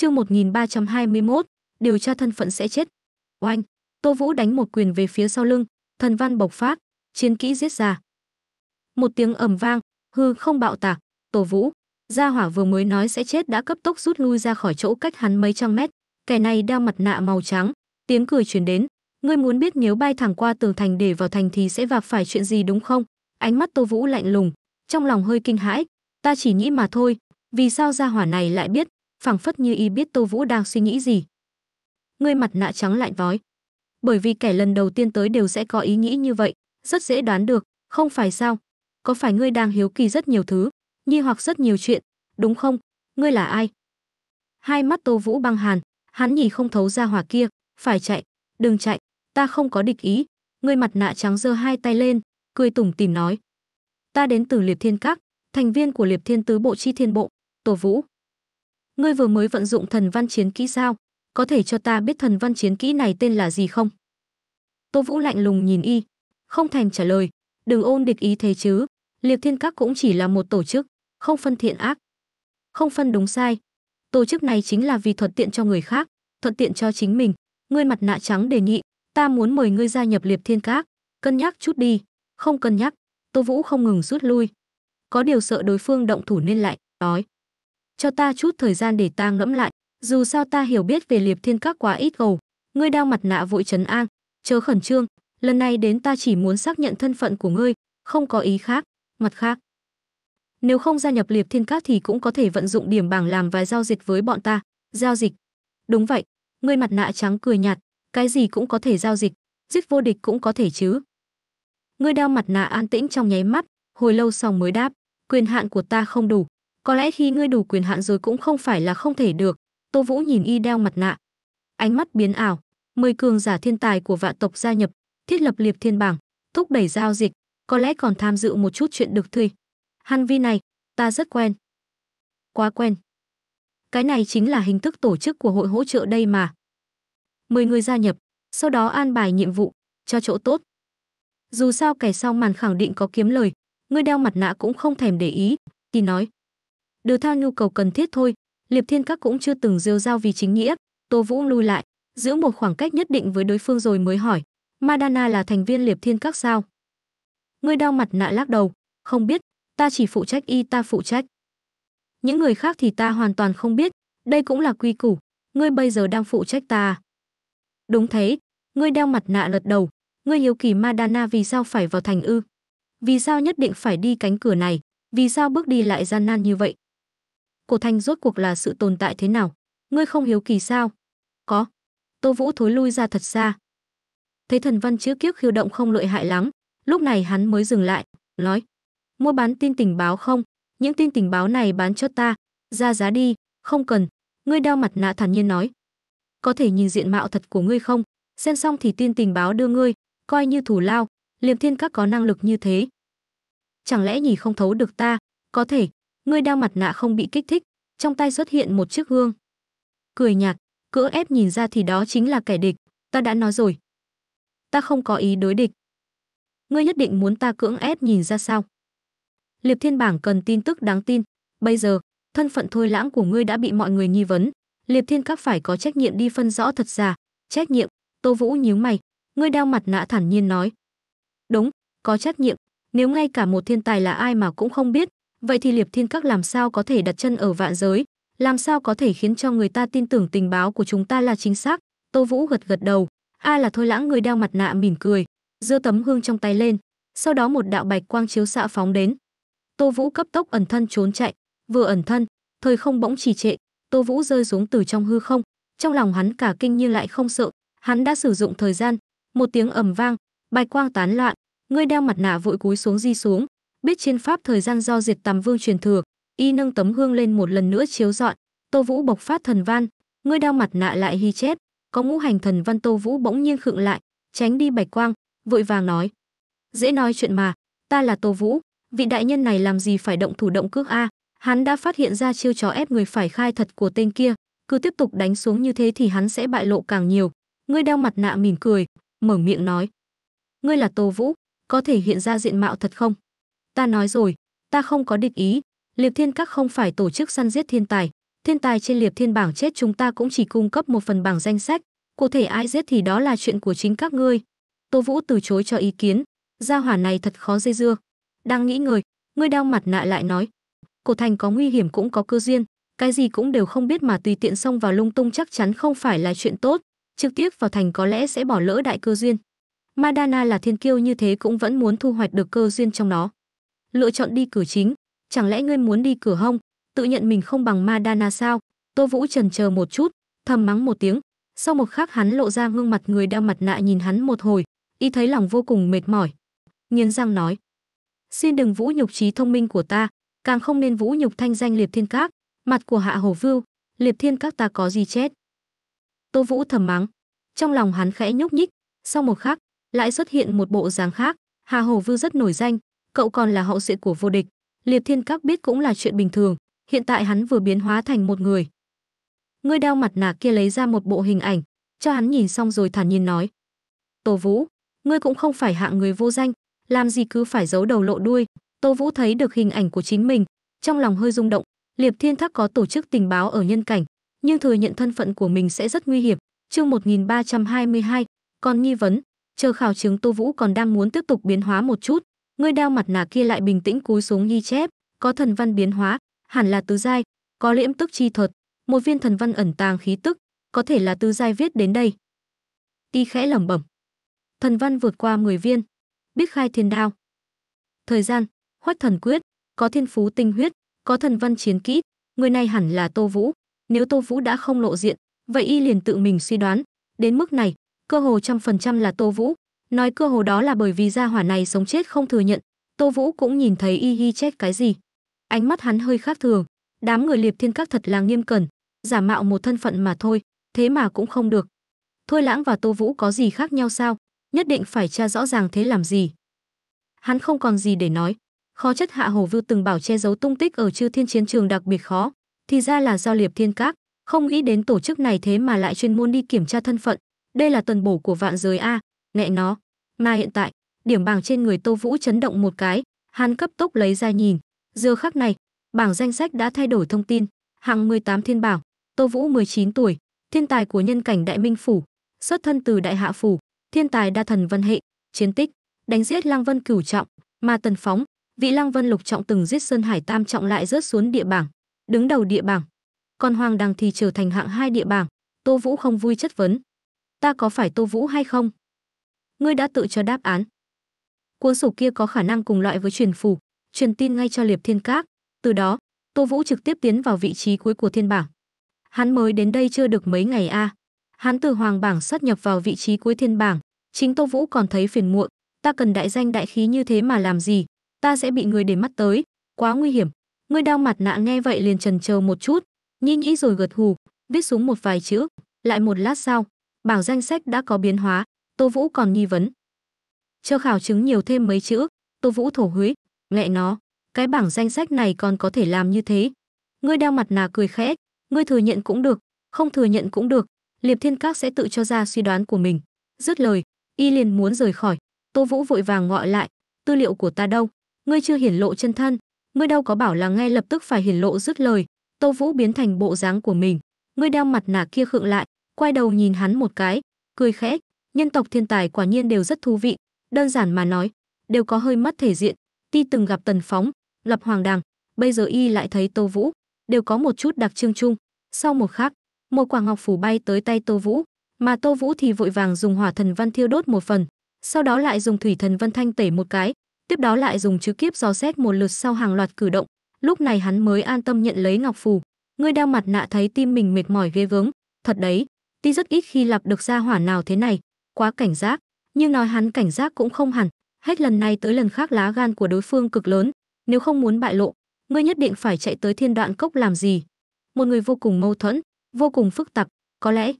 Chương 1321, điều tra thân phận sẽ chết. Oanh, Tô Vũ đánh một quyền về phía sau lưng, thần văn bộc phát, chiến kỹ giết ra. Một tiếng ầm vang, hư không bạo tạc, Tô Vũ, gia hỏa vừa mới nói sẽ chết đã cấp tốc rút lui ra khỏi chỗ cách hắn mấy trăm mét, kẻ này đeo mặt nạ màu trắng, tiếng cười truyền đến, ngươi muốn biết nếu bay thẳng qua tường thành để vào thành thì sẽ vgặp phải chuyện gì đúng không? Ánh mắt Tô Vũ lạnh lùng, trong lòng hơi kinh hãi, ta chỉ nghĩ mà thôi, vì sao gia hỏa này lại biết, phảng phất như y biết tô vũ đang suy nghĩ gì ngươi mặt nạ trắng lại vói bởi vì kẻ lần đầu tiên tới đều sẽ có ý nghĩ như vậy rất dễ đoán được không phải sao có phải ngươi đang hiếu kỳ rất nhiều thứ nhi hoặc rất nhiều chuyện đúng không ngươi là ai hai mắt tô vũ băng hàn hắn nhìn không thấu ra hỏa kia phải chạy đừng chạy ta không có địch ý ngươi mặt nạ trắng giơ hai tay lên cười tủm tìm nói ta đến từ liệp thiên các thành viên của liệp thiên tứ bộ chi thiên bộ tô vũ ngươi vừa mới vận dụng thần văn chiến kỹ sao? Có thể cho ta biết thần văn chiến kỹ này tên là gì không? Tô Vũ lạnh lùng nhìn y, không thèm trả lời, đừng ôn địch ý thế chứ, Liệt Thiên Các cũng chỉ là một tổ chức, không phân thiện ác, không phân đúng sai. Tổ chức này chính là vì thuận tiện cho người khác, thuận tiện cho chính mình. Ngươi mặt nạ trắng đề nghị, ta muốn mời ngươi gia nhập Liệp Thiên Các, cân nhắc chút đi. Không cân nhắc, Tô Vũ không ngừng rút lui. Có điều sợ đối phương động thủ nên lại, nói, cho ta chút thời gian để ta ngẫm lại, dù sao ta hiểu biết về Liệp Thiên Các quá ít gầu. Ngươi đeo mặt nạ vội trấn an, chớ khẩn trương, lần này đến ta chỉ muốn xác nhận thân phận của ngươi, không có ý khác, mặt khác. Nếu không gia nhập Liệp Thiên Các thì cũng có thể vận dụng điểm bảng làm vài giao dịch với bọn ta, giao dịch. Đúng vậy, ngươi mặt nạ trắng cười nhạt, cái gì cũng có thể giao dịch, giết vô địch cũng có thể chứ. Ngươi đeo mặt nạ an tĩnh trong nháy mắt, hồi lâu sau mới đáp, quyền hạn của ta không đủ, có lẽ khi ngươi đủ quyền hạn rồi cũng không phải là không thể được tô vũ nhìn y đeo mặt nạ ánh mắt biến ảo mời cường giả thiên tài của vạn tộc gia nhập thiết lập liệp thiên bảng thúc đẩy giao dịch có lẽ còn tham dự một chút chuyện được thuê hành vi này ta rất quen quá quen cái này chính là hình thức tổ chức của hội hỗ trợ đây mà mời người gia nhập sau đó an bài nhiệm vụ cho chỗ tốt dù sao kẻ sau màn khẳng định có kiếm lời ngươi đeo mặt nạ cũng không thèm để ý thì nói đều theo nhu cầu cần thiết thôi liệp thiên các cũng chưa từng rêu dao vì chính nghĩa tô vũ lui lại giữ một khoảng cách nhất định với đối phương rồi mới hỏi madana là thành viên liệp thiên các sao ngươi đau mặt nạ lắc đầu không biết ta chỉ phụ trách y ta phụ trách những người khác thì ta hoàn toàn không biết đây cũng là quy củ ngươi bây giờ đang phụ trách ta đúng thế ngươi đeo mặt nạ lật đầu ngươi hiếu kỳ madana vì sao phải vào thành ư vì sao nhất định phải đi cánh cửa này vì sao bước đi lại gian nan như vậy Cổ Thanh rốt cuộc là sự tồn tại thế nào? Ngươi không hiếu kỳ sao? Có. Tô Vũ thối lui ra thật xa. Thấy thần văn chữ kiếp khiêu động không lợi hại lắm, lúc này hắn mới dừng lại, nói: "Mua bán tin tình báo không? Những tin tình báo này bán cho ta, ra giá đi, không cần." Ngươi đeo mặt nạ thản nhiên nói: "Có thể nhìn diện mạo thật của ngươi không? Xem xong thì tin tình báo đưa ngươi, coi như thủ lao, Liệp Thiên các có năng lực như thế. Chẳng lẽ nhỉ không thấu được ta? Có thể, ngươi đeo mặt nạ không bị kích thích, trong tay xuất hiện một chiếc gương. Cười nhạt, cưỡng ép nhìn ra thì đó chính là kẻ địch, ta đã nói rồi. Ta không có ý đối địch. Ngươi nhất định muốn ta cưỡng ép nhìn ra sao? Liệp Thiên Bảng cần tin tức đáng tin, bây giờ, thân phận thôi lãng của ngươi đã bị mọi người nghi vấn, Liệp Thiên Các phải có trách nhiệm đi phân rõ thật ra trách nhiệm, Tô Vũ nhíu mày, ngươi đeo mặt nạ thản nhiên nói. Đúng, có trách nhiệm, nếu ngay cả một thiên tài là ai mà cũng không biết, vậy thì liệp thiên các làm sao có thể đặt chân ở vạn giới làm sao có thể khiến cho người ta tin tưởng tình báo của chúng ta là chính xác tô vũ gật gật đầu a là thôi lãng người đeo mặt nạ mỉm cười giơ tấm hương trong tay lên sau đó một đạo bạch quang chiếu xạ phóng đến tô vũ cấp tốc ẩn thân trốn chạy vừa ẩn thân thời không bỗng trì trệ tô vũ rơi xuống từ trong hư không trong lòng hắn cả kinh nhưng lại không sợ hắn đã sử dụng thời gian một tiếng ầm vang bạch quang tán loạn người đeo mặt nạ vội cúi xuống di xuống biết trên pháp thời gian do diệt tàm vương truyền thừa y nâng tấm hương lên một lần nữa chiếu dọn tô vũ bộc phát thần văn ngươi đeo mặt nạ lại hy chết có ngũ hành thần văn tô vũ bỗng nhiên khựng lại tránh đi bạch quang vội vàng nói dễ nói chuyện mà ta là tô vũ vị đại nhân này làm gì phải động thủ động cước a hắn đã phát hiện ra chiêu trò ép người phải khai thật của tên kia cứ tiếp tục đánh xuống như thế thì hắn sẽ bại lộ càng nhiều ngươi đeo mặt nạ mỉm cười mở miệng nói ngươi là tô vũ có thể hiện ra diện mạo thật không Ta nói rồi, ta không có địch ý, Liệp Thiên Các không phải tổ chức săn giết thiên tài, thiên tài trên Liệp Thiên bảng chết chúng ta cũng chỉ cung cấp một phần bảng danh sách, cụ thể ai giết thì đó là chuyện của chính các ngươi. Tô Vũ từ chối cho ý kiến, gia hỏa này thật khó dây dưa. Đang nghĩ người, ngươi đau mặt nạ lại nói, cổ thành có nguy hiểm cũng có cơ duyên, cái gì cũng đều không biết mà tùy tiện xông vào lung tung chắc chắn không phải là chuyện tốt, trực tiếp vào thành có lẽ sẽ bỏ lỡ đại cơ duyên. Madana là thiên kiêu như thế cũng vẫn muốn thu hoạch được cơ duyên trong nó lựa chọn đi cửa chính chẳng lẽ ngươi muốn đi cửa hông tự nhận mình không bằng madana sao tô vũ trần chờ một chút thầm mắng một tiếng sau một khắc hắn lộ ra gương mặt người đeo mặt nạ nhìn hắn một hồi y thấy lòng vô cùng mệt mỏi nghiến răng nói xin đừng vũ nhục trí thông minh của ta càng không nên vũ nhục thanh danh Liệt thiên các mặt của hạ Hồ vưu Liệt thiên các ta có gì chết tô vũ thầm mắng trong lòng hắn khẽ nhúc nhích sau một khắc lại xuất hiện một bộ dáng khác Hạ Hồ vưu rất nổi danh cậu còn là hậu duệ của vô địch liệp thiên các biết cũng là chuyện bình thường hiện tại hắn vừa biến hóa thành một người người đeo mặt nạ kia lấy ra một bộ hình ảnh cho hắn nhìn xong rồi thản nhiên nói tô vũ ngươi cũng không phải hạng người vô danh làm gì cứ phải giấu đầu lộ đuôi tô vũ thấy được hình ảnh của chính mình trong lòng hơi rung động liệp thiên thác có tổ chức tình báo ở nhân cảnh nhưng thừa nhận thân phận của mình sẽ rất nguy hiểm chương 1322, còn nghi vấn chờ khảo chứng tô vũ còn đang muốn tiếp tục biến hóa một chút Người đeo mặt nạ kia lại bình tĩnh cúi xuống ghi chép, có thần văn biến hóa, hẳn là tứ giai, có liễm tức chi thuật, một viên thần văn ẩn tàng khí tức, có thể là tứ giai viết đến đây. Ti khẽ lẩm bẩm. Thần văn vượt qua 10 viên, biết khai thiên đao. Thời gian, hoách thần quyết, có thiên phú tinh huyết, có thần văn chiến kỹ, người này hẳn là Tô Vũ, nếu Tô Vũ đã không lộ diện, vậy y liền tự mình suy đoán, đến mức này, cơ hồ trăm phần trăm là Tô Vũ, Nói cơ hồ đó là bởi vì gia hỏa này sống chết không thừa nhận, Tô Vũ cũng nhìn thấy y hi chết cái gì. Ánh mắt hắn hơi khác thường, đám người Liệp Thiên Các thật là nghiêm cẩn, giả mạo một thân phận mà thôi, thế mà cũng không được. Thôi Lãng và Tô Vũ có gì khác nhau sao, nhất định phải tra rõ ràng thế làm gì. Hắn không còn gì để nói, khó chất Hạ hồ Vưu từng bảo che giấu tung tích ở Chư Thiên chiến trường đặc biệt khó, thì ra là do Liệp Thiên Các, không nghĩ đến tổ chức này thế mà lại chuyên môn đi kiểm tra thân phận, đây là tuần bổ của vạn giới a, Mẹ nó, mà hiện tại, điểm bảng trên người Tô Vũ chấn động một cái, hắn cấp tốc lấy ra nhìn. Giờ khắc này, bảng danh sách đã thay đổi thông tin, hạng 18 thiên bảng, Tô Vũ 19 tuổi, thiên tài của nhân cảnh Đại Minh phủ, xuất thân từ Đại Hạ phủ, thiên tài đa thần văn hệ, chiến tích, đánh giết Lăng Vân cửu trọng, mà Tần Phóng, vị Lăng Vân lục trọng từng giết Sơn Hải tam trọng lại rớt xuống địa bảng, đứng đầu địa bảng. Còn Hoàng Đằng thì trở thành hạng hai địa bảng, Tô Vũ không vui chất vấn. Ta có phải Tô Vũ hay không? ngươi đã tự cho đáp án. Cuốn sổ kia có khả năng cùng loại với truyền phù, truyền tin ngay cho Liệp Thiên Các, từ đó, Tô Vũ trực tiếp tiến vào vị trí cuối của thiên bảng. Hắn mới đến đây chưa được mấy ngày a. À. Hắn từ hoàng bảng sát nhập vào vị trí cuối thiên bảng, chính Tô Vũ còn thấy phiền muộn, ta cần đại danh đại khí như thế mà làm gì, ta sẽ bị người để mắt tới, quá nguy hiểm. Ngươi đau mặt nạ nghe vậy liền trần chờ một chút, nhi nghĩ rồi gật hù, viết xuống một vài chữ, lại một lát sau, bảng danh sách đã có biến hóa, Tô Vũ còn nghi vấn. chờ khảo chứng nhiều thêm mấy chữ, Tô Vũ thổ huyết, mẹ nó, cái bảng danh sách này còn có thể làm như thế. Ngươi đeo mặt nạ cười khẽ, ngươi thừa nhận cũng được, không thừa nhận cũng được, Liệp Thiên Các sẽ tự cho ra suy đoán của mình. Dứt lời, y liền muốn rời khỏi, Tô Vũ vội vàng gọi lại, tư liệu của ta đâu, ngươi chưa hiển lộ chân thân, ngươi đâu có bảo là ngay lập tức phải hiển lộ dứt lời, Tô Vũ biến thành bộ dáng của mình, ngươi đeo mặt nạ kia khựng lại, quay đầu nhìn hắn một cái, cười khẽ, nhân tộc thiên tài quả nhiên đều rất thú vị, đơn giản mà nói, đều có hơi mất thể diện, ti từng gặp Tần Phóng, lập Hoàng Đàng, bây giờ y lại thấy Tô Vũ, đều có một chút đặc trưng chung. Sau một khắc, một quả ngọc phủ bay tới tay Tô Vũ, mà Tô Vũ thì vội vàng dùng hỏa thần văn thiêu đốt một phần, sau đó lại dùng thủy thần văn thanh tẩy một cái, tiếp đó lại dùng chữ kiếp gió xét một lượt sau hàng loạt cử động, lúc này hắn mới an tâm nhận lấy ngọc phù. Ngươi đeo mặt nạ thấy tim mình mệt mỏi ghê gớm, thật đấy, ti rất ít khi lập được gia hỏa nào thế này, quá cảnh giác, nhưng nói hắn cảnh giác cũng không hẳn, hết lần này tới lần khác lá gan của đối phương cực lớn, nếu không muốn bại lộ, ngươi nhất định phải chạy tới thiên đoạn cốc làm gì? Một người vô cùng mâu thuẫn, vô cùng phức tạp, có lẽ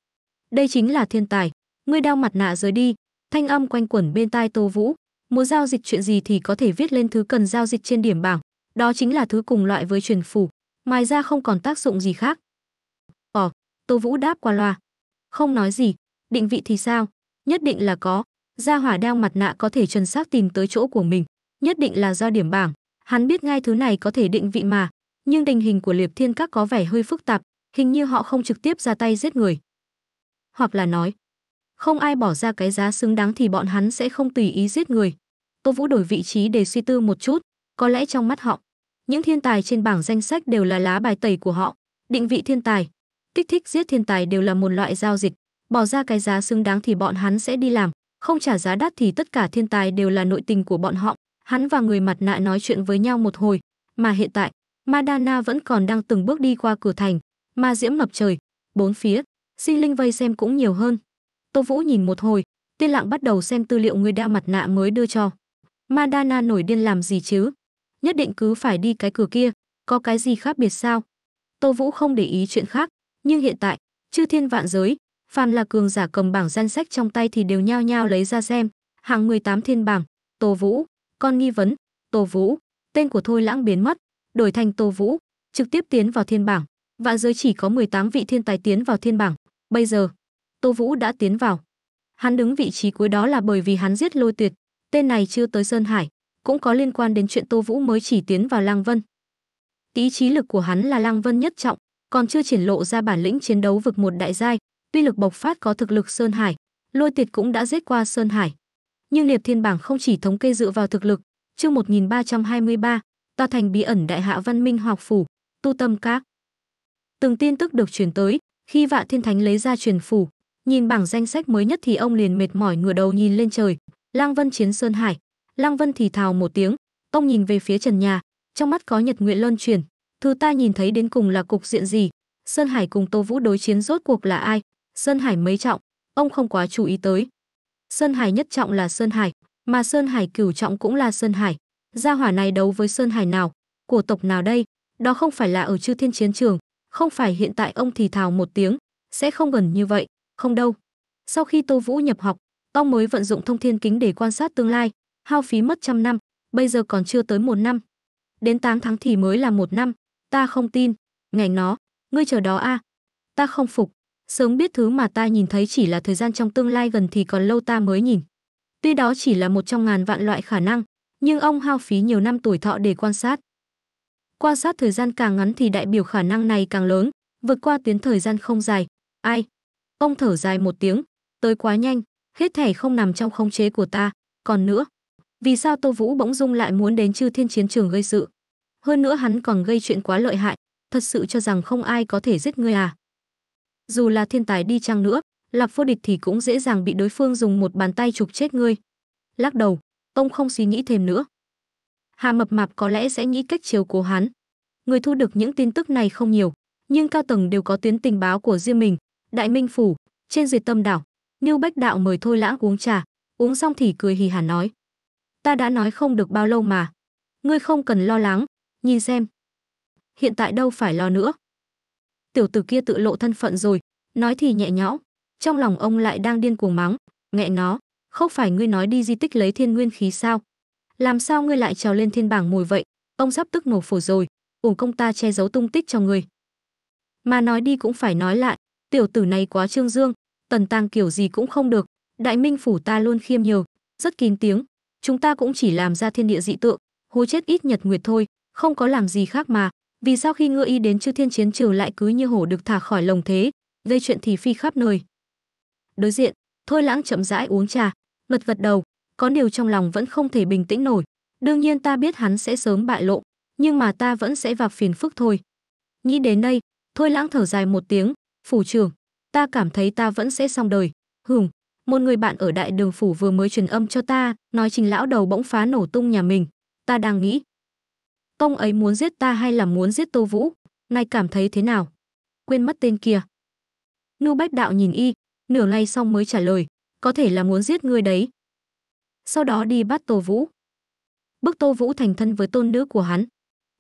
đây chính là thiên tài, ngươi đeo mặt nạ rời đi, thanh âm quanh quẩn bên tai Tô Vũ, muốn giao dịch chuyện gì thì có thể viết lên thứ cần giao dịch trên điểm bảng, đó chính là thứ cùng loại với truyền phủ, ngoài ra không còn tác dụng gì khác. Ồ, Tô Vũ đáp qua loa, không nói gì, định vị thì sao? nhất định là có gia hỏa đeo mặt nạ có thể chuẩn xác tìm tới chỗ của mình nhất định là do điểm bảng hắn biết ngay thứ này có thể định vị mà nhưng tình hình của liệp thiên các có vẻ hơi phức tạp hình như họ không trực tiếp ra tay giết người hoặc là nói không ai bỏ ra cái giá xứng đáng thì bọn hắn sẽ không tùy ý giết người tô vũ đổi vị trí để suy tư một chút có lẽ trong mắt họ những thiên tài trên bảng danh sách đều là lá bài tẩy của họ định vị thiên tài kích thích giết thiên tài đều là một loại giao dịch bỏ ra cái giá xứng đáng thì bọn hắn sẽ đi làm, không trả giá đắt thì tất cả thiên tài đều là nội tình của bọn họ. Hắn và người mặt nạ nói chuyện với nhau một hồi, mà hiện tại, Madana vẫn còn đang từng bước đi qua cửa thành, ma diễm ngập trời, bốn phía, sinh linh vây xem cũng nhiều hơn. Tô Vũ nhìn một hồi, tiên lặng bắt đầu xem tư liệu người đeo mặt nạ mới đưa cho. Madana nổi điên làm gì chứ? Nhất định cứ phải đi cái cửa kia, có cái gì khác biệt sao? Tô Vũ không để ý chuyện khác, nhưng hiện tại, chư thiên vạn giới, Phan là cường giả cầm bảng danh sách trong tay thì đều nhao nhao lấy ra xem, hạng 18 thiên bảng, Tô Vũ, con nghi vấn, Tô Vũ, tên của Thôi Lãng biến mất, đổi thành Tô Vũ, trực tiếp tiến vào thiên bảng. Vạn giới chỉ có 18 vị thiên tài tiến vào thiên bảng, bây giờ, Tô Vũ đã tiến vào. Hắn đứng vị trí cuối đó là bởi vì hắn giết Lôi Tuyệt, tên này chưa tới Sơn Hải, cũng có liên quan đến chuyện Tô Vũ mới chỉ tiến vào Lăng Vân. Ý trí lực của hắn là Lăng Vân nhất trọng, còn chưa triển lộ ra bản lĩnh chiến đấu vực một đại giai, uy lực bộc phát có thực lực Sơn Hải, Lôi Tiệt cũng đã giết qua Sơn Hải. Nhưng Liệp Thiên bảng không chỉ thống kê dựa vào thực lực, chương 1323, ta thành bí ẩn đại hạ văn minh học phủ, tu tâm các. Từng tin tức được truyền tới, khi Vạ Thiên Thánh lấy ra truyền phủ, nhìn bảng danh sách mới nhất thì ông liền mệt mỏi ngửa đầu nhìn lên trời, Lang Vân chiến Sơn Hải, Lang Vân thì thào một tiếng, tông nhìn về phía trần nhà, trong mắt có nhật nguyện luân chuyển, thứ ta nhìn thấy đến cùng là cục diện gì? Sơn Hải cùng Tô Vũ đối chiến rốt cuộc là ai? Sơn Hải mấy trọng, ông không quá chú ý tới. Sơn Hải nhất trọng là Sơn Hải, mà Sơn Hải cửu trọng cũng là Sơn Hải. Gia hỏa này đấu với Sơn Hải nào, của tộc nào đây? Đó không phải là ở chư thiên chiến trường, không phải hiện tại ông thì thào một tiếng, sẽ không gần như vậy, không đâu. Sau khi Tô Vũ nhập học, Tông mới vận dụng thông thiên kính để quan sát tương lai, hao phí mất trăm năm, bây giờ còn chưa tới một năm. Đến 8 tháng thì mới là một năm, ta không tin, ngành nó, ngươi chờ đó a à? Ta không phục, sớm biết thứ mà ta nhìn thấy chỉ là thời gian trong tương lai gần thì còn lâu ta mới nhìn. Tuy đó chỉ là một trong ngàn vạn loại khả năng, nhưng ông hao phí nhiều năm tuổi thọ để quan sát. Quan sát thời gian càng ngắn thì đại biểu khả năng này càng lớn, vượt qua tuyến thời gian không dài. Ai? Ông thở dài một tiếng, tới quá nhanh, hết thảy không nằm trong khống chế của ta, còn nữa, vì sao Tô Vũ bỗng dung lại muốn đến Chư Thiên chiến trường gây sự? Hơn nữa hắn còn gây chuyện quá lợi hại, thật sự cho rằng không ai có thể giết ngươi à? dù là thiên tài đi chăng nữa, lập vô địch thì cũng dễ dàng bị đối phương dùng một bàn tay chụp chết ngươi. Lắc đầu, tông không suy nghĩ thêm nữa. Hà Mập Mạp có lẽ sẽ nghĩ cách chiếu cố hắn. Người thu được những tin tức này không nhiều, nhưng cao tầng đều có tuyến tình báo của riêng mình. Đại Minh Phủ, trên diệt tâm đảo, Niêu Bách Đạo mời Thôi Lãng uống trà, uống xong thì cười hì hà nói. Ta đã nói không được bao lâu mà. Ngươi không cần lo lắng, nhìn xem. Hiện tại đâu phải lo nữa. Tiểu tử kia tự lộ thân phận rồi, Nói thì nhẹ nhõm, trong lòng ông lại đang điên cuồng mắng, mẹ nó, không phải ngươi nói đi di tích lấy thiên nguyên khí sao? Làm sao ngươi lại trèo lên thiên bảng mùi vậy? Ông sắp tức nổ phổi rồi, uổng công ta che giấu tung tích cho ngươi. Mà nói đi cũng phải nói lại, tiểu tử này quá trương dương, tần tăng kiểu gì cũng không được, đại minh phủ ta luôn khiêm nhiều, rất kín tiếng, chúng ta cũng chỉ làm ra thiên địa dị tượng, hối chết ít nhật nguyệt thôi, không có làm gì khác mà, vì sao khi ngựa y đến chư thiên chiến trường lại cứ như hổ được thả khỏi lồng thế, gây chuyện thì phi khắp nơi. Đối diện, Thôi Lãng chậm rãi uống trà, mật vật đầu, có điều trong lòng vẫn không thể bình tĩnh nổi. Đương nhiên ta biết hắn sẽ sớm bại lộ, nhưng mà ta vẫn sẽ vào phiền phức thôi. Nghĩ đến đây, Thôi Lãng thở dài một tiếng, phủ trưởng, ta cảm thấy ta vẫn sẽ xong đời. Hừm, một người bạn ở đại đường phủ vừa mới truyền âm cho ta, nói trình lão đầu bỗng phá nổ tung nhà mình. Ta đang nghĩ, công ấy muốn giết ta hay là muốn giết Tô Vũ, nay cảm thấy thế nào? Quên mất tên kia. Ngưu Bách Đạo nhìn y, nửa lay xong mới trả lời, có thể là muốn giết ngươi đấy. Sau đó đi bắt Tô Vũ. Bức Tô Vũ thành thân với tôn nữ của hắn.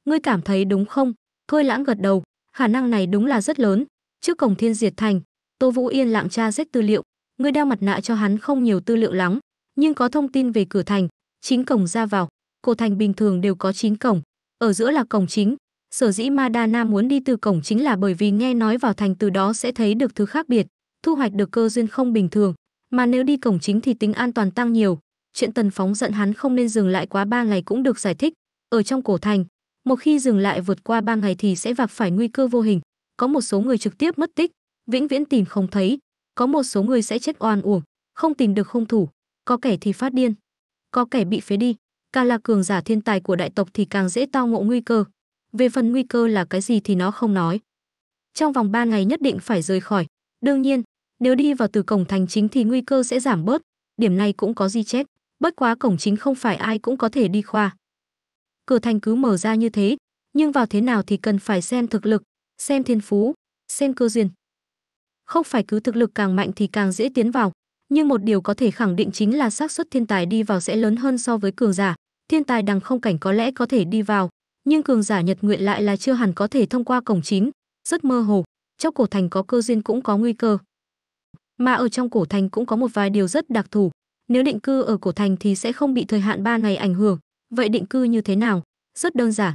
Ngươi cảm thấy đúng không? Thôi lãng gật đầu, khả năng này đúng là rất lớn. Trước cổng thiên diệt thành, Tô Vũ yên lặng tra xét tư liệu. Ngươi đeo mặt nạ cho hắn không nhiều tư liệu lắm, nhưng có thông tin về cửa thành, chính cổng ra vào. Cổ thành bình thường đều có 9 cổng, ở giữa là cổng chính, Sở dĩ Madana muốn đi từ cổng chính là bởi vì nghe nói vào thành từ đó sẽ thấy được thứ khác biệt, thu hoạch được cơ duyên không bình thường, mà nếu đi cổng chính thì tính an toàn tăng nhiều. Chuyện Tần Phóng giận hắn không nên dừng lại quá ba ngày cũng được giải thích. Ở trong cổ thành, một khi dừng lại vượt qua ba ngày thì sẽ gặp phải nguy cơ vô hình, có một số người trực tiếp mất tích, vĩnh viễn tìm không thấy, có một số người sẽ chết oan uổng, không tìm được hung thủ, có kẻ thì phát điên, có kẻ bị phế đi, càng là cường giả thiên tài của đại tộc thì càng dễ tao ngộ nguy cơ. Về phần nguy cơ là cái gì thì nó không nói. Trong vòng 3 ngày nhất định phải rời khỏi. Đương nhiên, nếu đi vào từ cổng thành chính thì nguy cơ sẽ giảm bớt, điểm này cũng có di chép, bất quá cổng chính không phải ai cũng có thể đi qua. Cửa thành cứ mở ra như thế, nhưng vào thế nào thì cần phải xem thực lực, xem thiên phú, xem cơ duyên. Không phải cứ thực lực càng mạnh thì càng dễ tiến vào, nhưng một điều có thể khẳng định chính là xác suất thiên tài đi vào sẽ lớn hơn so với cường giả. Thiên tài đằng không cảnh có lẽ có thể đi vào, nhưng cường giả Nhật nguyện lại là chưa hẳn có thể thông qua cổng chín, rất mơ hồ, trong cổ thành có cơ duyên cũng có nguy cơ. Mà ở trong cổ thành cũng có một vài điều rất đặc thù, nếu định cư ở cổ thành thì sẽ không bị thời hạn 3 ngày ảnh hưởng, vậy định cư như thế nào? Rất đơn giản.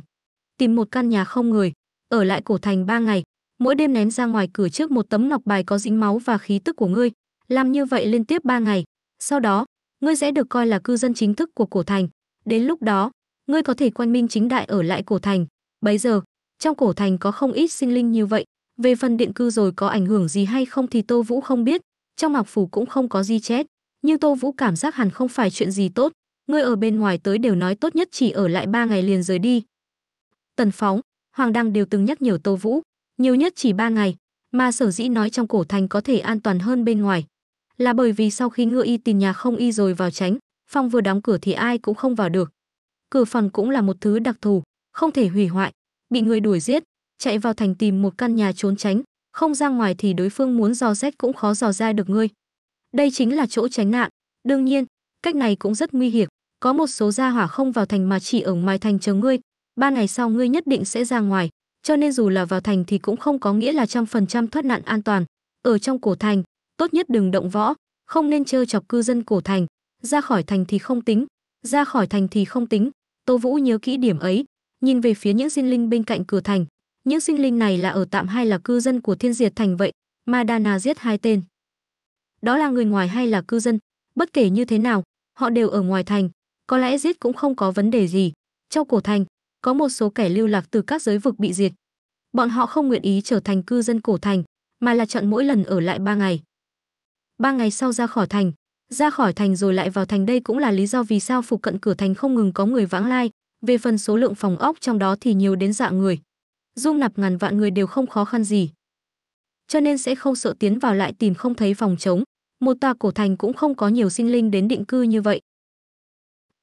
Tìm một căn nhà không người, ở lại cổ thành 3 ngày, mỗi đêm ném ra ngoài cửa trước một tấm ngọc bài có dính máu và khí tức của ngươi, làm như vậy liên tiếp 3 ngày, sau đó, ngươi sẽ được coi là cư dân chính thức của cổ thành. Đến lúc đó, ngươi có thể quan minh chính đại ở lại cổ thành. Bây giờ, trong cổ thành có không ít sinh linh như vậy, về phần điện cư rồi có ảnh hưởng gì hay không thì Tô Vũ không biết, trong mạc phủ cũng không có gì chết, nhưng Tô Vũ cảm giác hẳn không phải chuyện gì tốt, ngươi ở bên ngoài tới đều nói tốt nhất chỉ ở lại ba ngày liền rời đi. Tần Phóng, Hoàng Đăng đều từng nhắc nhở Tô Vũ, nhiều nhất chỉ ba ngày, mà sở dĩ nói trong cổ thành có thể an toàn hơn bên ngoài, là bởi vì sau khi ngựa y tìm nhà không y rồi vào tránh, phòng vừa đóng cửa thì ai cũng không vào được, cửa phòng cũng là một thứ đặc thù, không thể hủy hoại. Bị người đuổi giết, chạy vào thành tìm một căn nhà trốn tránh, không ra ngoài thì đối phương muốn dò xét cũng khó dò ra được ngươi. Đây chính là chỗ tránh nạn. Đương nhiên, cách này cũng rất nguy hiểm, có một số gia hỏa không vào thành mà chỉ ở ngoài thành chờ ngươi, ba ngày sau ngươi nhất định sẽ ra ngoài, cho nên dù là vào thành thì cũng không có nghĩa là trăm phần trăm thoát nạn an toàn. Ở trong cổ thành, tốt nhất đừng động võ, không nên chơi chọc cư dân cổ thành, ra khỏi thành thì không tính, ra khỏi thành thì không tính tô vũ nhớ kỹ điểm ấy nhìn về phía những sinh linh bên cạnh cửa thành những sinh linh này là ở tạm hay là cư dân của thiên diệt thành vậy mà dana giết hai tên đó là người ngoài hay là cư dân bất kể như thế nào họ đều ở ngoài thành có lẽ giết cũng không có vấn đề gì trong cổ thành có một số kẻ lưu lạc từ các giới vực bị diệt bọn họ không nguyện ý trở thành cư dân cổ thành mà là chọn mỗi lần ở lại ba ngày ba ngày sau ra khỏi thành ra khỏi thành rồi lại vào thành đây cũng là lý do vì sao phục cận cửa thành không ngừng có người vãng lai về phần số lượng phòng ốc trong đó thì nhiều đến dạng người dung nạp ngàn vạn người đều không khó khăn gì cho nên sẽ không sợ tiến vào lại tìm không thấy phòng trống một tòa cổ thành cũng không có nhiều sinh linh đến định cư như vậy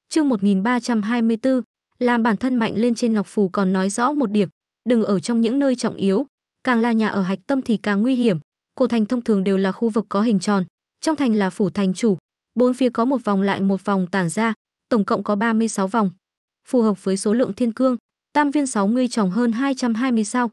chương 1324 làm bản thân mạnh lên trên ngọc phù còn nói rõ một điểm đừng ở trong những nơi trọng yếu càng là nhà ở hạch tâm thì càng nguy hiểm cổ thành thông thường đều là khu vực có hình tròn trong thành là phủ thành chủ, bốn phía có một vòng lại một vòng tản ra, tổng cộng có 36 vòng. Phù hợp với số lượng thiên cương, tam viên 60 tròng hơn 220 sao.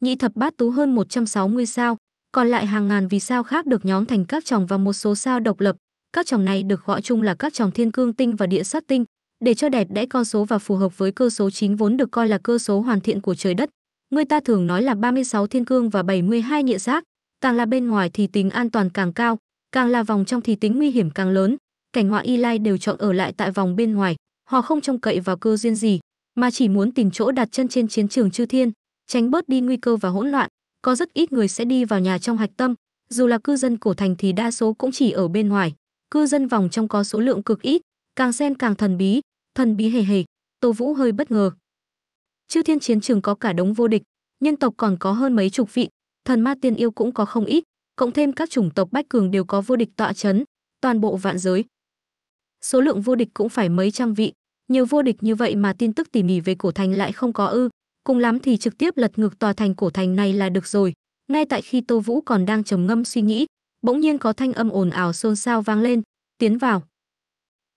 Nhị thập bát tú hơn 160 sao, còn lại hàng ngàn vì sao khác được nhóm thành các tròng và một số sao độc lập. Các tròng này được gọi chung là các tròng thiên cương tinh và địa sát tinh, để cho đẹp đẽ con số và phù hợp với cơ số chính vốn được coi là cơ số hoàn thiện của trời đất. Người ta thường nói là 36 thiên cương và 72 địa giác càng là bên ngoài thì tính an toàn càng cao, Càng là vòng trong thì tính nguy hiểm càng lớn, cảnh họa y lai đều chọn ở lại tại vòng bên ngoài, họ không trông cậy vào cơ duyên gì, mà chỉ muốn tìm chỗ đặt chân trên chiến trường chư thiên, tránh bớt đi nguy cơ và hỗn loạn. Có rất ít người sẽ đi vào nhà trong hạch tâm, dù là cư dân cổ thành thì đa số cũng chỉ ở bên ngoài. Cư dân vòng trong có số lượng cực ít, càng xen càng thần bí, thần bí hề hề, Tô Vũ hơi bất ngờ. Chư thiên chiến trường có cả đống vô địch, nhân tộc còn có hơn mấy chục vị, thần ma tiên yêu cũng có không ít, cộng thêm các chủng tộc bách cường đều có vô địch tọa chấn, toàn bộ vạn giới. Số lượng vô địch cũng phải mấy trăm vị, nhiều vô địch như vậy mà tin tức tỉ mỉ về cổ thành lại không có ư, cùng lắm thì trực tiếp lật ngược tòa thành cổ thành này là được rồi. Ngay tại khi Tô Vũ còn đang trầm ngâm suy nghĩ, bỗng nhiên có thanh âm ồn ào xôn xao vang lên, tiến vào.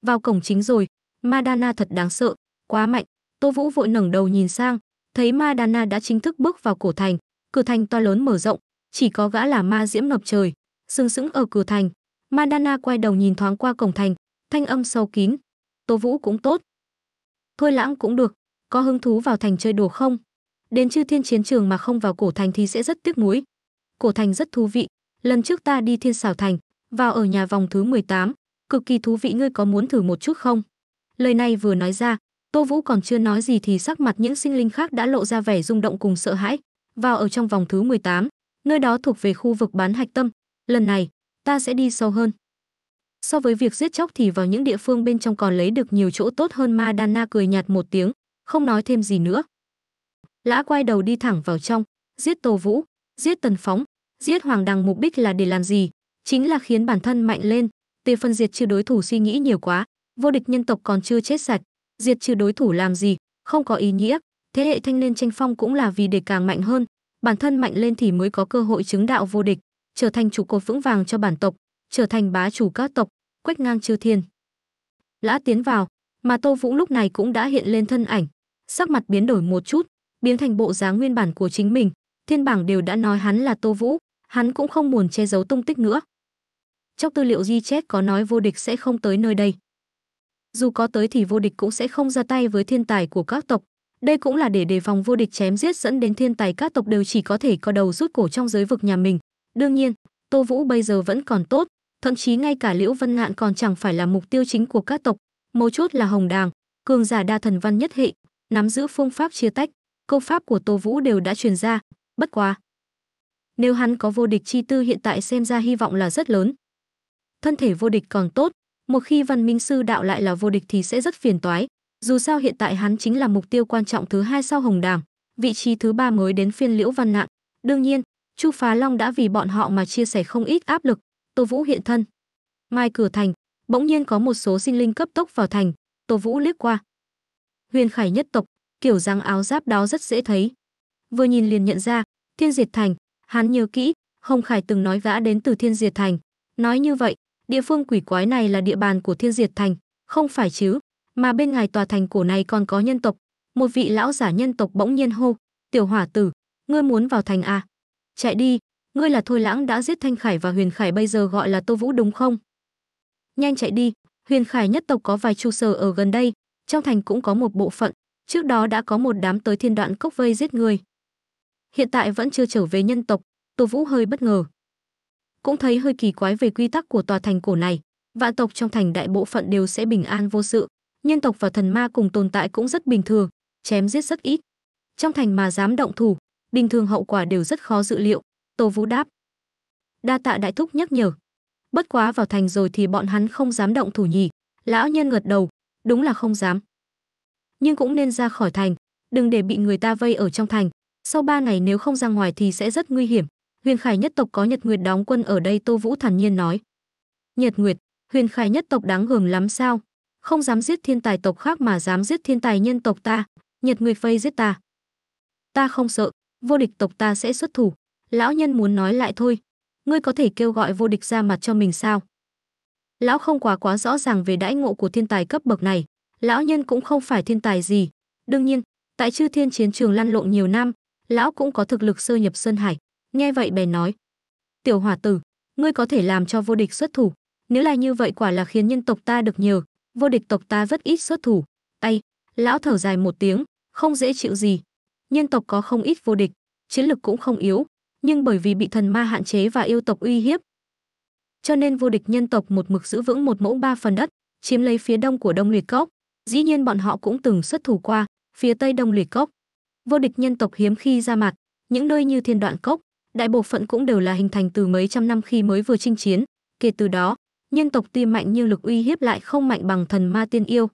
Vào cổng chính rồi, Madana thật đáng sợ, quá mạnh, Tô Vũ vội ngẩng đầu nhìn sang, thấy Madana đã chính thức bước vào cổ thành, cửa thành to lớn mở rộng, chỉ có gã là ma diễm ngập trời, sừng sững ở cửa thành. Mandana quay đầu nhìn thoáng qua cổng thành, thanh âm sâu kín. Tô Vũ cũng tốt. Thôi lãng cũng được, có hứng thú vào thành chơi đùa không? Đến chư thiên chiến trường mà không vào cổ thành thì sẽ rất tiếc nuối. Cổ thành rất thú vị, lần trước ta đi thiên xảo thành, vào ở nhà vòng thứ 18, cực kỳ thú vị ngươi có muốn thử một chút không? Lời này vừa nói ra, Tô Vũ còn chưa nói gì thì sắc mặt những sinh linh khác đã lộ ra vẻ rung động cùng sợ hãi, vào ở trong vòng thứ 18, Nơi đó thuộc về khu vực bán hạch tâm, lần này ta sẽ đi sâu hơn. So với việc giết chóc thì vào những địa phương bên trong còn lấy được nhiều chỗ tốt hơn Ma Madana cười nhạt một tiếng, không nói thêm gì nữa. Lã quay đầu đi thẳng vào trong, giết Tô Vũ, giết Tần Phóng, giết Hoàng Đằng mục đích là để làm gì? Chính là khiến bản thân mạnh lên, tề phân diệt chưa đối thủ suy nghĩ nhiều quá, vô địch nhân tộc còn chưa chết sạch, diệt chưa đối thủ làm gì, không có ý nghĩa. Thế hệ thanh niên tranh phong cũng là vì để càng mạnh hơn, bản thân mạnh lên thì mới có cơ hội chứng đạo vô địch, trở thành trụ cột vững vàng cho bản tộc, trở thành bá chủ các tộc, quét ngang chư thiên. Lã tiến vào, mà Tô Vũ lúc này cũng đã hiện lên thân ảnh, sắc mặt biến đổi một chút, biến thành bộ dáng nguyên bản của chính mình, thiên bảng đều đã nói hắn là Tô Vũ, hắn cũng không muốn che giấu tung tích nữa. Trong tư liệu di chép có nói vô địch sẽ không tới nơi đây. Dù có tới thì vô địch cũng sẽ không ra tay với thiên tài của các tộc, đây cũng là để đề phòng vô địch chém giết dẫn đến thiên tài các tộc đều chỉ có thể co đầu rút cổ trong giới vực nhà mình. Đương nhiên, Tô Vũ bây giờ vẫn còn tốt, thậm chí ngay cả Liễu Vân Ngạn còn chẳng phải là mục tiêu chính của các tộc, mấu chốt là Hồng Đàng, cường giả đa thần văn nhất hệ, nắm giữ phương pháp chia tách, câu pháp của Tô Vũ đều đã truyền ra, bất quá. Nếu hắn có vô địch chi tư hiện tại xem ra hy vọng là rất lớn. Thân thể vô địch còn tốt, một khi văn minh sư đạo lại là vô địch thì sẽ rất phiền toái, dù sao hiện tại hắn chính là mục tiêu quan trọng thứ hai sau Hồng Đàm, vị trí thứ ba mới đến phiên Liễu Văn Nạn. Đương nhiên, Chu Phá Long đã vì bọn họ mà chia sẻ không ít áp lực. Tô Vũ hiện thân. Mai cửa thành, bỗng nhiên có một số sinh linh cấp tốc vào thành, Tô Vũ liếc qua. Huyền Khải nhất tộc, kiểu dáng áo giáp đó rất dễ thấy. Vừa nhìn liền nhận ra, Thiên Diệt Thành, hắn nhớ kỹ, Hồng Khải từng nói vã đến từ Thiên Diệt Thành. Nói như vậy, địa phương quỷ quái này là địa bàn của Thiên Diệt Thành, không phải chứ? mà bên ngoài tòa thành cổ này còn có nhân tộc. Một vị lão giả nhân tộc bỗng nhiên hô, "Tiểu hỏa tử, ngươi muốn vào thành à? Chạy đi, ngươi là Thôi Lãng đã giết Thanh Khải và Huyền Khải bây giờ gọi là Tô Vũ đúng không? Nhanh chạy đi, Huyền Khải nhất tộc có vài trụ sở ở gần đây, trong thành cũng có một bộ phận, trước đó đã có một đám tới thiên đoạn cốc vây giết người. Hiện tại vẫn chưa trở về nhân tộc, Tô Vũ hơi bất ngờ. Cũng thấy hơi kỳ quái về quy tắc của tòa thành cổ này, vạn tộc trong thành đại bộ phận đều sẽ bình an vô sự, nhân tộc và thần ma cùng tồn tại cũng rất bình thường, chém giết rất ít. Trong thành mà dám động thủ, bình thường hậu quả đều rất khó dự liệu, Tô Vũ đáp. Đa tạ đại thúc nhắc nhở. Bất quá vào thành rồi thì bọn hắn không dám động thủ nhỉ, lão nhân gật đầu, đúng là không dám. Nhưng cũng nên ra khỏi thành, đừng để bị người ta vây ở trong thành, sau ba ngày nếu không ra ngoài thì sẽ rất nguy hiểm. Huyền Khải nhất tộc có Nhật Nguyệt đóng quân ở đây Tô Vũ thản nhiên nói. Nhật Nguyệt, Huyền Khải nhất tộc đáng gờm lắm sao? không dám giết thiên tài tộc khác mà dám giết thiên tài nhân tộc ta, nhật người phây giết ta. Ta không sợ, vô địch tộc ta sẽ xuất thủ. Lão nhân muốn nói lại thôi, ngươi có thể kêu gọi vô địch ra mặt cho mình sao? Lão không quá quá rõ ràng về đãi ngộ của thiên tài cấp bậc này, lão nhân cũng không phải thiên tài gì. Đương nhiên, tại chư thiên chiến trường lăn lộn nhiều năm, lão cũng có thực lực sơ nhập Sơn Hải. Nghe vậy bè nói, tiểu hỏa tử, ngươi có thể làm cho vô địch xuất thủ. Nếu là như vậy quả là khiến nhân tộc ta được nhờ, vô địch tộc ta rất ít xuất thủ. Tay, lão thở dài một tiếng, không dễ chịu gì. Nhân tộc có không ít vô địch, chiến lực cũng không yếu, nhưng bởi vì bị thần ma hạn chế và yêu tộc uy hiếp. Cho nên vô địch nhân tộc một mực giữ vững một mẫu ba phần đất, chiếm lấy phía đông của Đông Luyệt Cốc. Dĩ nhiên bọn họ cũng từng xuất thủ qua, phía tây Đông Luyệt Cốc. Vô địch nhân tộc hiếm khi ra mặt, những nơi như Thiên Đoạn Cốc, đại bộ phận cũng đều là hình thành từ mấy trăm năm khi mới vừa chinh chiến. Kể từ đó, nhân tộc tuy mạnh như lực uy hiếp lại không mạnh bằng thần ma tiên yêu.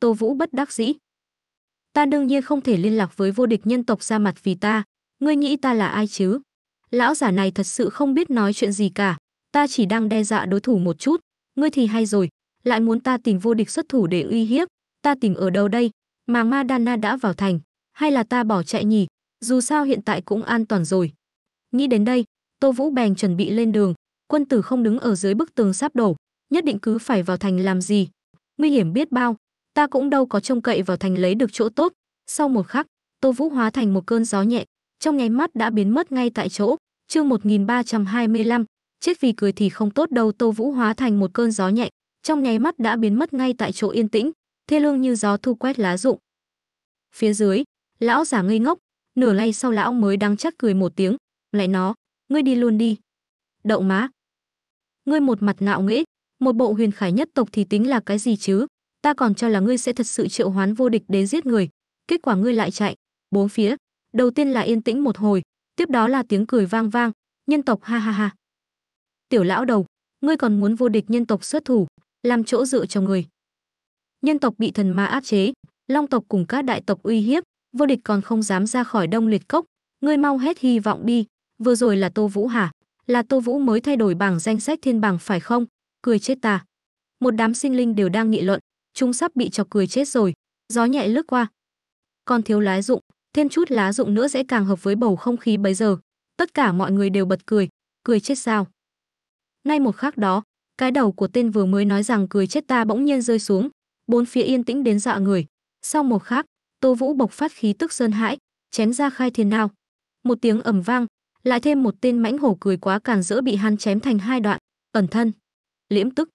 Tô Vũ bất đắc dĩ. Ta đương nhiên không thể liên lạc với vô địch nhân tộc ra mặt vì ta, ngươi nghĩ ta là ai chứ? Lão giả này thật sự không biết nói chuyện gì cả, ta chỉ đang đe dọa đối thủ một chút, ngươi thì hay rồi, lại muốn ta tìm vô địch xuất thủ để uy hiếp, ta tìm ở đâu đây? Mà Ma Madana đã vào thành, hay là ta bỏ chạy nhỉ? Dù sao hiện tại cũng an toàn rồi. Nghĩ đến đây, Tô Vũ bèn chuẩn bị lên đường, quân tử không đứng ở dưới bức tường sắp đổ, nhất định cứ phải vào thành làm gì. Nguy hiểm biết bao, ta cũng đâu có trông cậy vào thành lấy được chỗ tốt. Sau một khắc, Tô Vũ hóa thành một cơn gió nhẹ, trong nháy mắt đã biến mất ngay tại chỗ. Chương 1325, chết vì cười thì không tốt đâu, Tô Vũ hóa thành một cơn gió nhẹ, trong nháy mắt đã biến mất ngay tại chỗ yên tĩnh, thê lương như gió thu quét lá rụng. Phía dưới, lão giả ngây ngốc, nửa lay sau lão mới đang chắc cười một tiếng, lại nó, ngươi đi luôn đi. Đậu má, ngươi một mặt ngạo nghễ, một bộ huyền khải nhất tộc thì tính là cái gì chứ? Ta còn cho là ngươi sẽ thật sự triệu hoán vô địch đến giết người, kết quả ngươi lại chạy. Bốn phía, đầu tiên là yên tĩnh một hồi, tiếp đó là tiếng cười vang vang, nhân tộc ha ha ha. Tiểu lão đầu, ngươi còn muốn vô địch nhân tộc xuất thủ, làm chỗ dựa cho người. Nhân tộc bị thần ma áp chế, long tộc cùng các đại tộc uy hiếp, vô địch còn không dám ra khỏi đông liệt cốc, ngươi mau hết hy vọng đi, vừa rồi là Tô Vũ Hà, là Tô Vũ mới thay đổi bảng danh sách thiên bảng phải không? Cười chết ta. Một đám sinh linh đều đang nghị luận, chúng sắp bị chọc cười chết rồi. Gió nhẹ lướt qua. Còn thiếu lá dụng, thêm chút lá dụng nữa sẽ càng hợp với bầu không khí bây giờ. Tất cả mọi người đều bật cười, cười chết sao? Ngay một khắc đó, cái đầu của tên vừa mới nói rằng cười chết ta bỗng nhiên rơi xuống, bốn phía yên tĩnh đến dọa người. Sau một khắc, Tô Vũ bộc phát khí tức sơn hãi, chém ra khai thiên nào. Một tiếng ầm vang, lại thêm một tên mãnh hổ cười quá càn rỡ bị hắn chém thành hai đoạn ẩn thân liễm tức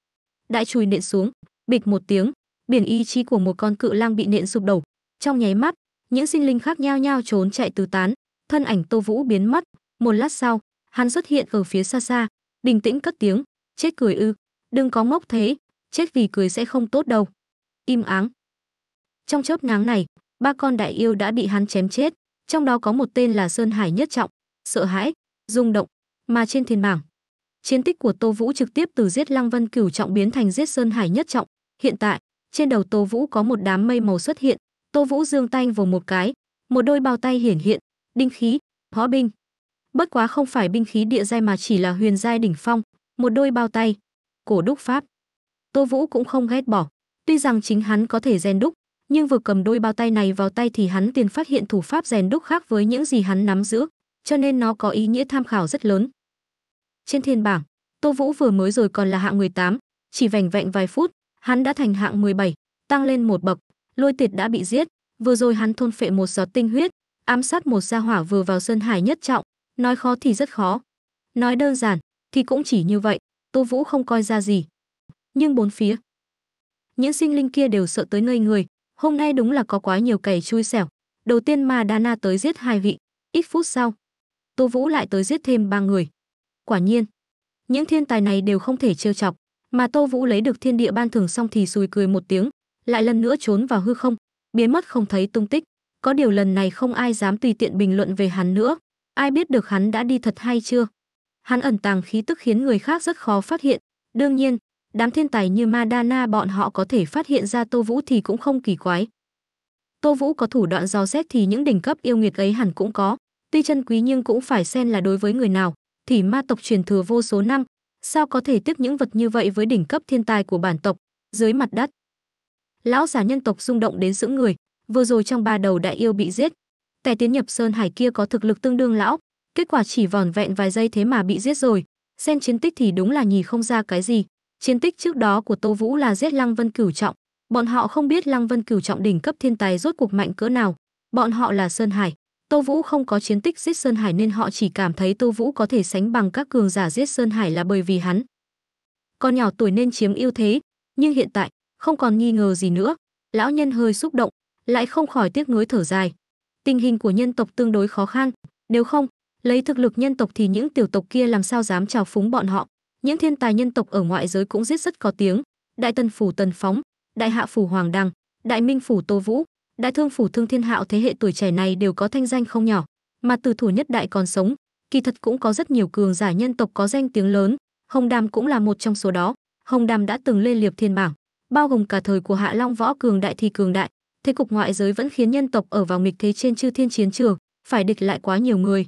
đại chùi nện xuống bịch một tiếng biển ý chí của một con cự lang bị nện sụp đổ trong nháy mắt những sinh linh khác nhao nhao trốn chạy tứ tán thân ảnh tô vũ biến mất một lát sau hắn xuất hiện ở phía xa xa bình tĩnh cất tiếng chết cười ư đừng có mốc thế chết vì cười sẽ không tốt đâu im áng trong chớp nắng này ba con đại yêu đã bị hắn chém chết trong đó có một tên là sơn hải nhất trọng sợ hãi, rung động, mà trên thiên bảng. Chiến tích của Tô Vũ trực tiếp từ giết Lăng Văn Cửu trọng biến thành giết Sơn Hải nhất trọng, hiện tại, trên đầu Tô Vũ có một đám mây màu xuất hiện, Tô Vũ dương tay vồ một cái, một đôi bao tay hiển hiện, đinh khí, hóa binh. Bất quá không phải binh khí địa giai mà chỉ là huyền giai đỉnh phong, một đôi bao tay, cổ đúc pháp. Tô Vũ cũng không ghét bỏ, tuy rằng chính hắn có thể rèn đúc, nhưng vừa cầm đôi bao tay này vào tay thì hắn tiền phát hiện thủ pháp rèn đúc khác với những gì hắn nắm giữ, cho nên nó có ý nghĩa tham khảo rất lớn. Trên thiên bảng, Tô Vũ vừa mới rồi còn là hạng 18, chỉ vành vẹn vài phút, hắn đã thành hạng 17, tăng lên một bậc, lôi tiệt đã bị giết, vừa rồi hắn thôn phệ một giọt tinh huyết, ám sát một gia hỏa vừa vào sơn hải nhất trọng, nói khó thì rất khó. Nói đơn giản thì cũng chỉ như vậy, Tô Vũ không coi ra gì. Nhưng bốn phía, những sinh linh kia đều sợ tới ngây người, hôm nay đúng là có quá nhiều kẻ chui xẻo. Đầu tiên mà Dana tới giết hai vị, ít phút sau, Tô Vũ lại tới giết thêm ba người. Quả nhiên, những thiên tài này đều không thể trêu chọc, mà Tô Vũ lấy được thiên địa ban thưởng xong thì sùi cười một tiếng, lại lần nữa trốn vào hư không, biến mất không thấy tung tích. Có điều lần này không ai dám tùy tiện bình luận về hắn nữa, ai biết được hắn đã đi thật hay chưa. Hắn ẩn tàng khí tức khiến người khác rất khó phát hiện, đương nhiên, đám thiên tài như Madana bọn họ có thể phát hiện ra Tô Vũ thì cũng không kỳ quái. Tô Vũ có thủ đoạn dò xét thì những đỉnh cấp yêu nghiệt ấy hẳn cũng có, tuy chân quý nhưng cũng phải xem là đối với người nào thì ma tộc truyền thừa vô số năm sao có thể tiếc những vật như vậy với đỉnh cấp thiên tài của bản tộc dưới mặt đất lão già nhân tộc rung động đến giữ người vừa rồi trong ba đầu đại yêu bị giết tè tiến nhập sơn hải kia có thực lực tương đương lão kết quả chỉ vòn vẹn vài giây thế mà bị giết rồi xem chiến tích thì đúng là nhì không ra cái gì chiến tích trước đó của tô vũ là giết lăng vân cửu trọng bọn họ không biết lăng vân cửu trọng đỉnh cấp thiên tài rốt cuộc mạnh cỡ nào bọn họ là sơn hải Tô Vũ không có chiến tích giết Sơn Hải nên họ chỉ cảm thấy Tô Vũ có thể sánh bằng các cường giả giết Sơn Hải là bởi vì hắn. Còn nhỏ tuổi nên chiếm ưu thế, nhưng hiện tại, không còn nghi ngờ gì nữa. Lão nhân hơi xúc động, lại không khỏi tiếc nuối thở dài. Tình hình của nhân tộc tương đối khó khăn, nếu không, lấy thực lực nhân tộc thì những tiểu tộc kia làm sao dám trào phúng bọn họ. Những thiên tài nhân tộc ở ngoại giới cũng giết rất có tiếng, Đại Tân phủ Tần Phóng, Đại Hạ phủ Hoàng Đăng, Đại Minh phủ Tô Vũ, đại thương phủ thương thiên hạo thế hệ tuổi trẻ này đều có thanh danh không nhỏ mà từ thủ nhất đại còn sống kỳ thật cũng có rất nhiều cường giả nhân tộc có danh tiếng lớn hồng đàm cũng là một trong số đó hồng đàm đã từng lên liệp thiên bảng bao gồm cả thời của hạ long võ cường đại thì cường đại thế cục ngoại giới vẫn khiến nhân tộc ở vào nghịch thế trên chư thiên chiến trường phải địch lại quá nhiều người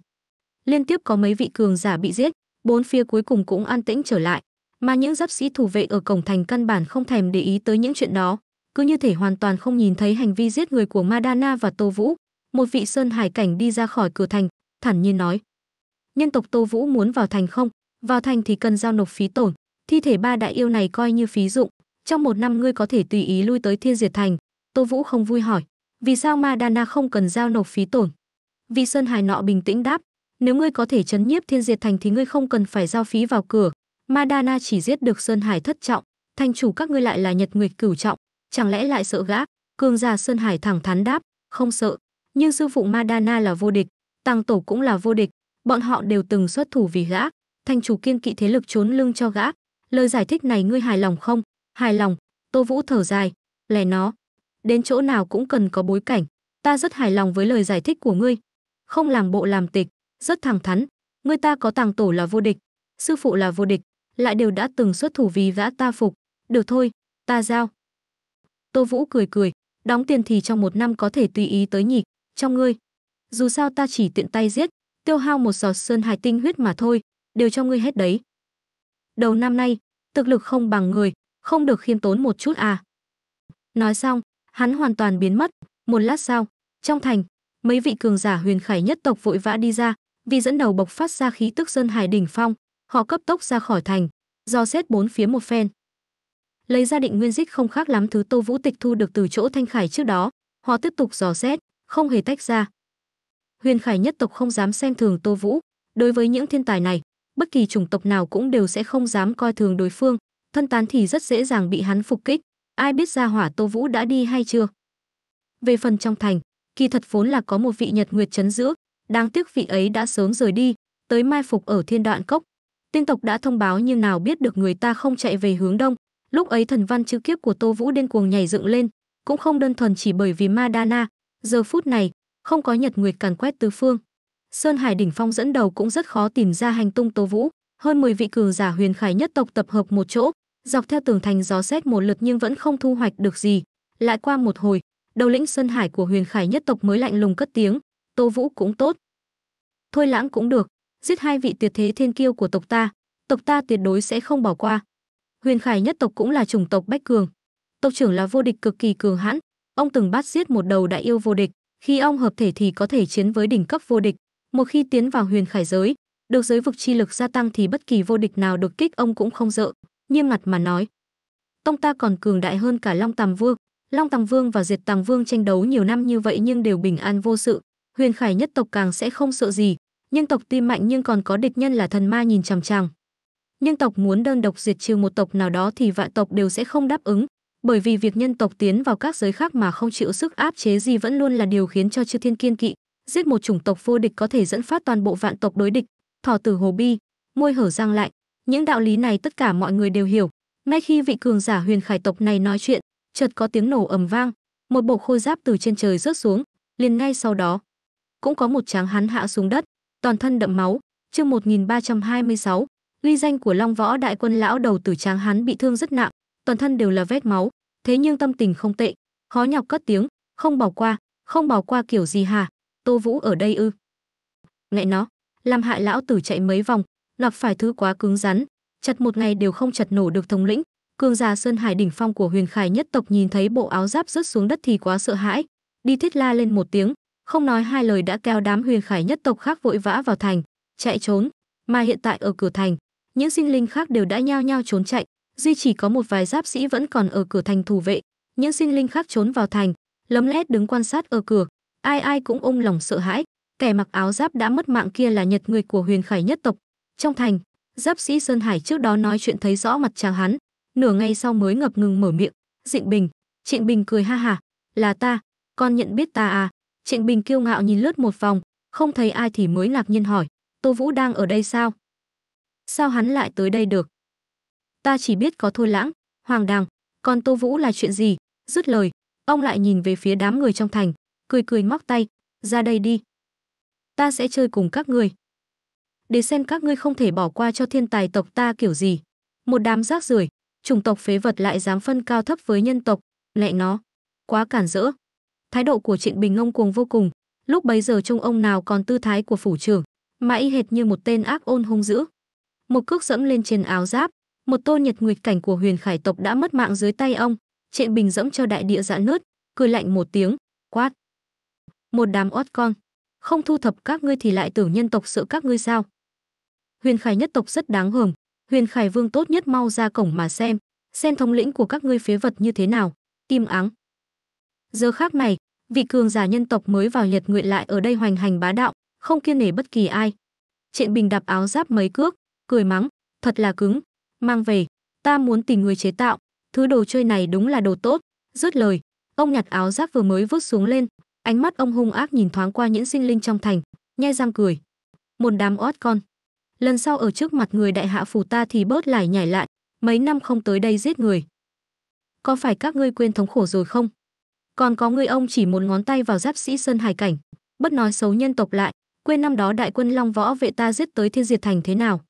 liên tiếp có mấy vị cường giả bị giết bốn phía cuối cùng cũng an tĩnh trở lại mà những giáp sĩ thủ vệ ở cổng thành căn bản không thèm để ý tới những chuyện đó cứ như thể hoàn toàn không nhìn thấy hành vi giết người của Madana và Tô Vũ. Một vị sơn hải cảnh đi ra khỏi cửa thành, thản nhiên nói: "Nhân tộc Tô Vũ muốn vào thành không? Vào thành thì cần giao nộp phí tổn, thi thể ba đại yêu này coi như phí dụng, trong một năm ngươi có thể tùy ý lui tới Thiên Diệt thành." Tô Vũ không vui hỏi: "Vì sao Madana không cần giao nộp phí tổn?" Vị sơn hải nọ bình tĩnh đáp: "Nếu ngươi có thể chấn nhiếp Thiên Diệt thành thì ngươi không cần phải giao phí vào cửa." Madana chỉ giết được Sơn Hải thất trọng, thành chủ các ngươi lại là Nhật Nguyệt cửu trọng, chẳng lẽ lại sợ gã? Cường gia Sơn Hải thẳng thắn đáp, không sợ, nhưng sư phụ Madana là vô địch, tăng tổ cũng là vô địch, bọn họ đều từng xuất thủ vì gã, thành chủ kiên kỵ thế lực trốn lưng cho gã. Lời giải thích này ngươi hài lòng không? Hài lòng, Tô Vũ thở dài, lẻ nó, đến chỗ nào cũng cần có bối cảnh, ta rất hài lòng với lời giải thích của ngươi. Không làm bộ làm tịch, rất thẳng thắn, ngươi ta có tàng tổ là vô địch, sư phụ là vô địch, lại đều đã từng xuất thủ vì gã ta phục, được thôi, ta giao. Tô Vũ cười cười, đóng tiền thì trong một năm có thể tùy ý tới nhỉ, trong ngươi. Dù sao ta chỉ tiện tay giết, tiêu hao một giọt sơn hải tinh huyết mà thôi, đều cho ngươi hết đấy. Đầu năm nay, thực lực không bằng người, không được khiêm tốn một chút à. Nói xong, hắn hoàn toàn biến mất, một lát sau, trong thành, mấy vị cường giả huyền khải nhất tộc vội vã đi ra, vì dẫn đầu bộc phát ra khí tức sơn hải đỉnh phong, họ cấp tốc ra khỏi thành, do xét bốn phía một phen lấy ra định nguyên dịch không khác lắm thứ Tô Vũ Tịch thu được từ chỗ Thanh Khải trước đó, họ tiếp tục dò xét, không hề tách ra. Huyền Khải nhất tộc không dám xem thường Tô Vũ, đối với những thiên tài này, bất kỳ chủng tộc nào cũng đều sẽ không dám coi thường đối phương, thân tán thì rất dễ dàng bị hắn phục kích, ai biết ra hỏa Tô Vũ đã đi hay chưa. Về phần trong thành, kỳ thật vốn là có một vị Nhật Nguyệt chấn giữ, đáng tiếc vị ấy đã sớm rời đi, tới mai phục ở Thiên Đoạn Cốc. Tiên tộc đã thông báo nhưng nào biết được người ta không chạy về hướng đông, Lúc ấy thần văn chữ kiếp của Tô Vũ điên cuồng nhảy dựng lên, cũng không đơn thuần chỉ bởi vì Madana, giờ phút này, không có nhật nguyệt càn quét tứ phương. Sơn Hải đỉnh phong dẫn đầu cũng rất khó tìm ra hành tung Tô Vũ, hơn 10 vị cường giả huyền khải nhất tộc tập hợp một chỗ, dọc theo tường thành gió xét một lượt nhưng vẫn không thu hoạch được gì. Lại qua một hồi, đầu lĩnh Sơn Hải của huyền khải nhất tộc mới lạnh lùng cất tiếng, Tô Vũ cũng tốt. Thôi lãng cũng được, giết hai vị tuyệt thế thiên kiêu của tộc ta, tộc ta tuyệt đối sẽ không bỏ qua. Huyền Khải nhất tộc cũng là chủng tộc bách cường. Tộc trưởng là vô địch cực kỳ cường hãn, ông từng bắt giết một đầu đại yêu vô địch, khi ông hợp thể thì có thể chiến với đỉnh cấp vô địch, một khi tiến vào Huyền Khải giới, được giới vực chi lực gia tăng thì bất kỳ vô địch nào đột kích ông cũng không sợ, nghiêm mặt mà nói. Tông ta còn cường đại hơn cả Long Tầm Vương, Long Tầm Vương và Diệt Tàng Vương tranh đấu nhiều năm như vậy nhưng đều bình an vô sự, Huyền Khải nhất tộc càng sẽ không sợ gì, Nhưng tộc tuy mạnh nhưng còn có địch nhân là thần ma nhìn chằm chằm, nhưng tộc muốn đơn độc diệt trừ một tộc nào đó thì vạn tộc đều sẽ không đáp ứng, bởi vì việc nhân tộc tiến vào các giới khác mà không chịu sức áp chế gì vẫn luôn là điều khiến cho chư thiên kiên kỵ, giết một chủng tộc vô địch có thể dẫn phát toàn bộ vạn tộc đối địch, thỏ tử hồ bi, môi hở răng lại, những đạo lý này tất cả mọi người đều hiểu. Ngay khi vị cường giả huyền khải tộc này nói chuyện, chợt có tiếng nổ ầm vang, một bộ khôi giáp từ trên trời rớt xuống, liền ngay sau đó, cũng có một tráng hắn hạ xuống đất, toàn thân đậm máu, chương 1326, Uy danh của Long Võ Đại Quân lão đầu tử tráng hắn bị thương rất nặng, toàn thân đều là vết máu, thế nhưng tâm tình không tệ, khó nhọc cất tiếng, không bỏ qua, không bỏ qua kiểu gì hả? Tô Vũ ở đây ư? Ngại nó, làm hại lão tử chạy mấy vòng, gặp phải thứ quá cứng rắn, chặt một ngày đều không chặt nổ được thống lĩnh. cương già Sơn Hải đỉnh phong của Huyền Khải nhất tộc nhìn thấy bộ áo giáp rớt xuống đất thì quá sợ hãi, đi thiết la lên một tiếng, không nói hai lời đã kéo đám Huyền Khải nhất tộc khác vội vã vào thành, chạy trốn, mà hiện tại ở cửa thành, những sinh linh khác đều đã nhao nhao trốn chạy, duy chỉ có một vài giáp sĩ vẫn còn ở cửa thành thủ vệ, những sinh linh khác trốn vào thành, lấm lét đứng quan sát ở cửa, ai ai cũng ôm lòng sợ hãi, kẻ mặc áo giáp đã mất mạng kia là Nhật người của Huyền Khải nhất tộc. Trong thành, giáp sĩ Sơn Hải trước đó nói chuyện thấy rõ mặt chàng hắn, nửa ngày sau mới ngập ngừng mở miệng, "Trịnh Bình." Trịnh Bình cười ha hả, "Là ta, con nhận biết ta à?" Trịnh Bình kiêu ngạo nhìn lướt một vòng, không thấy ai thì mới ngạc nhiên hỏi, "Tô Vũ đang ở đây sao?" Sao hắn lại tới đây được? Ta chỉ biết có Thôi Lãng, Hoàng Đằng, còn Tô Vũ là chuyện gì? Dứt lời, ông lại nhìn về phía đám người trong thành, cười cười móc tay, ra đây đi. Ta sẽ chơi cùng các người. Để xem các ngươi không thể bỏ qua cho thiên tài tộc ta kiểu gì. Một đám rác rưởi, chủng tộc phế vật lại dám phân cao thấp với nhân tộc, lẹ nó, quá cản rỡ. Thái độ của Trịnh Bình ngông cuồng vô cùng, lúc bấy giờ trông ông nào còn tư thái của phủ trưởng, mà y hệt như một tên ác ôn hung dữ một cước dẫm lên trên áo giáp, một tô nhật nguyệt cảnh của huyền khải tộc đã mất mạng dưới tay ông, trịnh bình dẫm cho đại địa dạn nứt, cười lạnh một tiếng, quát. Một đám ót con, không thu thập các ngươi thì lại tưởng nhân tộc sợ các ngươi sao. Huyền khải nhất tộc rất đáng hờm, huyền khải vương tốt nhất mau ra cổng mà xem, xem thống lĩnh của các ngươi phế vật như thế nào, tim áng. Giờ khác này, vị cường giả nhân tộc mới vào liệt nguyện lại ở đây hoành hành bá đạo, không kiên nể bất kỳ ai. Trịnh Bình đạp áo giáp mấy cước, cười mắng, thật là cứng, mang về, ta muốn tìm người chế tạo, thứ đồ chơi này đúng là đồ tốt, rớt lời, ông nhặt áo giáp vừa mới vứt xuống lên, ánh mắt ông hung ác nhìn thoáng qua những sinh linh trong thành, nhai răng cười. Một đám ót con. Lần sau ở trước mặt người đại hạ phủ ta thì bớt lại nhảy lại, mấy năm không tới đây giết người. Có phải các ngươi quên thống khổ rồi không? Còn có người ông chỉ một ngón tay vào giáp sĩ Sơn Hải Cảnh, bất nói xấu nhân tộc lại, quên năm đó đại quân Long Võ vệ ta giết tới thiên diệt thành thế nào.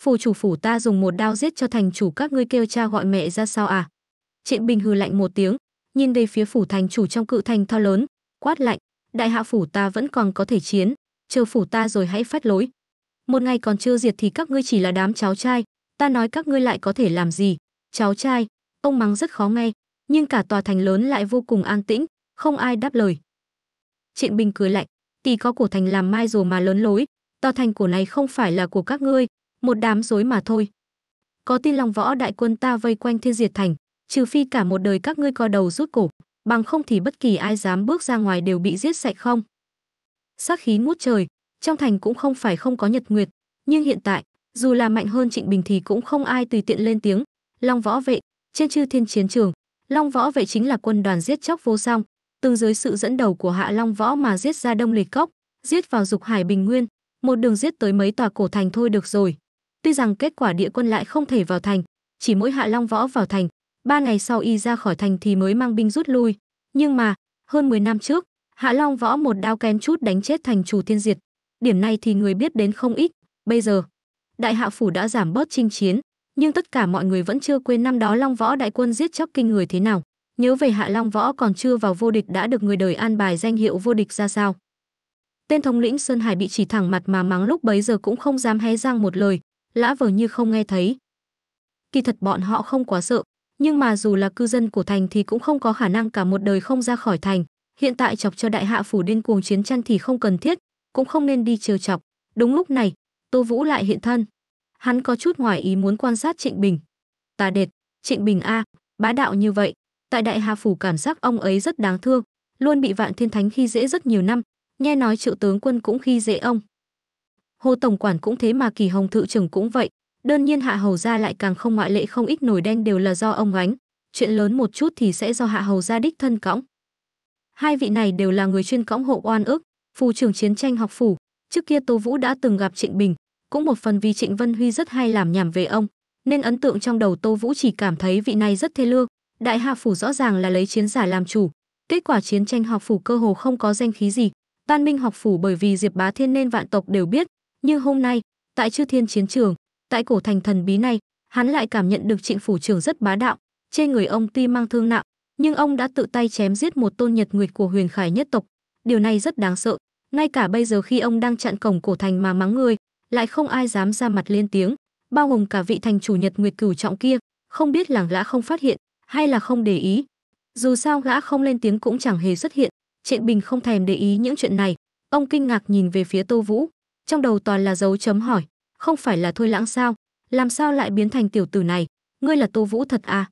Phủ chủ phủ ta dùng một đao giết cho thành chủ các ngươi kêu cha gọi mẹ ra sao à? Trịnh Bình hừ lạnh một tiếng, nhìn về phía phủ thành chủ trong cự thành to lớn, quát lạnh, đại hạ phủ ta vẫn còn có thể chiến, chờ phủ ta rồi hãy phát lối. Một ngày còn chưa diệt thì các ngươi chỉ là đám cháu trai, ta nói các ngươi lại có thể làm gì? Cháu trai, ông mắng rất khó nghe, nhưng cả tòa thành lớn lại vô cùng an tĩnh, không ai đáp lời. Trịnh Bình cười lạnh, Tì có cổ thành làm mai rồi mà lớn lối, tòa thành của này không phải là của các ngươi, một đám rối mà thôi. Có tin lòng võ đại quân ta vây quanh thiên diệt thành, trừ phi cả một đời các ngươi co đầu rút cổ, bằng không thì bất kỳ ai dám bước ra ngoài đều bị giết sạch không. Sắc khí ngút trời, trong thành cũng không phải không có nhật nguyệt, nhưng hiện tại, dù là mạnh hơn Trịnh Bình thì cũng không ai tùy tiện lên tiếng. Long võ vệ, trên chư thiên chiến trường, Long võ vệ chính là quân đoàn giết chóc vô song, tương dưới sự dẫn đầu của Hạ Long võ mà giết ra Đông Lịch Cốc, giết vào Dục Hải Bình Nguyên, một đường giết tới mấy tòa cổ thành thôi được rồi. Tuy rằng kết quả địa quân lại không thể vào thành, chỉ mỗi Hạ Long Võ vào thành, ba ngày sau y ra khỏi thành thì mới mang binh rút lui. Nhưng mà, hơn 10 năm trước, Hạ Long Võ một đao kém chút đánh chết thành chủ thiên diệt. Điểm này thì người biết đến không ít, bây giờ, đại hạ phủ đã giảm bớt chinh chiến, nhưng tất cả mọi người vẫn chưa quên năm đó Long Võ đại quân giết chóc kinh người thế nào. Nhớ về Hạ Long Võ còn chưa vào vô địch đã được người đời an bài danh hiệu vô địch ra sao. Tên thống lĩnh Sơn Hải bị chỉ thẳng mặt mà mắng lúc bấy giờ cũng không dám hé răng một lời, lã vờ như không nghe thấy. Kỳ thật bọn họ không quá sợ, nhưng mà dù là cư dân của thành thì cũng không có khả năng cả một đời không ra khỏi thành. Hiện tại chọc cho đại hạ phủ điên cuồng chiến chăn thì không cần thiết, cũng không nên đi chờ chọc. Đúng lúc này, Tô Vũ lại hiện thân. Hắn có chút ngoài ý muốn quan sát Trịnh Bình. Tà đệt, Trịnh Bình A, bá đạo như vậy. Tại đại hạ phủ cảm giác ông ấy rất đáng thương, luôn bị vạn thiên thánh khi dễ rất nhiều năm. Nghe nói triệu tướng quân cũng khi dễ ông. Hồ tổng quản cũng thế mà Kỳ Hồng thự trưởng cũng vậy, đơn nhiên Hạ Hầu gia lại càng không ngoại lệ không ít nổi đen đều là do ông gánh, chuyện lớn một chút thì sẽ do Hạ Hầu gia đích thân cõng. Hai vị này đều là người chuyên cõng hộ oan ức, phù trưởng chiến tranh học phủ, trước kia Tô Vũ đã từng gặp Trịnh Bình, cũng một phần vì Trịnh Vân Huy rất hay làm nhảm về ông, nên ấn tượng trong đầu Tô Vũ chỉ cảm thấy vị này rất thê lương, đại hạ phủ rõ ràng là lấy chiến giả làm chủ, kết quả chiến tranh học phủ cơ hồ không có danh khí gì, toàn Minh học phủ bởi vì Diệp Bá Thiên nên vạn tộc đều biết, nhưng hôm nay, tại chư thiên chiến trường, tại cổ thành thần bí này, hắn lại cảm nhận được trịnh phủ trưởng rất bá đạo. Trên người ông tuy mang thương nặng, nhưng ông đã tự tay chém giết một tôn nhật nguyệt của huyền khải nhất tộc. Điều này rất đáng sợ. Ngay cả bây giờ khi ông đang chặn cổng cổ thành mà mắng người, lại không ai dám ra mặt lên tiếng, bao gồm cả vị thành chủ nhật nguyệt cửu trọng kia. Không biết làng lã không phát hiện, hay là không để ý. Dù sao gã không lên tiếng cũng chẳng hề xuất hiện, Trịnh Bình không thèm để ý những chuyện này. Ông kinh ngạc nhìn về phía Tô Vũ, trong đầu toàn là dấu chấm hỏi, không phải là thôi lãng sao, làm sao lại biến thành tiểu tử này, ngươi là Tô Vũ thật à?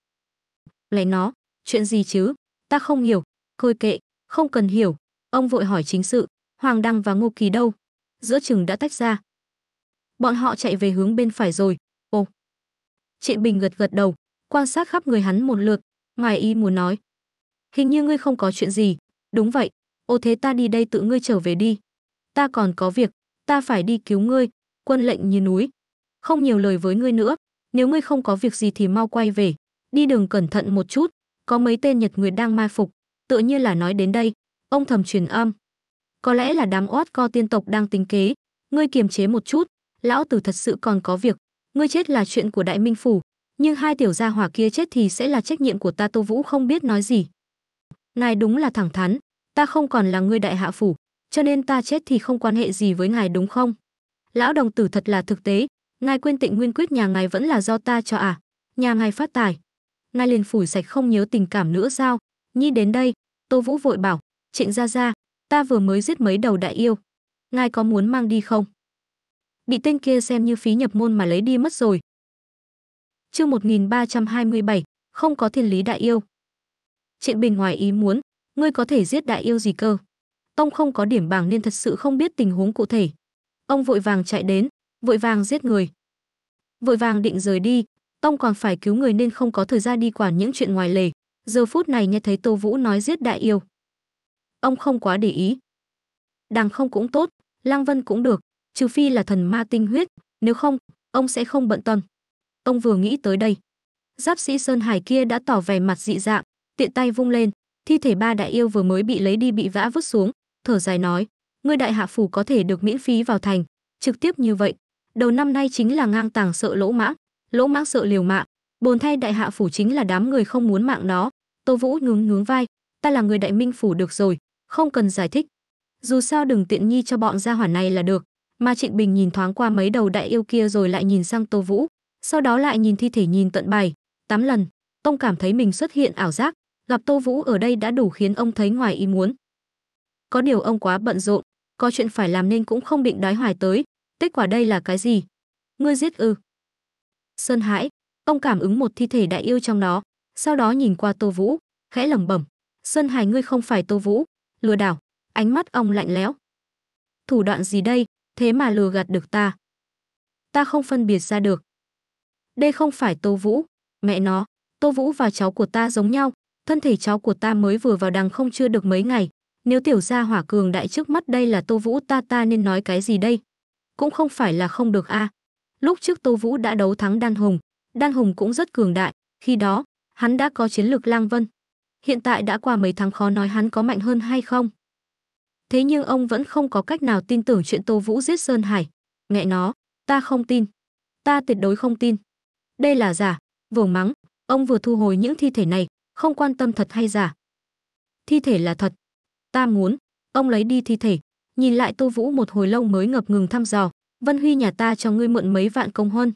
Lại nó, chuyện gì chứ, ta không hiểu, khôi kệ, không cần hiểu, ông vội hỏi chính sự, Hoàng Đăng và Ngô Kỳ đâu? Giữa chừng đã tách ra. Bọn họ chạy về hướng bên phải rồi, ồ. Chị Bình gật gật đầu, quan sát khắp người hắn một lượt, ngoài ý muốn nói. Hình như ngươi không có chuyện gì, đúng vậy, ô thế ta đi đây tự ngươi trở về đi. Ta còn có việc, ta phải đi cứu ngươi, quân lệnh như núi. Không nhiều lời với ngươi nữa, nếu ngươi không có việc gì thì mau quay về, đi đường cẩn thận một chút, có mấy tên Nhật Nguyệt đang mai phục, tự như là nói đến đây, ông thầm truyền âm. Có lẽ là đám oát co tiên tộc đang tính kế, ngươi kiềm chế một chút, lão tử thật sự còn có việc, ngươi chết là chuyện của đại minh phủ, nhưng hai tiểu gia hỏa kia chết thì sẽ là trách nhiệm của ta Tô Vũ không biết nói gì. Ngài đúng là thẳng thắn, ta không còn là ngươi đại hạ phủ, cho nên ta chết thì không quan hệ gì với ngài đúng không? Lão đồng tử thật là thực tế, ngài quên tịnh nguyên quyết nhà ngài vẫn là do ta cho à? Nhà ngài phát tài. Ngài liền phủi sạch không nhớ tình cảm nữa sao? Nhi đến đây, Tô Vũ vội bảo, trịnh ra ra, ta vừa mới giết mấy đầu đại yêu. Ngài có muốn mang đi không? Bị tên kia xem như phí nhập môn mà lấy đi mất rồi. Chương 1327, không có thiên lý đại yêu. Trịnh Bình ngoài ý muốn, ngươi có thể giết đại yêu gì cơ? Tông không có điểm bảng nên thật sự không biết tình huống cụ thể. Ông vội vàng chạy đến, vội vàng giết người. Vội vàng định rời đi, Tông còn phải cứu người nên không có thời gian đi quản những chuyện ngoài lề. Giờ phút này nghe thấy Tô Vũ nói giết đại yêu. Ông không quá để ý. Đằng không cũng tốt, Lăng Vân cũng được, trừ phi là thần ma tinh huyết, nếu không, ông sẽ không bận tâm. Ông vừa nghĩ tới đây. Giáp sĩ Sơn Hải kia đã tỏ vẻ mặt dị dạng, tiện tay vung lên, thi thể ba đại yêu vừa mới bị lấy đi bị vã vứt xuống, thở dài nói, ngươi đại hạ phủ có thể được miễn phí vào thành, trực tiếp như vậy. Đầu năm nay chính là ngang tàng sợ lỗ mãng, lỗ mãng sợ liều mạng, bồn thay đại hạ phủ chính là đám người không muốn mạng nó. Tô Vũ nhún nhún vai, ta là người đại minh phủ được rồi, không cần giải thích. Dù sao đừng tiện nhi cho bọn gia hỏa này là được. Mà Trịnh Bình nhìn thoáng qua mấy đầu đại yêu kia rồi lại nhìn sang Tô Vũ, sau đó lại nhìn thi thể nhìn tận bài, tám lần, tông cảm thấy mình xuất hiện ảo giác, gặp Tô Vũ ở đây đã đủ khiến ông thấy ngoài ý muốn có điều ông quá bận rộn, có chuyện phải làm nên cũng không định đói hoài tới, kết quả đây là cái gì? Ngươi giết ư? Ừ. Sơn hãi, ông cảm ứng một thi thể đại yêu trong đó. sau đó nhìn qua Tô Vũ, khẽ lẩm bẩm, "Sơn Hải ngươi không phải Tô Vũ, lừa đảo." Ánh mắt ông lạnh lẽo. "Thủ đoạn gì đây, thế mà lừa gạt được ta?" "Ta không phân biệt ra được." "Đây không phải Tô Vũ, mẹ nó, Tô Vũ và cháu của ta giống nhau, thân thể cháu của ta mới vừa vào đằng không chưa được mấy ngày, nếu tiểu gia hỏa cường đại trước mắt đây là Tô Vũ ta ta nên nói cái gì đây? Cũng không phải là không được a. À. Lúc trước Tô Vũ đã đấu thắng Đan Hùng, Đan Hùng cũng rất cường đại, khi đó, hắn đã có chiến lược lang vân. Hiện tại đã qua mấy tháng khó nói hắn có mạnh hơn hay không. Thế nhưng ông vẫn không có cách nào tin tưởng chuyện Tô Vũ giết Sơn Hải. Nghe nó, ta không tin. Ta tuyệt đối không tin. Đây là giả, vừa mắng, ông vừa thu hồi những thi thể này, không quan tâm thật hay giả. Thi thể là thật, ta muốn ông lấy đi thi thể nhìn lại tô vũ một hồi lâu mới ngập ngừng thăm dò vân huy nhà ta cho ngươi mượn mấy vạn công huân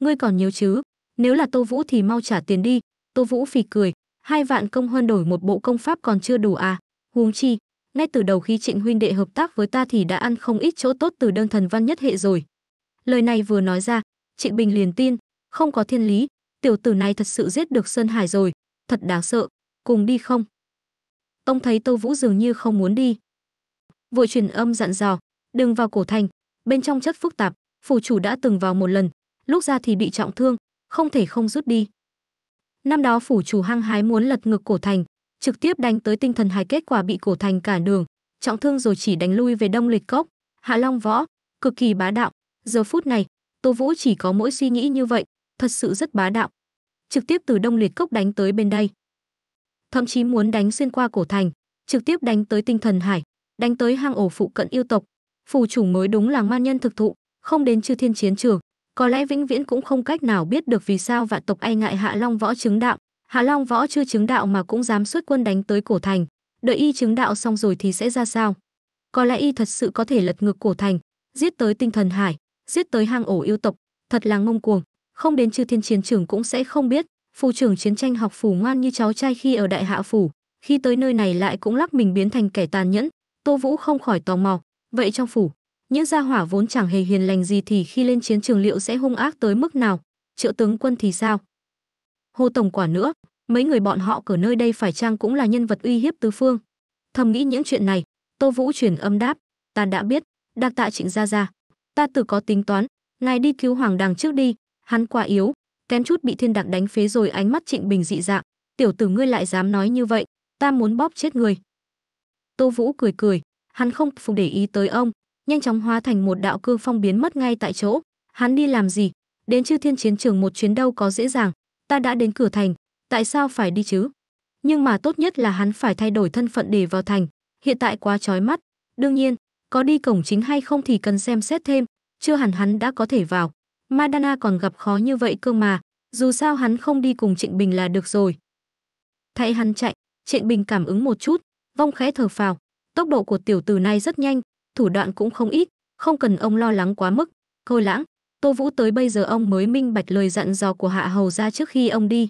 ngươi còn nhiều chứ nếu là tô vũ thì mau trả tiền đi tô vũ phì cười hai vạn công huân đổi một bộ công pháp còn chưa đủ à huống chi ngay từ đầu khi trịnh huynh đệ hợp tác với ta thì đã ăn không ít chỗ tốt từ đơn thần văn nhất hệ rồi lời này vừa nói ra trịnh bình liền tin không có thiên lý tiểu tử này thật sự giết được sơn hải rồi thật đáng sợ cùng đi không ông thấy Tô Vũ dường như không muốn đi. Vội truyền âm dặn dò, đừng vào cổ thành, bên trong chất phức tạp, phủ chủ đã từng vào một lần, lúc ra thì bị trọng thương, không thể không rút đi. Năm đó phủ chủ hăng hái muốn lật ngược cổ thành, trực tiếp đánh tới tinh thần hài kết quả bị cổ thành cả đường, trọng thương rồi chỉ đánh lui về đông lịch cốc, hạ long võ, cực kỳ bá đạo. Giờ phút này, Tô Vũ chỉ có mỗi suy nghĩ như vậy, thật sự rất bá đạo. Trực tiếp từ đông liệt cốc đánh tới bên đây thậm chí muốn đánh xuyên qua cổ thành, trực tiếp đánh tới tinh thần hải, đánh tới hang ổ phụ cận yêu tộc. Phù chủ mới đúng là man nhân thực thụ, không đến chư thiên chiến trường, có lẽ vĩnh viễn cũng không cách nào biết được vì sao vạn tộc ai e ngại Hạ Long võ chứng đạo, Hạ Long võ chưa chứng đạo mà cũng dám xuất quân đánh tới cổ thành, đợi y chứng đạo xong rồi thì sẽ ra sao? Có lẽ y thật sự có thể lật ngược cổ thành, giết tới tinh thần hải, giết tới hang ổ yêu tộc, thật là ngông cuồng, không đến chư thiên chiến trường cũng sẽ không biết, phù trưởng chiến tranh học phủ ngoan như cháu trai khi ở đại hạ phủ khi tới nơi này lại cũng lắc mình biến thành kẻ tàn nhẫn tô vũ không khỏi tò mò vậy trong phủ những gia hỏa vốn chẳng hề hiền lành gì thì khi lên chiến trường liệu sẽ hung ác tới mức nào triệu tướng quân thì sao Hồ tổng quả nữa mấy người bọn họ ở nơi đây phải chăng cũng là nhân vật uy hiếp tứ phương thầm nghĩ những chuyện này tô vũ truyền âm đáp ta đã biết đặc tạ trịnh gia gia ta tự có tính toán ngài đi cứu hoàng đằng trước đi hắn quá yếu kém chút bị thiên đạc đánh phế rồi ánh mắt trịnh bình dị dạng tiểu tử ngươi lại dám nói như vậy ta muốn bóp chết ngươi tô vũ cười cười hắn không phục để ý tới ông nhanh chóng hóa thành một đạo cương phong biến mất ngay tại chỗ hắn đi làm gì đến chư thiên chiến trường một chuyến đâu có dễ dàng ta đã đến cửa thành tại sao phải đi chứ nhưng mà tốt nhất là hắn phải thay đổi thân phận để vào thành hiện tại quá trói mắt đương nhiên có đi cổng chính hay không thì cần xem xét thêm chưa hẳn hắn đã có thể vào Madana còn gặp khó như vậy cơ mà, dù sao hắn không đi cùng Trịnh Bình là được rồi. Thấy hắn chạy, Trịnh Bình cảm ứng một chút, vong khẽ thở phào, tốc độ của tiểu tử này rất nhanh, thủ đoạn cũng không ít, không cần ông lo lắng quá mức. Khôi lãng, Tô Vũ tới bây giờ ông mới minh bạch lời dặn dò của Hạ Hầu ra trước khi ông đi.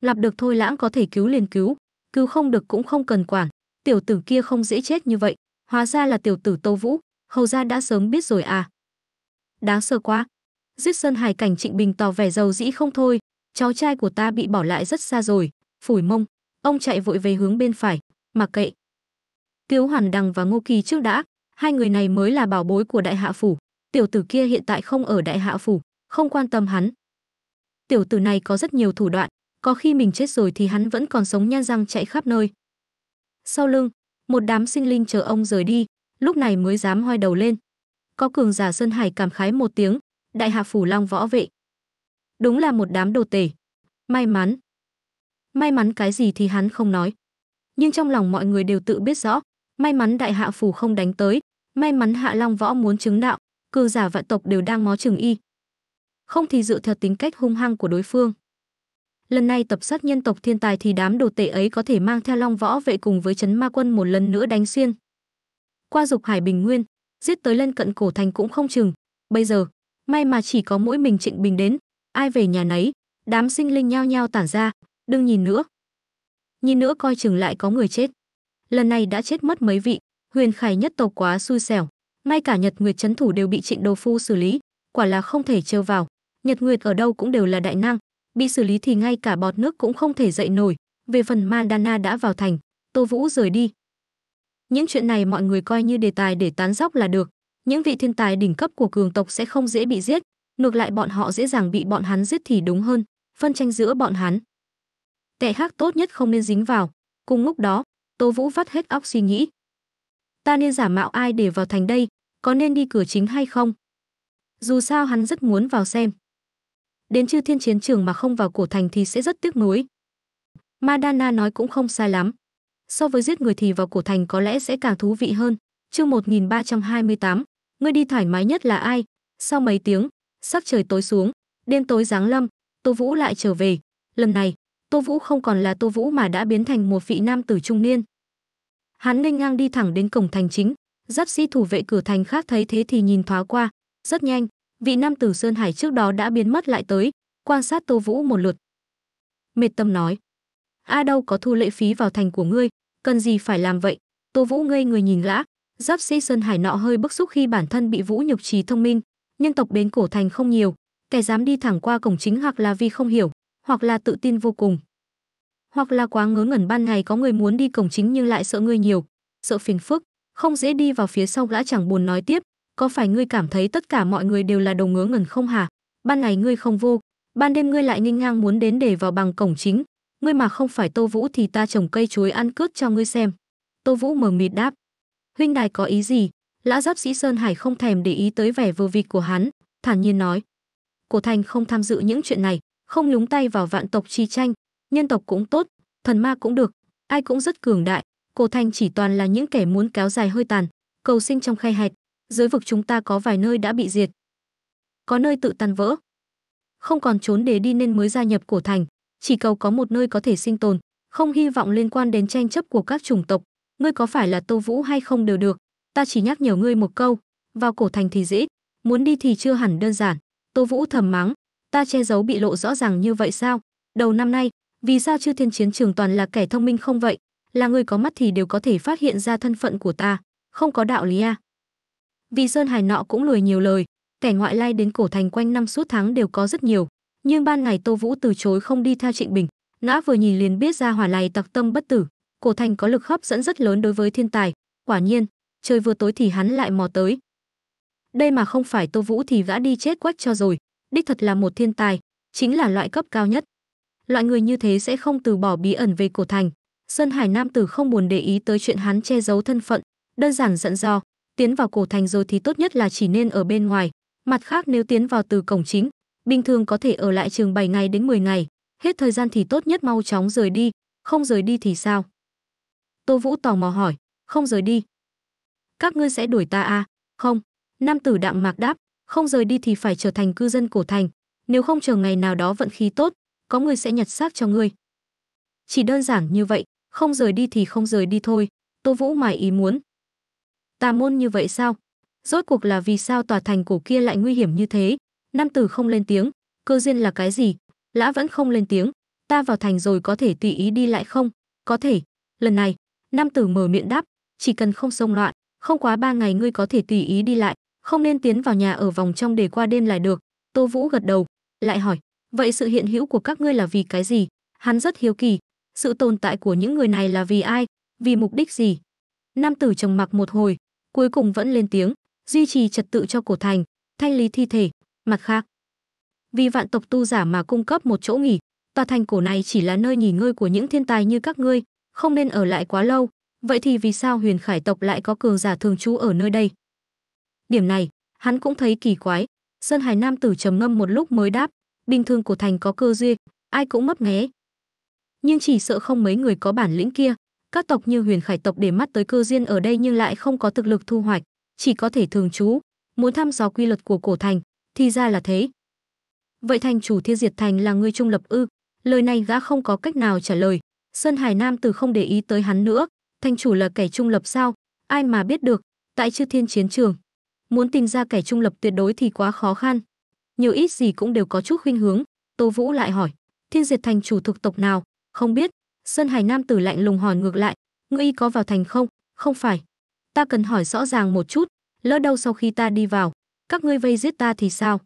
Lặp được thôi lãng có thể cứu liền cứu, cứu không được cũng không cần quản, tiểu tử kia không dễ chết như vậy, hóa ra là tiểu tử Tô Vũ, Hầu ra đã sớm biết rồi à. Đáng sợ quá, Dứt Sơn Hải cảnh Trịnh Bình tỏ vẻ giàu dĩ không thôi, cháu trai của ta bị bỏ lại rất xa rồi, phủi mông. Ông chạy vội về hướng bên phải, mà kệ. Cứu Hoàn Đằng và Ngô Kỳ trước đã, hai người này mới là bảo bối của đại hạ phủ, tiểu tử kia hiện tại không ở đại hạ phủ, không quan tâm hắn. Tiểu tử này có rất nhiều thủ đoạn, có khi mình chết rồi thì hắn vẫn còn sống nhan răng chạy khắp nơi. Sau lưng, một đám sinh linh chờ ông rời đi, lúc này mới dám hoai đầu lên. Có cường giả Sơn Hải cảm khái một tiếng, Đại Hạ Phủ Long võ vệ. Đúng là một đám đồ tể. May mắn. May mắn cái gì thì hắn không nói. Nhưng trong lòng mọi người đều tự biết rõ, may mắn Đại Hạ Phủ không đánh tới, may mắn Hạ Long võ muốn chứng đạo, cư giả vạn tộc đều đang ngó chừng y. Không thì dựa theo tính cách hung hăng của đối phương. Lần này tập sát nhân tộc thiên tài thì đám đồ tể ấy có thể mang theo Long Võ vệ cùng với chấn ma quân một lần nữa đánh xuyên. Qua dục Hải Bình Nguyên, giết tới lân cận cổ thành cũng không chừng. Bây giờ, May mà chỉ có mỗi mình Trịnh Bình đến, ai về nhà nấy, đám sinh linh nhao nhao tản ra, đừng nhìn nữa. Nhìn nữa coi chừng lại có người chết. Lần này đã chết mất mấy vị, Huyền Khải nhất tộc quá xui xẻo, ngay cả Nhật Nguyệt Trấn thủ đều bị Trịnh Đồ Phu xử lý, quả là không thể trêu vào. Nhật Nguyệt ở đâu cũng đều là đại năng, bị xử lý thì ngay cả bọt nước cũng không thể dậy nổi. Về phần Mandana đã vào thành, Tô Vũ rời đi. Những chuyện này mọi người coi như đề tài để tán dóc là được, những vị thiên tài đỉnh cấp của cường tộc sẽ không dễ bị giết, ngược lại bọn họ dễ dàng bị bọn hắn giết thì đúng hơn, phân tranh giữa bọn hắn. Tệ khác tốt nhất không nên dính vào. Cùng lúc đó, Tô Vũ vắt hết óc suy nghĩ. Ta nên giả mạo ai để vào thành đây, có nên đi cửa chính hay không? Dù sao hắn rất muốn vào xem. Đến chư thiên chiến trường mà không vào cổ thành thì sẽ rất tiếc nuối. Madana nói cũng không sai lắm. So với giết người thì vào cổ thành có lẽ sẽ càng thú vị hơn. Chương 1328, ngươi đi thoải mái nhất là ai sau mấy tiếng sắc trời tối xuống đêm tối giáng lâm tô vũ lại trở về lần này tô vũ không còn là tô vũ mà đã biến thành một vị nam tử trung niên hắn nghênh ngang đi thẳng đến cổng thành chính giáp sĩ thủ vệ cửa thành khác thấy thế thì nhìn thoáng qua rất nhanh vị nam tử sơn hải trước đó đã biến mất lại tới quan sát tô vũ một lượt mệt tâm nói a đâu có thu lệ phí vào thành của ngươi cần gì phải làm vậy tô vũ ngây người nhìn lã Giáp sĩ Sơn Hải nọ hơi bức xúc khi bản thân bị Vũ Nhục Trì thông minh, nhưng tộc bến cổ thành không nhiều, kẻ dám đi thẳng qua cổng chính hoặc là vì không hiểu, hoặc là tự tin vô cùng. Hoặc là quá ngớ ngẩn ban ngày có người muốn đi cổng chính nhưng lại sợ người nhiều, sợ phiền phức, không dễ đi vào phía sau gã chẳng buồn nói tiếp, có phải ngươi cảm thấy tất cả mọi người đều là đầu ngớ ngẩn không hả? Ban ngày ngươi không vô, ban đêm ngươi lại nghênh ngang muốn đến để vào bằng cổng chính, ngươi mà không phải Tô Vũ thì ta trồng cây chuối ăn cướp cho ngươi xem." Tô Vũ mờ mịt đáp huynh đài có ý gì lã giáp sĩ sơn hải không thèm để ý tới vẻ vô vị của hắn thản nhiên nói cổ thành không tham dự những chuyện này không nhúng tay vào vạn tộc chi tranh nhân tộc cũng tốt thần ma cũng được ai cũng rất cường đại cổ thành chỉ toàn là những kẻ muốn kéo dài hơi tàn cầu sinh trong khay hẹp dưới vực chúng ta có vài nơi đã bị diệt có nơi tự tan vỡ không còn trốn để đi nên mới gia nhập cổ thành chỉ cầu có một nơi có thể sinh tồn không hy vọng liên quan đến tranh chấp của các chủng tộc ngươi có phải là Tô Vũ hay không đều được, ta chỉ nhắc nhở ngươi một câu, vào cổ thành thì dễ, muốn đi thì chưa hẳn đơn giản. Tô Vũ thầm mắng, ta che giấu bị lộ rõ ràng như vậy sao? Đầu năm nay, vì sao chưa thiên chiến trường toàn là kẻ thông minh không vậy? Là người có mắt thì đều có thể phát hiện ra thân phận của ta, không có đạo lý à? Vì Sơn Hải nọ cũng lùi nhiều lời, kẻ ngoại lai đến cổ thành quanh năm suốt tháng đều có rất nhiều, nhưng ban ngày Tô Vũ từ chối không đi theo Trịnh Bình, nã vừa nhìn liền biết ra hỏa này tặc tâm bất tử, cổ thành có lực hấp dẫn rất lớn đối với thiên tài quả nhiên trời vừa tối thì hắn lại mò tới đây mà không phải tô vũ thì gã đi chết quách cho rồi đích thật là một thiên tài chính là loại cấp cao nhất loại người như thế sẽ không từ bỏ bí ẩn về cổ thành sơn hải nam tử không buồn để ý tới chuyện hắn che giấu thân phận đơn giản dặn dò tiến vào cổ thành rồi thì tốt nhất là chỉ nên ở bên ngoài mặt khác nếu tiến vào từ cổng chính bình thường có thể ở lại trường 7 ngày đến 10 ngày hết thời gian thì tốt nhất mau chóng rời đi không rời đi thì sao Tô Vũ tò mò hỏi, không rời đi. Các ngươi sẽ đuổi ta à? Không. Nam tử đạm mạc đáp, không rời đi thì phải trở thành cư dân cổ thành, nếu không chờ ngày nào đó vận khí tốt, có người sẽ nhặt xác cho ngươi. Chỉ đơn giản như vậy, không rời đi thì không rời đi thôi, Tô Vũ mải ý muốn. Tà môn như vậy sao? Rốt cuộc là vì sao tòa thành cổ kia lại nguy hiểm như thế? Nam tử không lên tiếng, cơ duyên là cái gì? Lã vẫn không lên tiếng, ta vào thành rồi có thể tùy ý đi lại không? Có thể, lần này, Nam tử mở miệng đáp, chỉ cần không xông loạn, không quá ba ngày ngươi có thể tùy ý đi lại, không nên tiến vào nhà ở vòng trong để qua đêm lại được. Tô Vũ gật đầu, lại hỏi, vậy sự hiện hữu của các ngươi là vì cái gì? Hắn rất hiếu kỳ, sự tồn tại của những người này là vì ai, vì mục đích gì? Nam tử trầm mặc một hồi, cuối cùng vẫn lên tiếng, duy trì trật tự cho cổ thành, thanh lý thi thể, mặt khác. Vì vạn tộc tu giả mà cung cấp một chỗ nghỉ, tòa thành cổ này chỉ là nơi nghỉ ngơi của những thiên tài như các ngươi, không nên ở lại quá lâu. Vậy thì vì sao huyền khải tộc lại có cường giả thường trú ở nơi đây? Điểm này, hắn cũng thấy kỳ quái. Sơn Hải Nam tử trầm ngâm một lúc mới đáp, bình thường của thành có cơ duyên, ai cũng mấp nghé. Nhưng chỉ sợ không mấy người có bản lĩnh kia, các tộc như huyền khải tộc để mắt tới cơ duyên ở đây nhưng lại không có thực lực thu hoạch, chỉ có thể thường trú, muốn thăm dò quy luật của cổ thành, thì ra là thế. Vậy thành chủ thiên diệt thành là người trung lập ư, lời này gã không có cách nào trả lời, Sơn Hải Nam từ không để ý tới hắn nữa, Thành chủ là kẻ trung lập sao, ai mà biết được, tại chư thiên chiến trường. Muốn tìm ra kẻ trung lập tuyệt đối thì quá khó khăn. Nhiều ít gì cũng đều có chút khuynh hướng, Tô Vũ lại hỏi, thiên diệt thành chủ thuộc tộc nào, không biết. Sơn Hải Nam tử lạnh lùng hỏi ngược lại, ngươi y có vào thành không, không phải. Ta cần hỏi rõ ràng một chút, lỡ đâu sau khi ta đi vào, các ngươi vây giết ta thì sao?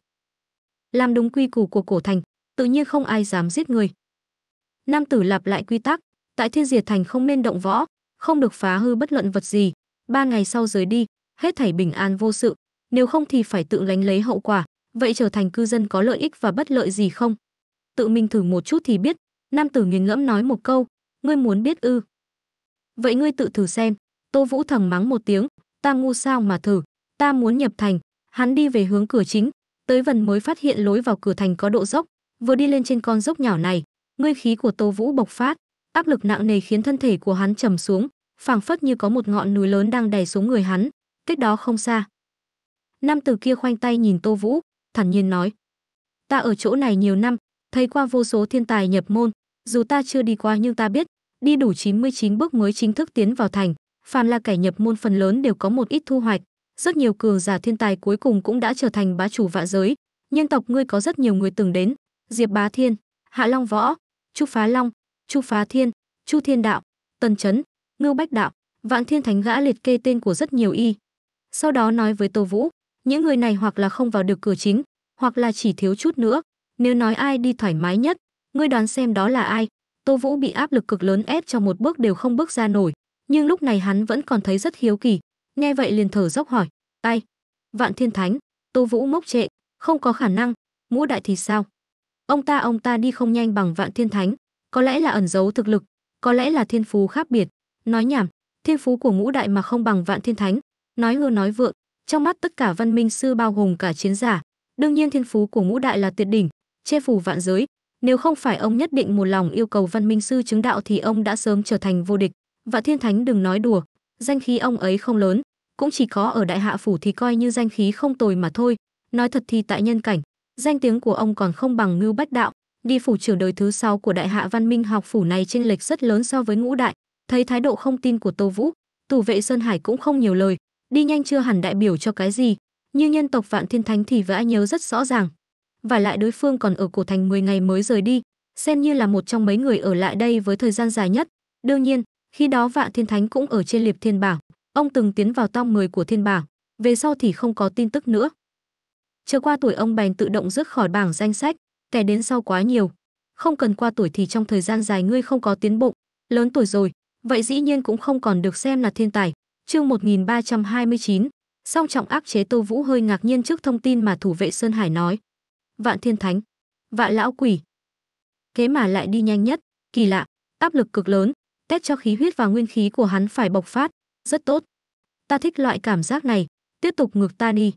Làm đúng quy củ của cổ thành, tự nhiên không ai dám giết người. Nam tử lặp lại quy tắc, tại Thiên Diệt Thành không nên động võ, không được phá hư bất luận vật gì, ba ngày sau rời đi, hết thảy bình an vô sự, nếu không thì phải tự lánh lấy hậu quả, vậy trở thành cư dân có lợi ích và bất lợi gì không? Tự mình thử một chút thì biết, nam tử nghiền ngẫm nói một câu, ngươi muốn biết ư? Vậy ngươi tự thử xem, Tô Vũ thầm mắng một tiếng, ta ngu sao mà thử, ta muốn nhập thành, hắn đi về hướng cửa chính, tới vần mới phát hiện lối vào cửa thành có độ dốc, vừa đi lên trên con dốc nhỏ này, Ngươi khí của Tô Vũ bộc phát, áp lực nặng nề khiến thân thể của hắn trầm xuống, phảng phất như có một ngọn núi lớn đang đè xuống người hắn, cách đó không xa. Nam tử kia khoanh tay nhìn Tô Vũ, thản nhiên nói: "Ta ở chỗ này nhiều năm, thấy qua vô số thiên tài nhập môn, dù ta chưa đi qua nhưng ta biết, đi đủ 99 bước mới chính thức tiến vào thành, phàm là kẻ nhập môn phần lớn đều có một ít thu hoạch, rất nhiều cường giả thiên tài cuối cùng cũng đã trở thành bá chủ vạn giới, nhân tộc ngươi có rất nhiều người từng đến, Diệp Bá Thiên Hạ Long Võ, Chu Phá Long, Chu Phá Thiên, Chu Thiên Đạo, Tần Chấn, Ngưu Bách Đạo, Vạn Thiên Thánh gã liệt kê tên của rất nhiều y. Sau đó nói với Tô Vũ, những người này hoặc là không vào được cửa chính, hoặc là chỉ thiếu chút nữa. Nếu nói ai đi thoải mái nhất, ngươi đoán xem đó là ai. Tô Vũ bị áp lực cực lớn ép cho một bước đều không bước ra nổi, nhưng lúc này hắn vẫn còn thấy rất hiếu kỳ. Nghe vậy liền thở dốc hỏi, ai? Vạn Thiên Thánh, Tô Vũ mốc trệ, không có khả năng, mũ đại thì sao? Ông ta ông ta đi không nhanh bằng Vạn Thiên Thánh, có lẽ là ẩn giấu thực lực, có lẽ là thiên phú khác biệt. Nói nhảm, thiên phú của ngũ đại mà không bằng Vạn Thiên Thánh, nói hưa nói vượng, trong mắt tất cả văn minh sư bao gồm cả chiến giả, đương nhiên thiên phú của ngũ đại là tuyệt đỉnh, che phủ vạn giới, nếu không phải ông nhất định một lòng yêu cầu văn minh sư chứng đạo thì ông đã sớm trở thành vô địch. Vạn Thiên Thánh đừng nói đùa, danh khí ông ấy không lớn, cũng chỉ có ở đại hạ phủ thì coi như danh khí không tồi mà thôi. Nói thật thì tại nhân cảnh, Danh tiếng của ông còn không bằng Ngưu Bách Đạo, đi phủ trưởng đời thứ sáu của đại hạ văn minh học phủ này chênh lệch rất lớn so với ngũ đại. Thấy thái độ không tin của Tô Vũ, tù vệ Sơn Hải cũng không nhiều lời, đi nhanh chưa hẳn đại biểu cho cái gì, Như nhân tộc Vạn Thiên Thánh thì vã nhớ rất rõ ràng. Và lại đối phương còn ở cổ thành 10 ngày mới rời đi, xem như là một trong mấy người ở lại đây với thời gian dài nhất. Đương nhiên, khi đó Vạn Thiên Thánh cũng ở trên Liệp Thiên Bảo, ông từng tiến vào tong 10 của Thiên Bảo, về sau thì không có tin tức nữa. Chờ qua tuổi ông bèn tự động rước khỏi bảng danh sách, kẻ đến sau quá nhiều. Không cần qua tuổi thì trong thời gian dài ngươi không có tiến bộ, lớn tuổi rồi, vậy dĩ nhiên cũng không còn được xem là thiên tài. Chương 1329, song trọng áp chế Tô Vũ hơi ngạc nhiên trước thông tin mà thủ vệ Sơn Hải nói. Vạn thiên thánh, vạn lão quỷ. Kế mà lại đi nhanh nhất, kỳ lạ, áp lực cực lớn, tét cho khí huyết và nguyên khí của hắn phải bộc phát, rất tốt. Ta thích loại cảm giác này, tiếp tục ngược ta đi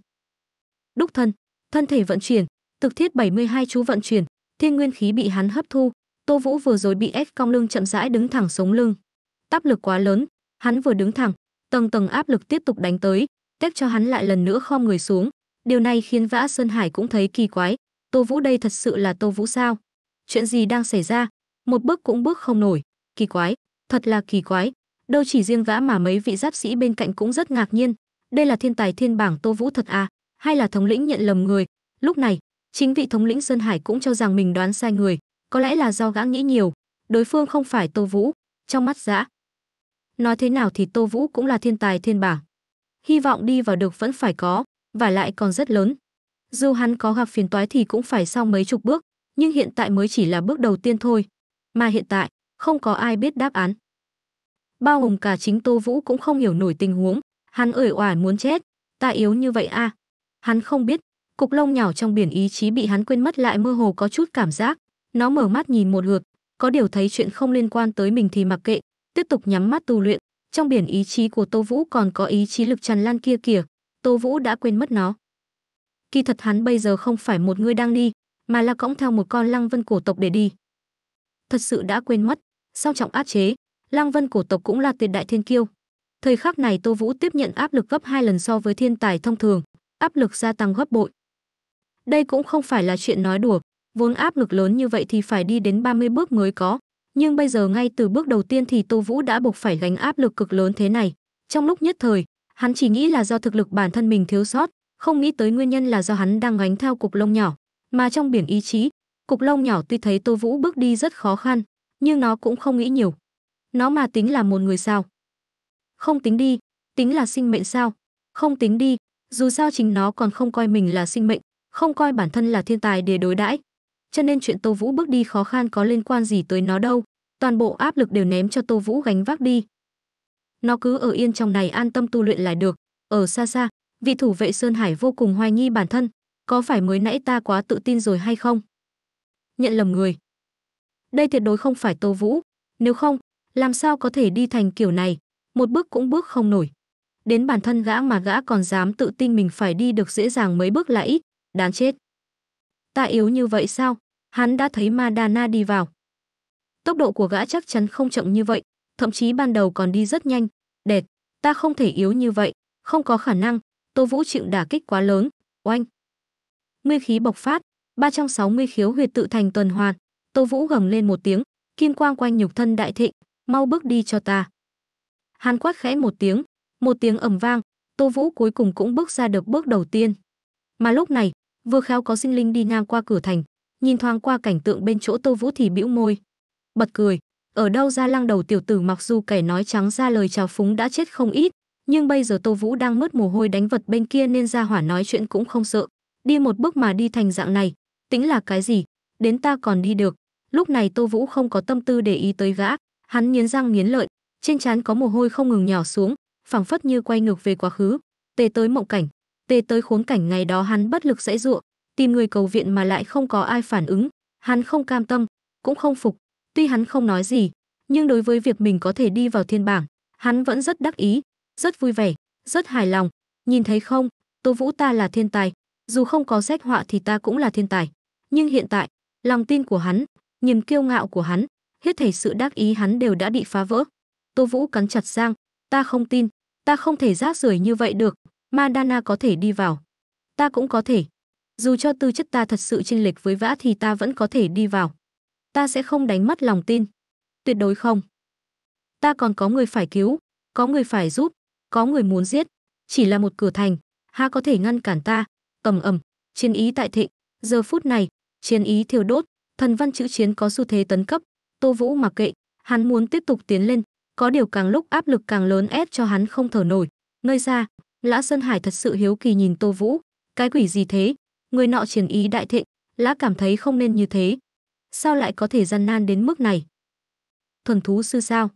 đúc thân thân thể vận chuyển thực thiết 72 chú vận chuyển thiên nguyên khí bị hắn hấp thu tô vũ vừa rồi bị ép cong lưng chậm rãi đứng thẳng sống lưng áp lực quá lớn hắn vừa đứng thẳng tầng tầng áp lực tiếp tục đánh tới tép cho hắn lại lần nữa khom người xuống điều này khiến vã sơn hải cũng thấy kỳ quái tô vũ đây thật sự là tô vũ sao chuyện gì đang xảy ra một bước cũng bước không nổi kỳ quái thật là kỳ quái đâu chỉ riêng vã mà mấy vị giáp sĩ bên cạnh cũng rất ngạc nhiên đây là thiên tài thiên bảng tô vũ thật à hay là thống lĩnh nhận lầm người. Lúc này, chính vị thống lĩnh Sơn Hải cũng cho rằng mình đoán sai người, có lẽ là do gã nghĩ nhiều, đối phương không phải Tô Vũ, trong mắt gã. Nói thế nào thì Tô Vũ cũng là thiên tài thiên bảng. Hy vọng đi vào được vẫn phải có, và lại còn rất lớn. Dù hắn có gặp phiền toái thì cũng phải sau mấy chục bước, nhưng hiện tại mới chỉ là bước đầu tiên thôi. Mà hiện tại, không có ai biết đáp án. Bao gồm cả chính Tô Vũ cũng không hiểu nổi tình huống, hắn ưỡi oải muốn chết, ta yếu như vậy a. À. Hắn không biết, cục lông nhỏ trong biển ý chí bị hắn quên mất lại mơ hồ có chút cảm giác. Nó mở mắt nhìn một lượt, có điều thấy chuyện không liên quan tới mình thì mặc kệ, tiếp tục nhắm mắt tu luyện. Trong biển ý chí của Tô Vũ còn có ý chí lực tràn lan kia kìa, Tô Vũ đã quên mất nó. Kỳ thật hắn bây giờ không phải một người đang đi, mà là cõng theo một con lăng vân cổ tộc để đi. Thật sự đã quên mất, sau trọng áp chế, lăng vân cổ tộc cũng là tuyệt đại thiên kiêu. Thời khắc này Tô Vũ tiếp nhận áp lực gấp hai lần so với thiên tài thông thường, áp lực gia tăng gấp bội. Đây cũng không phải là chuyện nói đùa, vốn áp lực lớn như vậy thì phải đi đến 30 bước mới có, nhưng bây giờ ngay từ bước đầu tiên thì Tô Vũ đã buộc phải gánh áp lực cực lớn thế này. Trong lúc nhất thời, hắn chỉ nghĩ là do thực lực bản thân mình thiếu sót, không nghĩ tới nguyên nhân là do hắn đang gánh theo cục lông nhỏ, mà trong biển ý chí, cục lông nhỏ tuy thấy Tô Vũ bước đi rất khó khăn, nhưng nó cũng không nghĩ nhiều. Nó mà tính là một người sao? Không tính đi, tính là sinh mệnh sao? Không tính đi, dù sao chính nó còn không coi mình là sinh mệnh không coi bản thân là thiên tài để đối đãi cho nên chuyện tô vũ bước đi khó khăn có liên quan gì tới nó đâu toàn bộ áp lực đều ném cho tô vũ gánh vác đi nó cứ ở yên trong này an tâm tu luyện là được ở xa xa vị thủ vệ sơn hải vô cùng hoài nghi bản thân có phải mới nãy ta quá tự tin rồi hay không nhận lầm người đây tuyệt đối không phải tô vũ nếu không làm sao có thể đi thành kiểu này một bước cũng bước không nổi đến bản thân gã mà gã còn dám tự tin mình phải đi được dễ dàng mấy bước là ít, đáng chết. Ta yếu như vậy sao? Hắn đã thấy Madana đi vào. Tốc độ của gã chắc chắn không chậm như vậy, thậm chí ban đầu còn đi rất nhanh. Đệt, ta không thể yếu như vậy, không có khả năng, Tô Vũ chịu đả kích quá lớn, oanh. Nguyên khí bộc phát, 360 khiếu huyệt tự thành tuần hoàn, Tô Vũ gầm lên một tiếng, kim quang quanh nhục thân đại thịnh, mau bước đi cho ta. Hắn quát khẽ một tiếng, một tiếng ầm vang, Tô Vũ cuối cùng cũng bước ra được bước đầu tiên. Mà lúc này, vừa khéo có sinh linh đi ngang qua cửa thành, nhìn thoáng qua cảnh tượng bên chỗ Tô Vũ thì bĩu môi. Bật cười, ở đâu ra lăng đầu tiểu tử mặc dù kẻ nói trắng ra lời chào phúng đã chết không ít, nhưng bây giờ Tô Vũ đang mất mồ hôi đánh vật bên kia nên ra hỏa nói chuyện cũng không sợ. Đi một bước mà đi thành dạng này, tính là cái gì, đến ta còn đi được. Lúc này Tô Vũ không có tâm tư để ý tới gã, hắn nghiến răng nghiến lợi, trên trán có mồ hôi không ngừng nhỏ xuống, phảng phất như quay ngược về quá khứ, về tới mộng cảnh, về tới khốn cảnh ngày đó hắn bất lực dãy dụa, tìm người cầu viện mà lại không có ai phản ứng, hắn không cam tâm, cũng không phục, tuy hắn không nói gì, nhưng đối với việc mình có thể đi vào thiên bảng, hắn vẫn rất đắc ý, rất vui vẻ, rất hài lòng, nhìn thấy không, Tô Vũ ta là thiên tài, dù không có xét họa thì ta cũng là thiên tài, nhưng hiện tại, lòng tin của hắn, niềm kiêu ngạo của hắn, hết thảy sự đắc ý hắn đều đã bị phá vỡ. Tô Vũ cắn chặt răng, ta không tin, Ta không thể rác rưởi như vậy được, Mandana có thể đi vào. Ta cũng có thể. Dù cho tư chất ta thật sự chênh lệch với vã thì ta vẫn có thể đi vào. Ta sẽ không đánh mất lòng tin. Tuyệt đối không. Ta còn có người phải cứu, có người phải giúp, có người muốn giết. Chỉ là một cửa thành, ha có thể ngăn cản ta. Ầm ầm, chiến ý tại thịnh. Giờ phút này, chiến ý thiêu đốt, thần văn chữ chiến có xu thế tấn cấp. Tô Vũ mặc kệ, hắn muốn tiếp tục tiến lên, có điều càng lúc áp lực càng lớn ép cho hắn không thở nổi. Nơi ra, Lã Sơn Hải thật sự hiếu kỳ nhìn Tô Vũ. Cái quỷ gì thế? Người nọ triển ý đại thịnh, Lã cảm thấy không nên như thế. Sao lại có thể gian nan đến mức này? Thuần thú sư sao?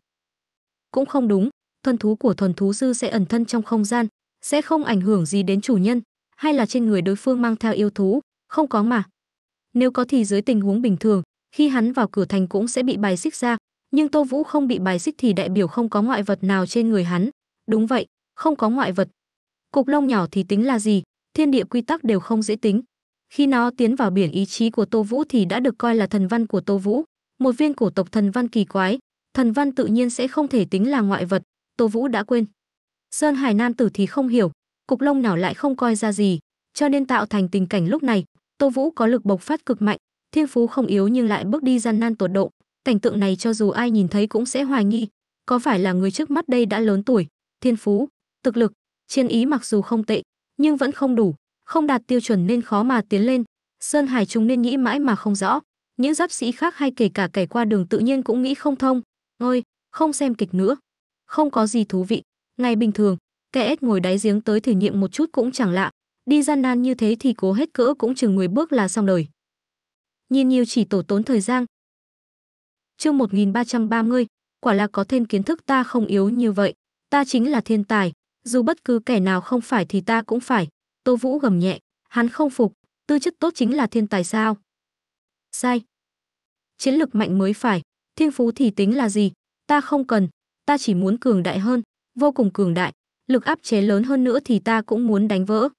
Cũng không đúng, thuần thú của thuần thú sư sẽ ẩn thân trong không gian, sẽ không ảnh hưởng gì đến chủ nhân, hay là trên người đối phương mang theo yêu thú, không có mà. Nếu có thì dưới tình huống bình thường, khi hắn vào cửa thành cũng sẽ bị bài xích ra, nhưng Tô Vũ không bị bài xích thì đại biểu không có ngoại vật nào trên người hắn. Đúng vậy, không có ngoại vật. Cục lông nhỏ thì tính là gì, thiên địa quy tắc đều không dễ tính. Khi nó tiến vào biển ý chí của Tô Vũ thì đã được coi là thần văn của Tô Vũ, một viên cổ tộc thần văn kỳ quái, thần văn tự nhiên sẽ không thể tính là ngoại vật, Tô Vũ đã quên. Sơn Hải Nam tử thì không hiểu, cục lông nhỏ lại không coi ra gì, cho nên tạo thành tình cảnh lúc này, Tô Vũ có lực bộc phát cực mạnh, thiên phú không yếu nhưng lại bước đi gian nan tột độ, Cảnh tượng này cho dù ai nhìn thấy cũng sẽ hoài nghi, có phải là người trước mắt đây đã lớn tuổi, thiên phú, thực lực, chiến ý mặc dù không tệ, nhưng vẫn không đủ, không đạt tiêu chuẩn nên khó mà tiến lên. Sơn Hải Trung nên nghĩ mãi mà không rõ, những giáp sĩ khác hay kể cả kẻ qua đường tự nhiên cũng nghĩ không thông. Ôi, không xem kịch nữa, không có gì thú vị. Ngày bình thường, kẻ ếch ngồi đáy giếng tới thử nghiệm một chút cũng chẳng lạ, đi gian nan như thế thì cố hết cỡ cũng chừng 10 bước là xong đời. Nhìn nhiều chỉ tổ tốn thời gian, Chương 1330, quả là có thêm kiến thức ta không yếu như vậy, ta chính là thiên tài, dù bất cứ kẻ nào không phải thì ta cũng phải. Tô Vũ gầm nhẹ, hắn không phục, tư chất tốt chính là thiên tài sao? Sai. Chiến lực mạnh mới phải, thiên phú thì tính là gì? Ta không cần, ta chỉ muốn cường đại hơn, vô cùng cường đại, lực áp chế lớn hơn nữa thì ta cũng muốn đánh vỡ.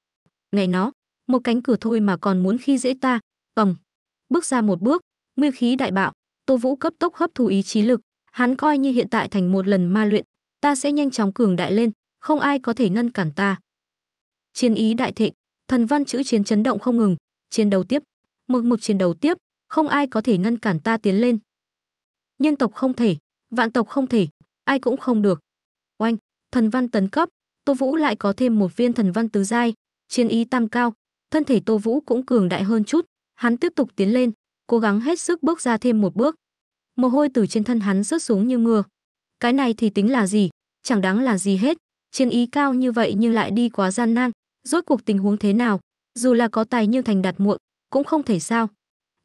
Ngày nó, một cánh cửa thôi mà còn muốn khi dễ ta, ầm. Bước ra một bước, nguyên khí đại bạo, Tô Vũ cấp tốc hấp thu ý chí lực, hắn coi như hiện tại thành một lần ma luyện, ta sẽ nhanh chóng cường đại lên, không ai có thể ngăn cản ta. Chiến ý đại thịnh, thần văn chữ chiến chấn động không ngừng, chiến đấu tiếp, mực mực chiến đấu tiếp, không ai có thể ngăn cản ta tiến lên. Nhân tộc không thể, vạn tộc không thể, ai cũng không được. Oanh, thần văn tấn cấp, Tô Vũ lại có thêm một viên thần văn tứ giai, chiến ý tam cao, thân thể Tô Vũ cũng cường đại hơn chút, hắn tiếp tục tiến lên, cố gắng hết sức bước ra thêm một bước mồ hôi từ trên thân hắn rớt xuống như mưa. Cái này thì tính là gì, chẳng đáng là gì hết, chiến ý cao như vậy nhưng lại đi quá gian nan, rốt cuộc tình huống thế nào, dù là có tài nhưng thành đạt muộn, cũng không thể sao.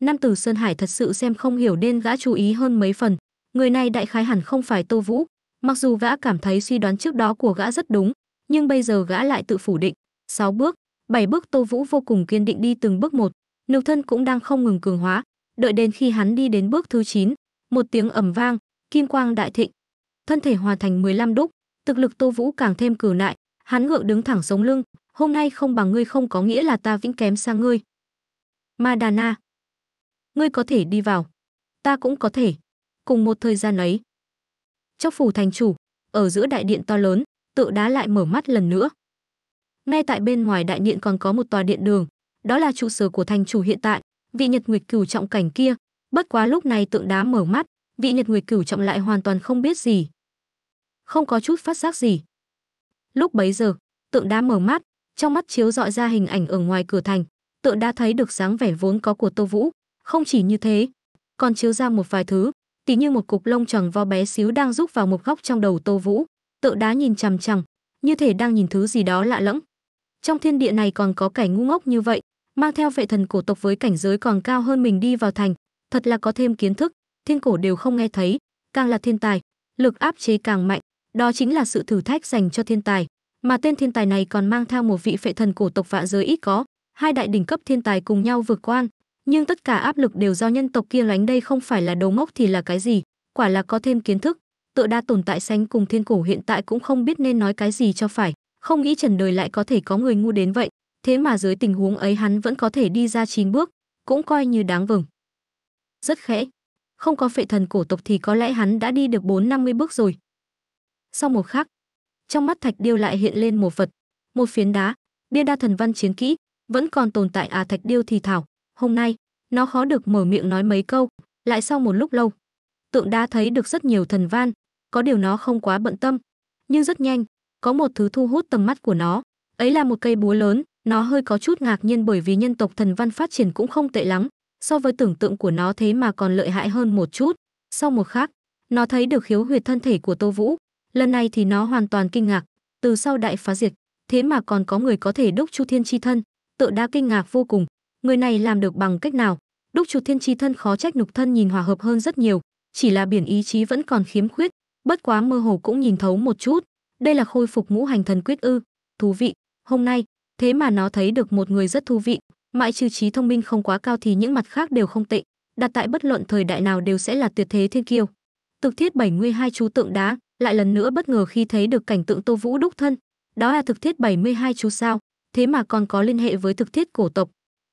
Nam tử Sơn Hải thật sự xem không hiểu nên gã chú ý hơn mấy phần, người này đại khái hẳn không phải Tô Vũ, mặc dù gã cảm thấy suy đoán trước đó của gã rất đúng, nhưng bây giờ gã lại tự phủ định. sáu bước, bảy bước Tô Vũ vô cùng kiên định đi từng bước một, nục thân cũng đang không ngừng cường hóa, đợi đến khi hắn đi đến bước thứ 9, một tiếng ầm vang, kim quang đại thịnh. Thân thể hòa thành 15 đúc, thực lực Tô Vũ càng thêm cử lại hắn ngựa đứng thẳng sống lưng, hôm nay không bằng ngươi không có nghĩa là ta vĩnh kém sang ngươi. Madana, ngươi có thể đi vào, ta cũng có thể. Cùng một thời gian ấy, trong phủ thành chủ, ở giữa đại điện to lớn, tự đá lại mở mắt lần nữa. Ngay tại bên ngoài đại điện còn có một tòa điện đường, đó là trụ sở của thành chủ hiện tại, vị Nhật Nguyệt cửu trọng cảnh kia, Bất quá lúc này tượng đá mở mắt, vị Nhật Nguyệt Cửu trọng lại hoàn toàn không biết gì. Không có chút phát giác gì. Lúc bấy giờ, tượng đá mở mắt, trong mắt chiếu dọi ra hình ảnh ở ngoài cửa thành, tượng đá thấy được dáng vẻ vốn có của Tô Vũ, không chỉ như thế, còn chiếu ra một vài thứ, tỉ như một cục lông tròn vo bé xíu đang rúc vào một góc trong đầu Tô Vũ, tượng đá nhìn chằm chằm, như thể đang nhìn thứ gì đó lạ lẫm. Trong thiên địa này còn có kẻ ngu ngốc như vậy, mang theo vệ thần cổ tộc với cảnh giới còn cao hơn mình đi vào thành, thật là có thêm kiến thức, thiên cổ đều không nghe thấy, càng là thiên tài, lực áp chế càng mạnh, đó chính là sự thử thách dành cho thiên tài, mà tên thiên tài này còn mang theo một vị phệ thần cổ tộc vạ giới ít có, hai đại đỉnh cấp thiên tài cùng nhau vượt quan, nhưng tất cả áp lực đều do nhân tộc kia lánh đây không phải là đầu mốc thì là cái gì, quả là có thêm kiến thức, tựa đa tồn tại xanh cùng thiên cổ hiện tại cũng không biết nên nói cái gì cho phải, không nghĩ trần đời lại có thể có người ngu đến vậy, thế mà dưới tình huống ấy hắn vẫn có thể đi ra chín bước, cũng coi như đáng vừng rất khẽ. Không có phệ thần cổ tộc thì có lẽ hắn đã đi được 4-50 bước rồi. Sau một khắc, trong mắt Thạch Điêu lại hiện lên một vật, một phiến đá, bia đa thần văn chiến kỹ, vẫn còn tồn tại à Thạch Điêu thì thảo, hôm nay, nó khó được mở miệng nói mấy câu, lại sau một lúc lâu. Tượng đá thấy được rất nhiều thần văn, có điều nó không quá bận tâm, nhưng rất nhanh, có một thứ thu hút tầm mắt của nó, ấy là một cây búa lớn, nó hơi có chút ngạc nhiên bởi vì nhân tộc thần văn phát triển cũng không tệ lắm, so với tưởng tượng của nó thế mà còn lợi hại hơn một chút. Sau một khắc, nó thấy được khiếu huyệt thân thể của Tô Vũ, lần này thì nó hoàn toàn kinh ngạc, từ sau đại phá diệt, thế mà còn có người có thể đúc Chu Thiên chi thân, tự đã kinh ngạc vô cùng, người này làm được bằng cách nào? Đúc Chu Thiên chi thân khó trách nục thân nhìn hòa hợp hơn rất nhiều, chỉ là biển ý chí vẫn còn khiếm khuyết, bất quá mơ hồ cũng nhìn thấu một chút, đây là khôi phục ngũ hành thần quyết ư? Thú vị, hôm nay, thế mà nó thấy được một người rất thú vị, Mãi trừ trí thông minh không quá cao thì những mặt khác đều không tệ, đặt tại bất luận thời đại nào đều sẽ là tuyệt thế thiên kiêu. Thực thiết bảy mươi hai chú tượng đá, lại lần nữa bất ngờ khi thấy được cảnh tượng Tô Vũ đúc thân. Đó là thực thiết 72 chú sao, thế mà còn có liên hệ với thực thiết cổ tộc.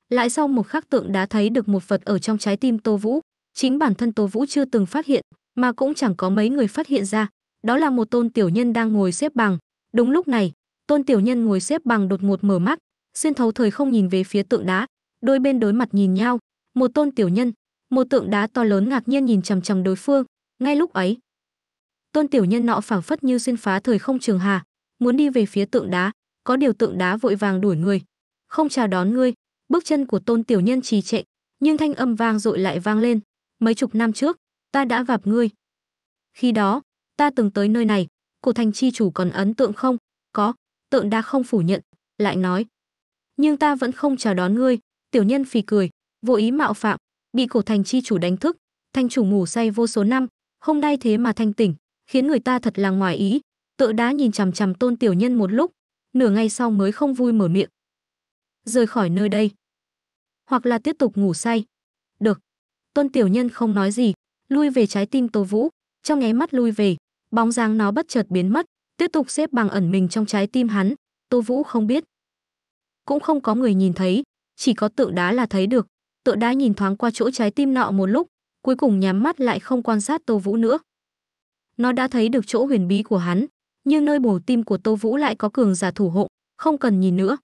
Lại sau một khắc tượng đá thấy được một vật ở trong trái tim Tô Vũ, chính bản thân Tô Vũ chưa từng phát hiện, mà cũng chẳng có mấy người phát hiện ra, đó là một tôn tiểu nhân đang ngồi xếp bằng. Đúng lúc này, tôn tiểu nhân ngồi xếp bằng đột ngột mở mắt, xuyên thấu thời không nhìn về phía tượng đá đôi bên đối mặt nhìn nhau một tôn tiểu nhân một tượng đá to lớn ngạc nhiên nhìn chằm chằm đối phương ngay lúc ấy tôn tiểu nhân nọ phảng phất như xuyên phá thời không trường hà muốn đi về phía tượng đá có điều tượng đá vội vàng đuổi người không chào đón ngươi bước chân của tôn tiểu nhân trì trệ nhưng thanh âm vang dội lại vang lên mấy chục năm trước ta đã gặp ngươi khi đó ta từng tới nơi này cổ thành chi chủ còn ấn tượng không có tượng đá không phủ nhận lại nói nhưng ta vẫn không chào đón ngươi tiểu nhân phì cười vô ý mạo phạm bị cổ thành chi chủ đánh thức thanh chủ ngủ say vô số năm hôm nay thế mà thanh tỉnh khiến người ta thật là ngoài ý tự đá nhìn chằm chằm tôn tiểu nhân một lúc nửa ngày sau mới không vui mở miệng rời khỏi nơi đây hoặc là tiếp tục ngủ say được tôn tiểu nhân không nói gì lui về trái tim tô vũ trong nháy mắt lui về bóng dáng nó bất chợt biến mất tiếp tục xếp bằng ẩn mình trong trái tim hắn tô vũ không biết cũng không có người nhìn thấy, chỉ có tượng đá là thấy được. Tượng đá nhìn thoáng qua chỗ trái tim nọ một lúc, cuối cùng nhắm mắt lại không quan sát Tô Vũ nữa. Nó đã thấy được chỗ huyền bí của hắn, nhưng nơi bổ tim của Tô Vũ lại có cường giả thủ hộ, không cần nhìn nữa.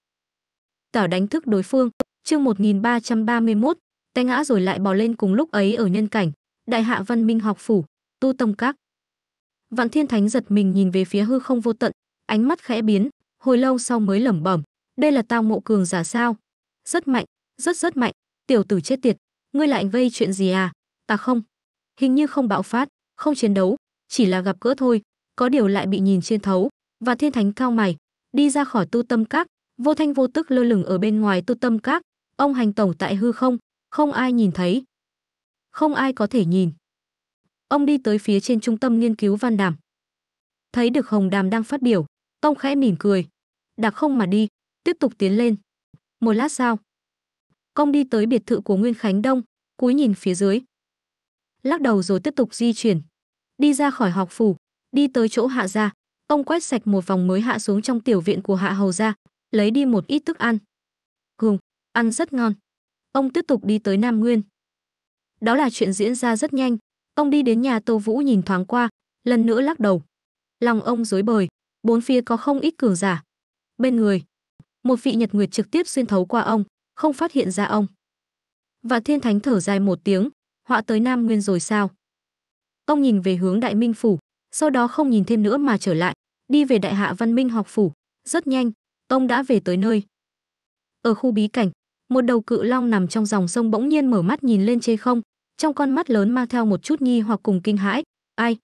Tảo đánh thức đối phương, chương 1331, Tay ngã rồi lại bò lên cùng lúc ấy ở nhân cảnh, đại hạ văn minh học phủ, tu tông các. Vạn Thiên Thánh giật mình nhìn về phía hư không vô tận, ánh mắt khẽ biến, hồi lâu sau mới lẩm bẩm, đây là tao mộ cường giả sao? Rất mạnh, rất rất mạnh, tiểu tử chết tiệt, ngươi lại vây chuyện gì à? Ta à không, hình như không bạo phát, không chiến đấu, chỉ là gặp gỡ thôi, có điều lại bị nhìn xuyên thấu, và thiên thánh cao mày, đi ra khỏi tu tâm các, vô thanh vô tức lơ lửng ở bên ngoài tu tâm các, ông hành tổng tại hư không, không ai nhìn thấy. Không ai có thể nhìn. Ông đi tới phía trên trung tâm nghiên cứu văn đàm. Thấy được Hồng Đàm đang phát biểu, Tông khẽ mỉm cười. Đạp không mà đi, tiếp tục tiến lên. Một lát sau, công đi tới biệt thự của Nguyên Khánh Đông, cúi nhìn phía dưới. Lắc đầu rồi tiếp tục di chuyển. Đi ra khỏi học phủ, đi tới chỗ hạ gia, ông quét sạch một vòng mới hạ xuống trong tiểu viện của hạ hầu gia, lấy đi một ít thức ăn. Gừng, ăn rất ngon. Ông tiếp tục đi tới Nam Nguyên. Đó là chuyện diễn ra rất nhanh. Ông đi đến nhà Tô Vũ nhìn thoáng qua, lần nữa lắc đầu. Lòng ông rối bời, bốn phía có không ít cường giả. Bên người, một vị nhật nguyệt trực tiếp xuyên thấu qua ông, không phát hiện ra ông. Và thiên thánh thở dài một tiếng, họa tới Nam Nguyên rồi sao? Ông nhìn về hướng Đại Minh phủ, sau đó không nhìn thêm nữa mà trở lại, đi về Đại Hạ Văn Minh học phủ, rất nhanh, tông đã về tới nơi. Ở khu bí cảnh, một đầu cự long nằm trong dòng sông bỗng nhiên mở mắt nhìn lên trên không, trong con mắt lớn mang theo một chút nghi hoặc cùng kinh hãi, ai?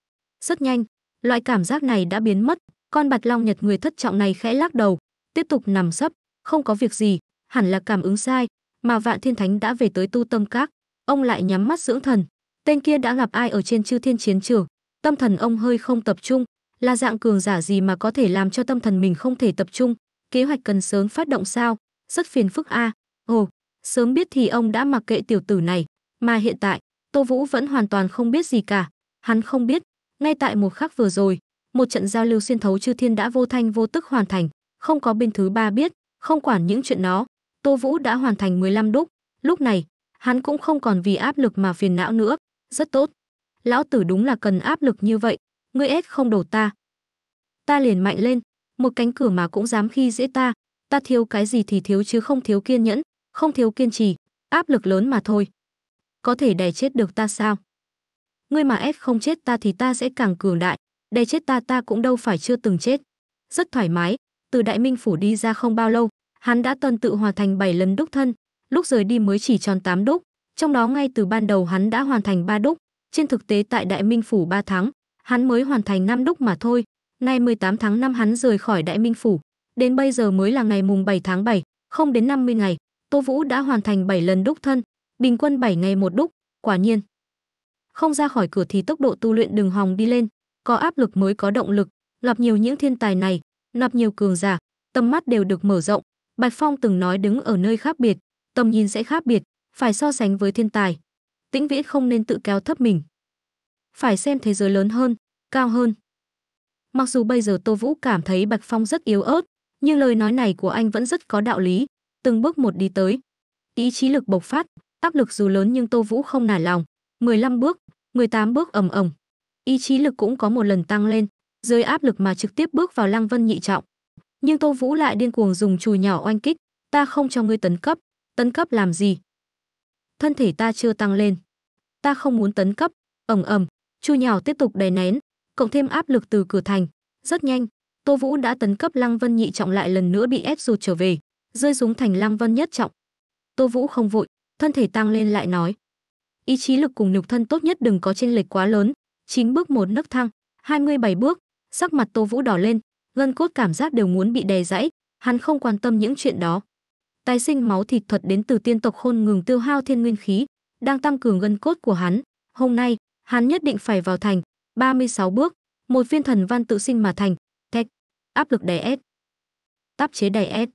Rất nhanh, loại cảm giác này đã biến mất, con bạch long nhật người thất trọng này khẽ lắc đầu, tiếp tục nằm sấp, không có việc gì, hẳn là cảm ứng sai, mà Vạn Thiên Thánh đã về tới tu tâm các, ông lại nhắm mắt dưỡng thần. Tên kia đã gặp ai ở trên chư thiên chiến trường, tâm thần ông hơi không tập trung, là dạng cường giả gì mà có thể làm cho tâm thần mình không thể tập trung, kế hoạch cần sớm phát động sao, rất phiền phức a. À. Ồ, sớm biết thì ông đã mặc kệ tiểu tử này, mà hiện tại, Tô Vũ vẫn hoàn toàn không biết gì cả, hắn không biết, ngay tại một khắc vừa rồi, một trận giao lưu xuyên thấu chư thiên đã vô thanh vô tức hoàn thành, không có bên thứ ba biết, không quản những chuyện nó. Tô Vũ đã hoàn thành 15 đúc, lúc này, hắn cũng không còn vì áp lực mà phiền não nữa, rất tốt. Lão tử đúng là cần áp lực như vậy, ngươi ép không đổ ta. Ta liền mạnh lên, một cánh cửa mà cũng dám khi dễ ta, ta thiếu cái gì thì thiếu chứ không thiếu kiên nhẫn, không thiếu kiên trì, áp lực lớn mà thôi. Có thể đè chết được ta sao? Ngươi mà ép không chết ta thì ta sẽ càng cường đại, đè chết ta ta cũng đâu phải chưa từng chết. Rất thoải mái, từ Đại Minh phủ đi ra không bao lâu, hắn đã tuân tự hoàn thành 7 lần đúc thân, lúc rời đi mới chỉ tròn 8 đúc, trong đó ngay từ ban đầu hắn đã hoàn thành ba đúc, trên thực tế tại Đại Minh phủ 3 tháng, hắn mới hoàn thành năm đúc mà thôi. Nay 18 tháng năm hắn rời khỏi Đại Minh phủ, đến bây giờ mới là ngày mùng 7 tháng 7, không đến 50 ngày, Tô Vũ đã hoàn thành 7 lần đúc thân, bình quân 7 ngày một đúc, quả nhiên. Không ra khỏi cửa thì tốc độ tu luyện đừng hòng đi lên, có áp lực mới có động lực, gặp nhiều những thiên tài này, nạp nhiều cường giả, tầm mắt đều được mở rộng. Bạch Phong từng nói đứng ở nơi khác biệt, tầm nhìn sẽ khác biệt, phải so sánh với thiên tài. Tĩnh Viễn không nên tự kéo thấp mình. Phải xem thế giới lớn hơn, cao hơn. Mặc dù bây giờ Tô Vũ cảm thấy Bạch Phong rất yếu ớt, nhưng lời nói này của anh vẫn rất có đạo lý, từng bước một đi tới. Ý chí lực bộc phát, tác lực dù lớn nhưng Tô Vũ không nản lòng. 15 bước, 18 bước ầm ầm. Ý chí lực cũng có một lần tăng lên dưới áp lực mà trực tiếp bước vào Lăng Vân nhị trọng. Nhưng Tô Vũ lại điên cuồng dùng chùi nhỏ oanh kích, ta không cho ngươi tấn cấp, tấn cấp làm gì? Thân thể ta chưa tăng lên, ta không muốn tấn cấp, ầm ầm, chùi nhỏ tiếp tục đè nén, cộng thêm áp lực từ cửa thành, rất nhanh, Tô Vũ đã tấn cấp Lăng Vân nhị trọng lại lần nữa bị ép rụt trở về, rơi xuống thành Lăng Vân nhất trọng. Tô Vũ không vội, thân thể tăng lên lại nói: "Ý chí lực cùng nhục thân tốt nhất đừng có chênh lệch quá lớn, 9 bước một nấc thang, 27 bước, sắc mặt tô vũ đỏ lên gân cốt cảm giác đều muốn bị đè dãy hắn không quan tâm những chuyện đó tái sinh máu thịt thuật đến từ tiên tộc khôn ngừng tiêu hao thiên nguyên khí đang tăng cường gân cốt của hắn hôm nay hắn nhất định phải vào thành 36 bước một viên thần văn tự sinh mà thành thách áp lực đè ép áp chế đè ép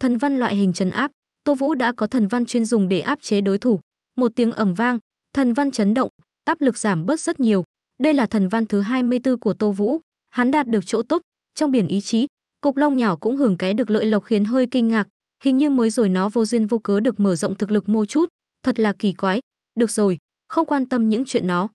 thần văn loại hình trấn áp tô vũ đã có thần văn chuyên dùng để áp chế đối thủ một tiếng ẩm vang thần văn chấn động áp lực giảm bớt rất nhiều đây là thần văn thứ 24 của tô vũ hắn đạt được chỗ tốt trong biển ý chí cục long nhỏ cũng hưởng cái được lợi lộc khiến hơi kinh ngạc hình như mới rồi nó vô duyên vô cớ được mở rộng thực lực một chút thật là kỳ quái được rồi không quan tâm những chuyện nó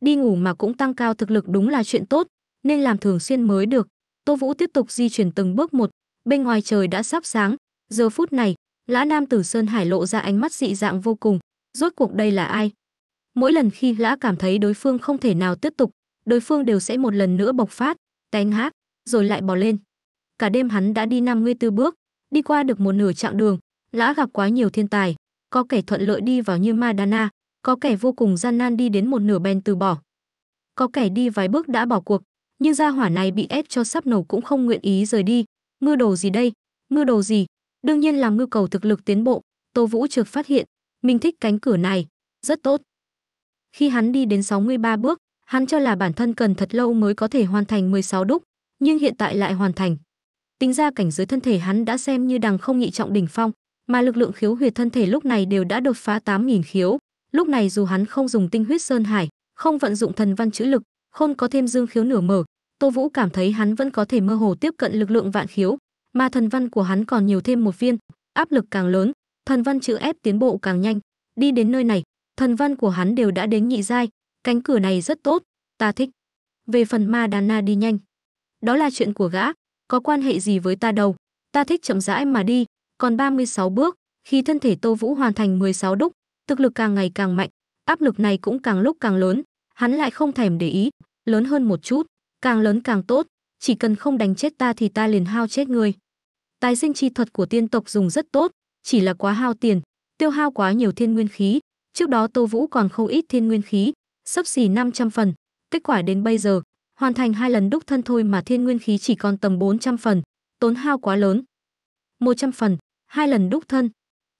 đi ngủ mà cũng tăng cao thực lực đúng là chuyện tốt nên làm thường xuyên mới được tô vũ tiếp tục di chuyển từng bước một bên ngoài trời đã sắp sáng giờ phút này lã nam tử sơn hải lộ ra ánh mắt dị dạng vô cùng rốt cuộc đây là ai mỗi lần khi lã cảm thấy đối phương không thể nào tiếp tục đối phương đều sẽ một lần nữa bộc phát, tánh hát, rồi lại bỏ lên. Cả đêm hắn đã đi 54 bước, đi qua được một nửa chặng đường, lã gặp quá nhiều thiên tài, có kẻ thuận lợi đi vào như Madana, có kẻ vô cùng gian nan đi đến một nửa bèn từ bỏ. Có kẻ đi vài bước đã bỏ cuộc, nhưng gia hỏa này bị ép cho sắp nổ cũng không nguyện ý rời đi. Mưa đồ gì đây? Mưa đồ gì? Đương nhiên là mưu cầu thực lực tiến bộ, Tô Vũ trực phát hiện, mình thích cánh cửa này, rất tốt. Khi hắn đi đến 63 bước, Hắn cho là bản thân cần thật lâu mới có thể hoàn thành 16 đúc, nhưng hiện tại lại hoàn thành. Tính ra cảnh giới thân thể hắn đã xem như đằng không nhị trọng đỉnh phong, mà lực lượng khiếu huyệt thân thể lúc này đều đã đột phá 8000 khiếu. Lúc này dù hắn không dùng tinh huyết sơn hải, không vận dụng thần văn chữ lực, không có thêm dương khiếu nửa mở, Tô Vũ cảm thấy hắn vẫn có thể mơ hồ tiếp cận lực lượng vạn khiếu, mà thần văn của hắn còn nhiều thêm một viên, áp lực càng lớn, thần văn chữ ép tiến bộ càng nhanh, đi đến nơi này, thần văn của hắn đều đã đến nhị giai, Cánh cửa này rất tốt, ta thích. Về phần ma đàn na đi nhanh. Đó là chuyện của gã, có quan hệ gì với ta đâu. Ta thích chậm rãi mà đi, còn 36 bước, khi thân thể Tô Vũ hoàn thành 16 đúc, thực lực càng ngày càng mạnh, áp lực này cũng càng lúc càng lớn, hắn lại không thèm để ý, lớn hơn một chút, càng lớn càng tốt, chỉ cần không đánh chết ta thì ta liền hao chết người. Tài sinh chi thuật của tiên tộc dùng rất tốt, chỉ là quá hao tiền, tiêu hao quá nhiều thiên nguyên khí, trước đó Tô Vũ còn không ít thiên nguyên khí, sấp xỉ 500 phần. Kết quả đến bây giờ, hoàn thành hai lần đúc thân thôi mà thiên nguyên khí chỉ còn tầm 400 phần, tốn hao quá lớn. 100 phần, hai lần đúc thân.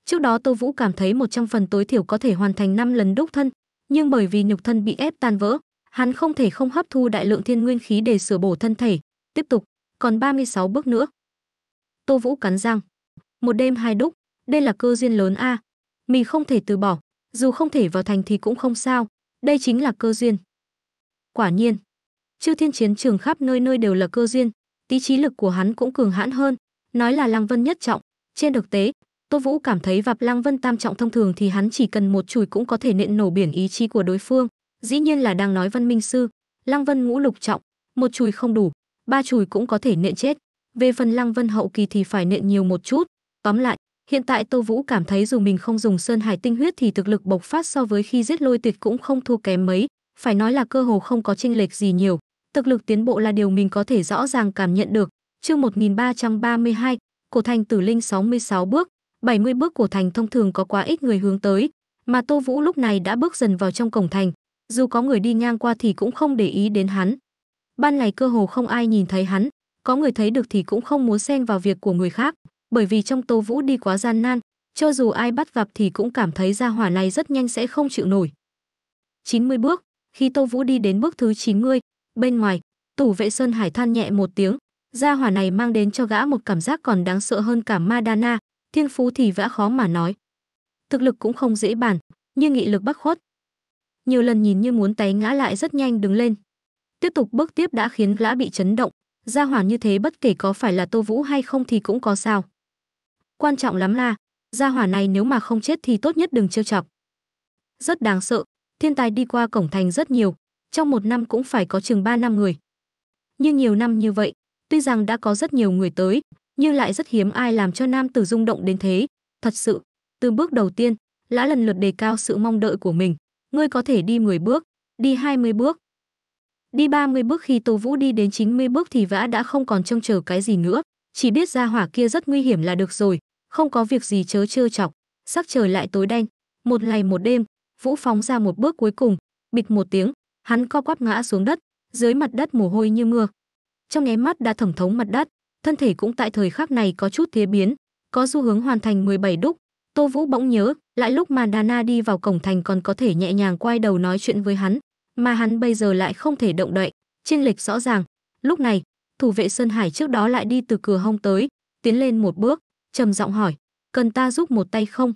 Trước đó Tô Vũ cảm thấy 100 phần tối thiểu có thể hoàn thành 5 lần đúc thân, nhưng bởi vì nhục thân bị ép tan vỡ, hắn không thể không hấp thu đại lượng thiên nguyên khí để sửa bổ thân thể. Tiếp tục, còn 36 bước nữa. Tô Vũ cắn răng. Một đêm hai đúc, đây là cơ duyên lớn a. Mình không thể từ bỏ, dù không thể vào thành thì cũng không sao, đây chính là cơ duyên. Quả nhiên, Chư Thiên chiến trường khắp nơi nơi đều là cơ duyên, tí trí lực của hắn cũng cường hãn hơn, nói là Lăng Vân nhất trọng, trên thực tế, Tô Vũ cảm thấy vập Lăng Vân tam trọng thông thường thì hắn chỉ cần một chùi cũng có thể nện nổ biển ý chí của đối phương, dĩ nhiên là đang nói Văn Minh sư, Lăng Vân ngũ lục trọng, một chùi không đủ, ba chùi cũng có thể nện chết. Về phần Lăng Vân hậu kỳ thì phải nện nhiều một chút, tóm lại, Hiện tại Tô Vũ cảm thấy dù mình không dùng Sơn Hải tinh huyết thì thực lực bộc phát so với khi giết lôi tuyệt cũng không thua kém mấy, phải nói là cơ hồ không có chênh lệch gì nhiều. Thực lực tiến bộ là điều mình có thể rõ ràng cảm nhận được. Chương 1332, cổ thành tử linh 66 bước, 70 bước cổ thành thông thường có quá ít người hướng tới, mà Tô Vũ lúc này đã bước dần vào trong cổng thành, dù có người đi ngang qua thì cũng không để ý đến hắn. Ban ngày cơ hồ không ai nhìn thấy hắn, có người thấy được thì cũng không muốn xen vào việc của người khác, bởi vì trong Tô Vũ đi quá gian nan, cho dù ai bắt gặp thì cũng cảm thấy ra hỏa này rất nhanh sẽ không chịu nổi. 90 bước, khi Tô Vũ đi đến bước thứ 90, bên ngoài, tủ vệ Sơn Hải than nhẹ một tiếng, gia hỏa này mang đến cho gã một cảm giác còn đáng sợ hơn cả Madana, thiên phú thì vã khó mà nói. Thực lực cũng không dễ bàn, nhưng nghị lực bắc khuất. Nhiều lần nhìn như muốn té ngã lại rất nhanh đứng lên. Tiếp tục bước tiếp đã khiến gã bị chấn động, gia hỏa như thế bất kể có phải là Tô Vũ hay không thì cũng có sao quan trọng lắm là gia hỏa này nếu mà không chết thì tốt nhất đừng trêu chọc rất đáng sợ thiên tài đi qua cổng thành rất nhiều trong một năm cũng phải có chừng ba năm người nhưng nhiều năm như vậy tuy rằng đã có rất nhiều người tới nhưng lại rất hiếm ai làm cho nam tử rung động đến thế thật sự từ bước đầu tiên lã lần lượt đề cao sự mong đợi của mình ngươi có thể đi 10 bước đi 20 bước Đi 30 bước khi Tô Vũ đi đến 90 bước thì vã đã không còn trông chờ cái gì nữa, chỉ biết ra hỏa kia rất nguy hiểm là được rồi, không có việc gì chớ trêu chọc sắc trời lại tối đen một ngày một đêm vũ phóng ra một bước cuối cùng bịch một tiếng hắn co quắp ngã xuống đất dưới mặt đất mồ hôi như mưa trong nháy mắt đã thẩm thấu mặt đất thân thể cũng tại thời khắc này có chút thế biến có xu hướng hoàn thành 17 đúc tô vũ bỗng nhớ lại lúc mà dana đi vào cổng thành còn có thể nhẹ nhàng quay đầu nói chuyện với hắn mà hắn bây giờ lại không thể động đậy chênh lệch rõ ràng lúc này thủ vệ sơn hải trước đó lại đi từ cửa hông tới tiến lên một bước trầm giọng hỏi, cần ta giúp một tay không?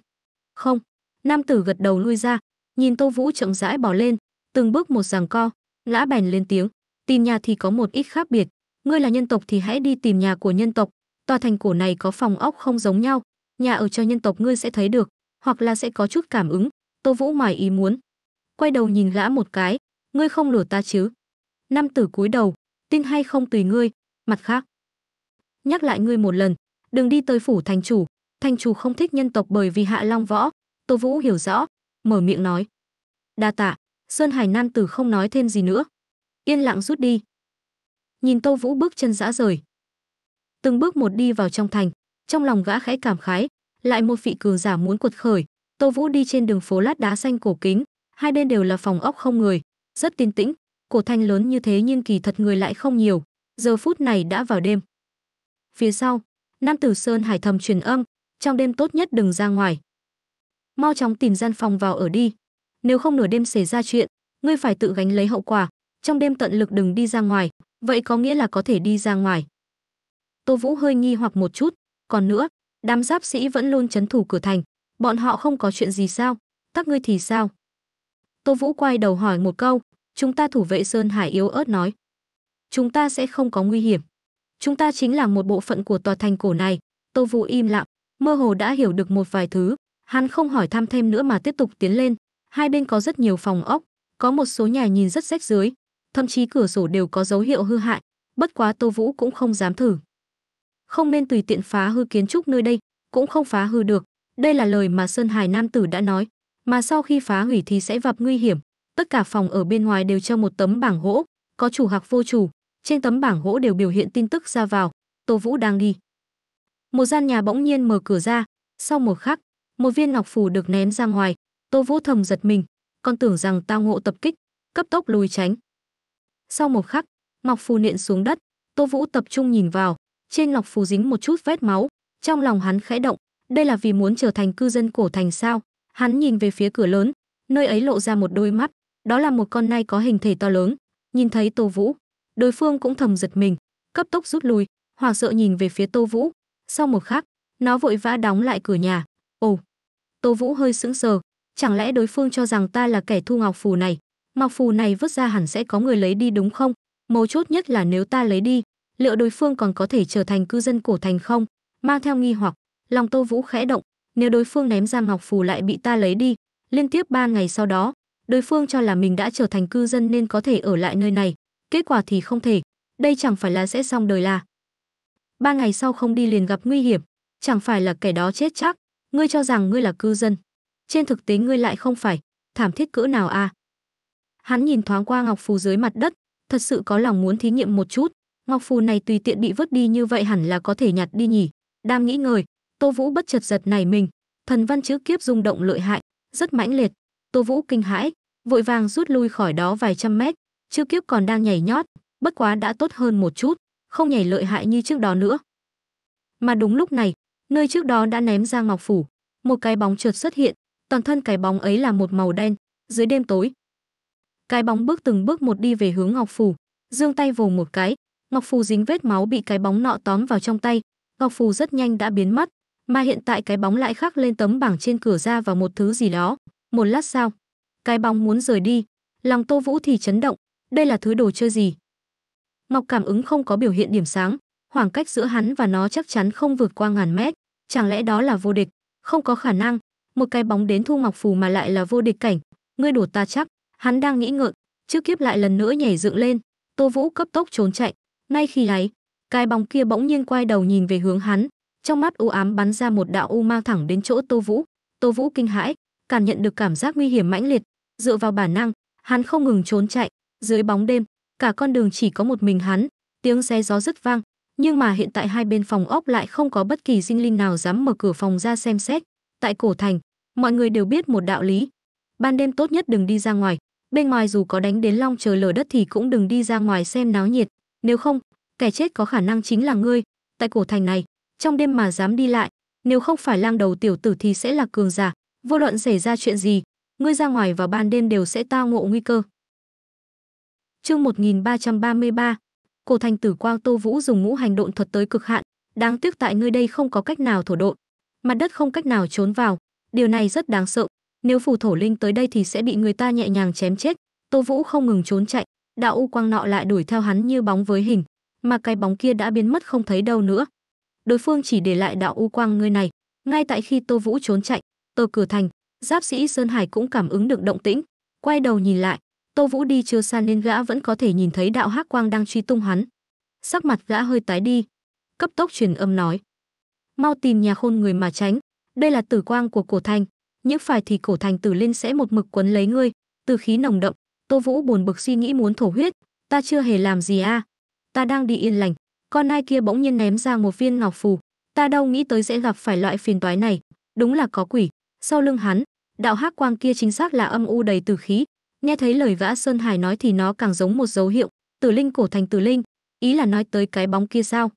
Không. Nam tử gật đầu lui ra, nhìn Tô Vũ chậm rãi bỏ lên, từng bước một giằng co, lã bèn lên tiếng, tìm nhà thì có một ít khác biệt, ngươi là nhân tộc thì hãy đi tìm nhà của nhân tộc, tòa thành cổ này có phòng ốc không giống nhau, nhà ở cho nhân tộc ngươi sẽ thấy được, hoặc là sẽ có chút cảm ứng, Tô Vũ ngoài ý muốn. Quay đầu nhìn lã một cái, ngươi không lừa ta chứ? Nam tử cúi đầu, tin hay không tùy ngươi, mặt khác. Nhắc lại ngươi một lần, đừng đi tới phủ thành chủ thành chủ không thích nhân tộc bởi vì hạ long võ tô vũ hiểu rõ mở miệng nói đa tạ sơn hải nam tử không nói thêm gì nữa yên lặng rút đi nhìn tô vũ bước chân dã rời từng bước một đi vào trong thành trong lòng gã khẽ cảm khái lại một vị cường giả muốn cuột khởi tô vũ đi trên đường phố lát đá xanh cổ kính hai bên đều là phòng ốc không người rất tin tĩnh cổ thành lớn như thế nhưng kỳ thật người lại không nhiều giờ phút này đã vào đêm phía sau Nam Tử Sơn Hải thầm truyền âm, trong đêm tốt nhất đừng ra ngoài. Mau chóng tìm gian phòng vào ở đi, nếu không nửa đêm xảy ra chuyện, ngươi phải tự gánh lấy hậu quả, trong đêm tận lực đừng đi ra ngoài, vậy có nghĩa là có thể đi ra ngoài. Tô Vũ hơi nghi hoặc một chút, còn nữa, đám giáp sĩ vẫn luôn chấn thủ cửa thành, bọn họ không có chuyện gì sao, các ngươi thì sao? Tô Vũ quay đầu hỏi một câu, chúng ta thủ vệ Sơn Hải yếu ớt nói. Chúng ta sẽ không có nguy hiểm. Chúng ta chính là một bộ phận của tòa thành cổ này. Tô Vũ im lặng, mơ hồ đã hiểu được một vài thứ. Hắn không hỏi thăm thêm nữa mà tiếp tục tiến lên. Hai bên có rất nhiều phòng ốc, có một số nhà nhìn rất rách dưới, thậm chí cửa sổ đều có dấu hiệu hư hại. Bất quá Tô Vũ cũng không dám thử. Không nên tùy tiện phá hư kiến trúc nơi đây, cũng không phá hư được. Đây là lời mà Sơn Hải Nam Tử đã nói, mà sau khi phá hủy thì sẽ gặp nguy hiểm. Tất cả phòng ở bên ngoài đều treo một tấm bảng gỗ, có chủ hoặc vô chủ, trên tấm bảng gỗ đều biểu hiện tin tức ra vào tô vũ đang đi một gian nhà bỗng nhiên mở cửa ra sau một khắc một viên ngọc phù được ném ra ngoài tô vũ thầm giật mình còn tưởng rằng tao ngộ tập kích cấp tốc lùi tránh sau một khắc ngọc phù nện xuống đất tô vũ tập trung nhìn vào trên ngọc phù dính một chút vết máu trong lòng hắn khẽ động đây là vì muốn trở thành cư dân cổ thành sao hắn nhìn về phía cửa lớn nơi ấy lộ ra một đôi mắt đó là một con nai có hình thể to lớn nhìn thấy tô vũ đối phương cũng thầm giật mình cấp tốc rút lui hoảng sợ nhìn về phía tô vũ sau một khắc nó vội vã đóng lại cửa nhà ồ tô vũ hơi sững sờ chẳng lẽ đối phương cho rằng ta là kẻ thu ngọc phù này ngọc phù này vứt ra hẳn sẽ có người lấy đi đúng không mấu chốt nhất là nếu ta lấy đi liệu đối phương còn có thể trở thành cư dân cổ thành không mang theo nghi hoặc lòng tô vũ khẽ động nếu đối phương ném ra ngọc phù lại bị ta lấy đi liên tiếp ba ngày sau đó đối phương cho là mình đã trở thành cư dân nên có thể ở lại nơi này kết quả thì không thể, đây chẳng phải là sẽ xong đời là. Ba ngày sau không đi liền gặp nguy hiểm, chẳng phải là kẻ đó chết chắc, ngươi cho rằng ngươi là cư dân. Trên thực tế ngươi lại không phải, thảm thiết cỡ nào à. Hắn nhìn thoáng qua ngọc phù dưới mặt đất, thật sự có lòng muốn thí nghiệm một chút, ngọc phù này tùy tiện bị vứt đi như vậy hẳn là có thể nhặt đi nhỉ. Đang nghĩ ngời, Tô Vũ bất chợt giật này mình, thần văn chữ kiếp rung động lợi hại, rất mãnh liệt. Tô Vũ kinh hãi, vội vàng rút lui khỏi đó vài trăm mét, Chiêu kiếp còn đang nhảy nhót, bất quá đã tốt hơn một chút, không nhảy lợi hại như trước đó nữa. Mà đúng lúc này, nơi trước đó đã ném ra ngọc phủ, một cái bóng trượt xuất hiện, toàn thân cái bóng ấy là một màu đen, dưới đêm tối. Cái bóng bước từng bước một đi về hướng ngọc phủ, dương tay vồ một cái, ngọc phù dính vết máu bị cái bóng nọ tóm vào trong tay, ngọc phù rất nhanh đã biến mất, mà hiện tại cái bóng lại khắc lên tấm bảng trên cửa ra vào một thứ gì đó. Một lát sau, cái bóng muốn rời đi, lòng Tô Vũ thì chấn động, đây là thứ đồ chơi gì? Ngọc cảm ứng không có biểu hiện điểm sáng, khoảng cách giữa hắn và nó chắc chắn không vượt qua ngàn mét, chẳng lẽ đó là vô địch? Không có khả năng, một cái bóng đến thu Ngọc Phù mà lại là vô địch cảnh, ngươi đổ ta chắc, hắn đang nghĩ ngợi, trước kiếp lại lần nữa nhảy dựng lên, Tô Vũ cấp tốc trốn chạy, ngay khi ấy, cái bóng kia bỗng nhiên quay đầu nhìn về hướng hắn, trong mắt u ám bắn ra một đạo u ma thẳng đến chỗ Tô Vũ, Tô Vũ kinh hãi, cảm nhận được cảm giác nguy hiểm mãnh liệt, dựa vào bản năng, hắn không ngừng trốn chạy, dưới bóng đêm, cả con đường chỉ có một mình hắn, tiếng xe gió rất vang, nhưng mà hiện tại hai bên phòng ốc lại không có bất kỳ sinh linh nào dám mở cửa phòng ra xem xét. Tại cổ thành, mọi người đều biết một đạo lý, ban đêm tốt nhất đừng đi ra ngoài, bên ngoài dù có đánh đến long trời lở đất thì cũng đừng đi ra ngoài xem náo nhiệt, nếu không, kẻ chết có khả năng chính là ngươi. Tại cổ thành này, trong đêm mà dám đi lại, nếu không phải lang đầu tiểu tử thì sẽ là cường giả, vô luận xảy ra chuyện gì, ngươi ra ngoài vào ban đêm đều sẽ tao ngộ nguy cơ. Chương 1333, cổ thành tử quang Tô Vũ dùng ngũ hành độn thuật tới cực hạn, đáng tiếc tại nơi đây không có cách nào thổ độn, mặt đất không cách nào trốn vào, điều này rất đáng sợ, nếu phù thổ linh tới đây thì sẽ bị người ta nhẹ nhàng chém chết. Tô Vũ không ngừng trốn chạy, đạo u quang nọ lại đuổi theo hắn như bóng với hình, mà cái bóng kia đã biến mất không thấy đâu nữa. Đối phương chỉ để lại đạo u quang người này, ngay tại khi Tô Vũ trốn chạy, tờ cửa thành, giáp sĩ Sơn Hải cũng cảm ứng được động tĩnh, quay đầu nhìn lại, Tô Vũ đi chưa xa nên gã vẫn có thể nhìn thấy đạo hắc quang đang truy tung hắn. Sắc mặt gã hơi tái đi, cấp tốc truyền âm nói: "Mau tìm nhà khôn người mà tránh, đây là tử quang của cổ thành, nhiễm phải thì cổ thành tử linh sẽ một mực quấn lấy ngươi." Từ khí nồng đậm, Tô Vũ buồn bực suy nghĩ muốn thổ huyết, ta chưa hề làm gì a, à? ta đang đi yên lành, con ai kia bỗng nhiên ném ra một viên ngọc phù, ta đâu nghĩ tới sẽ gặp phải loại phiền toái này, đúng là có quỷ, sau lưng hắn, đạo hắc quang kia chính xác là âm u đầy tử khí, Nghe thấy lời Vã Sơn Hải nói thì nó càng giống một dấu hiệu, Tử Linh cổ thành Tử Linh, ý là nói tới cái bóng kia sao?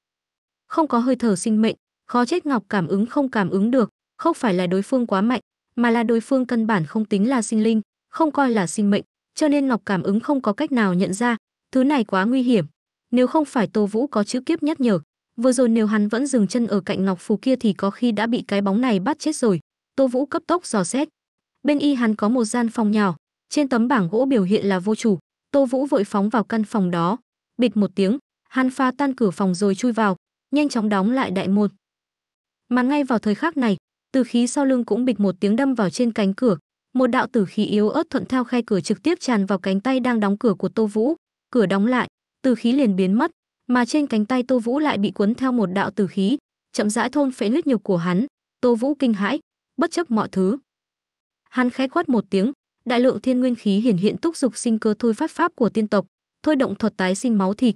Không có hơi thở sinh mệnh, khó chết Ngọc cảm ứng không cảm ứng được, không phải là đối phương quá mạnh, mà là đối phương căn bản không tính là sinh linh, không coi là sinh mệnh, cho nên Ngọc cảm ứng không có cách nào nhận ra, thứ này quá nguy hiểm. Nếu không phải Tô Vũ có chữ kiếp nhắc nhở, vừa rồi nếu hắn vẫn dừng chân ở cạnh Ngọc phù kia thì có khi đã bị cái bóng này bắt chết rồi. Tô Vũ cấp tốc dò xét. Bên y hắn có một gian phòng nhỏ, trên tấm bảng gỗ biểu hiện là vô chủ, Tô Vũ vội phóng vào căn phòng đó, bịch một tiếng, hắn pha tan cửa phòng rồi chui vào, nhanh chóng đóng lại đại môn. Mà ngay vào thời khắc này, từ khí sau lưng cũng bịch một tiếng đâm vào trên cánh cửa, một đạo tử khí yếu ớt thuận theo khe cửa trực tiếp tràn vào cánh tay đang đóng cửa của Tô Vũ, cửa đóng lại, từ khí liền biến mất, mà trên cánh tay Tô Vũ lại bị cuốn theo một đạo tử khí, chậm rãi thôn phệ huyết nhục của hắn, Tô Vũ kinh hãi, bất chấp mọi thứ. Hắn khẽ quát một tiếng, đại lượng thiên nguyên khí hiển hiện túc dục sinh cơ thôi phát pháp của tiên tộc, thôi động thuật tái sinh máu thịt.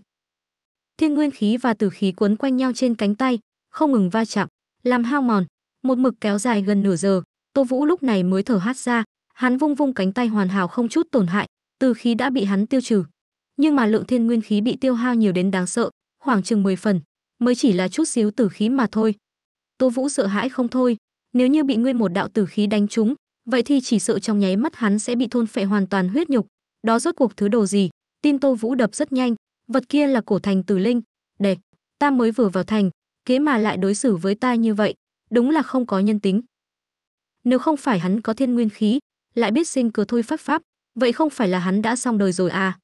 Thiên nguyên khí và tử khí quấn quanh nhau trên cánh tay, không ngừng va chạm, làm hao mòn, một mực kéo dài gần nửa giờ, Tô Vũ lúc này mới thở hắt ra, hắn vung vung cánh tay hoàn hảo không chút tổn hại, tử khí đã bị hắn tiêu trừ. Nhưng mà lượng thiên nguyên khí bị tiêu hao nhiều đến đáng sợ, khoảng chừng 10 phần, mới chỉ là chút xíu tử khí mà thôi. Tô Vũ sợ hãi không thôi, nếu như bị nguyên một đạo tử khí đánh trúng, vậy thì chỉ sợ trong nháy mắt hắn sẽ bị thôn phệ hoàn toàn huyết nhục đó rốt cuộc thứ đồ gì tim tô vũ đập rất nhanh vật kia là cổ thành tử linh đẹp ta mới vừa vào thành kế mà lại đối xử với ta như vậy đúng là không có nhân tính nếu không phải hắn có thiên nguyên khí lại biết sinh cờ thôi pháp pháp vậy không phải là hắn đã xong đời rồi à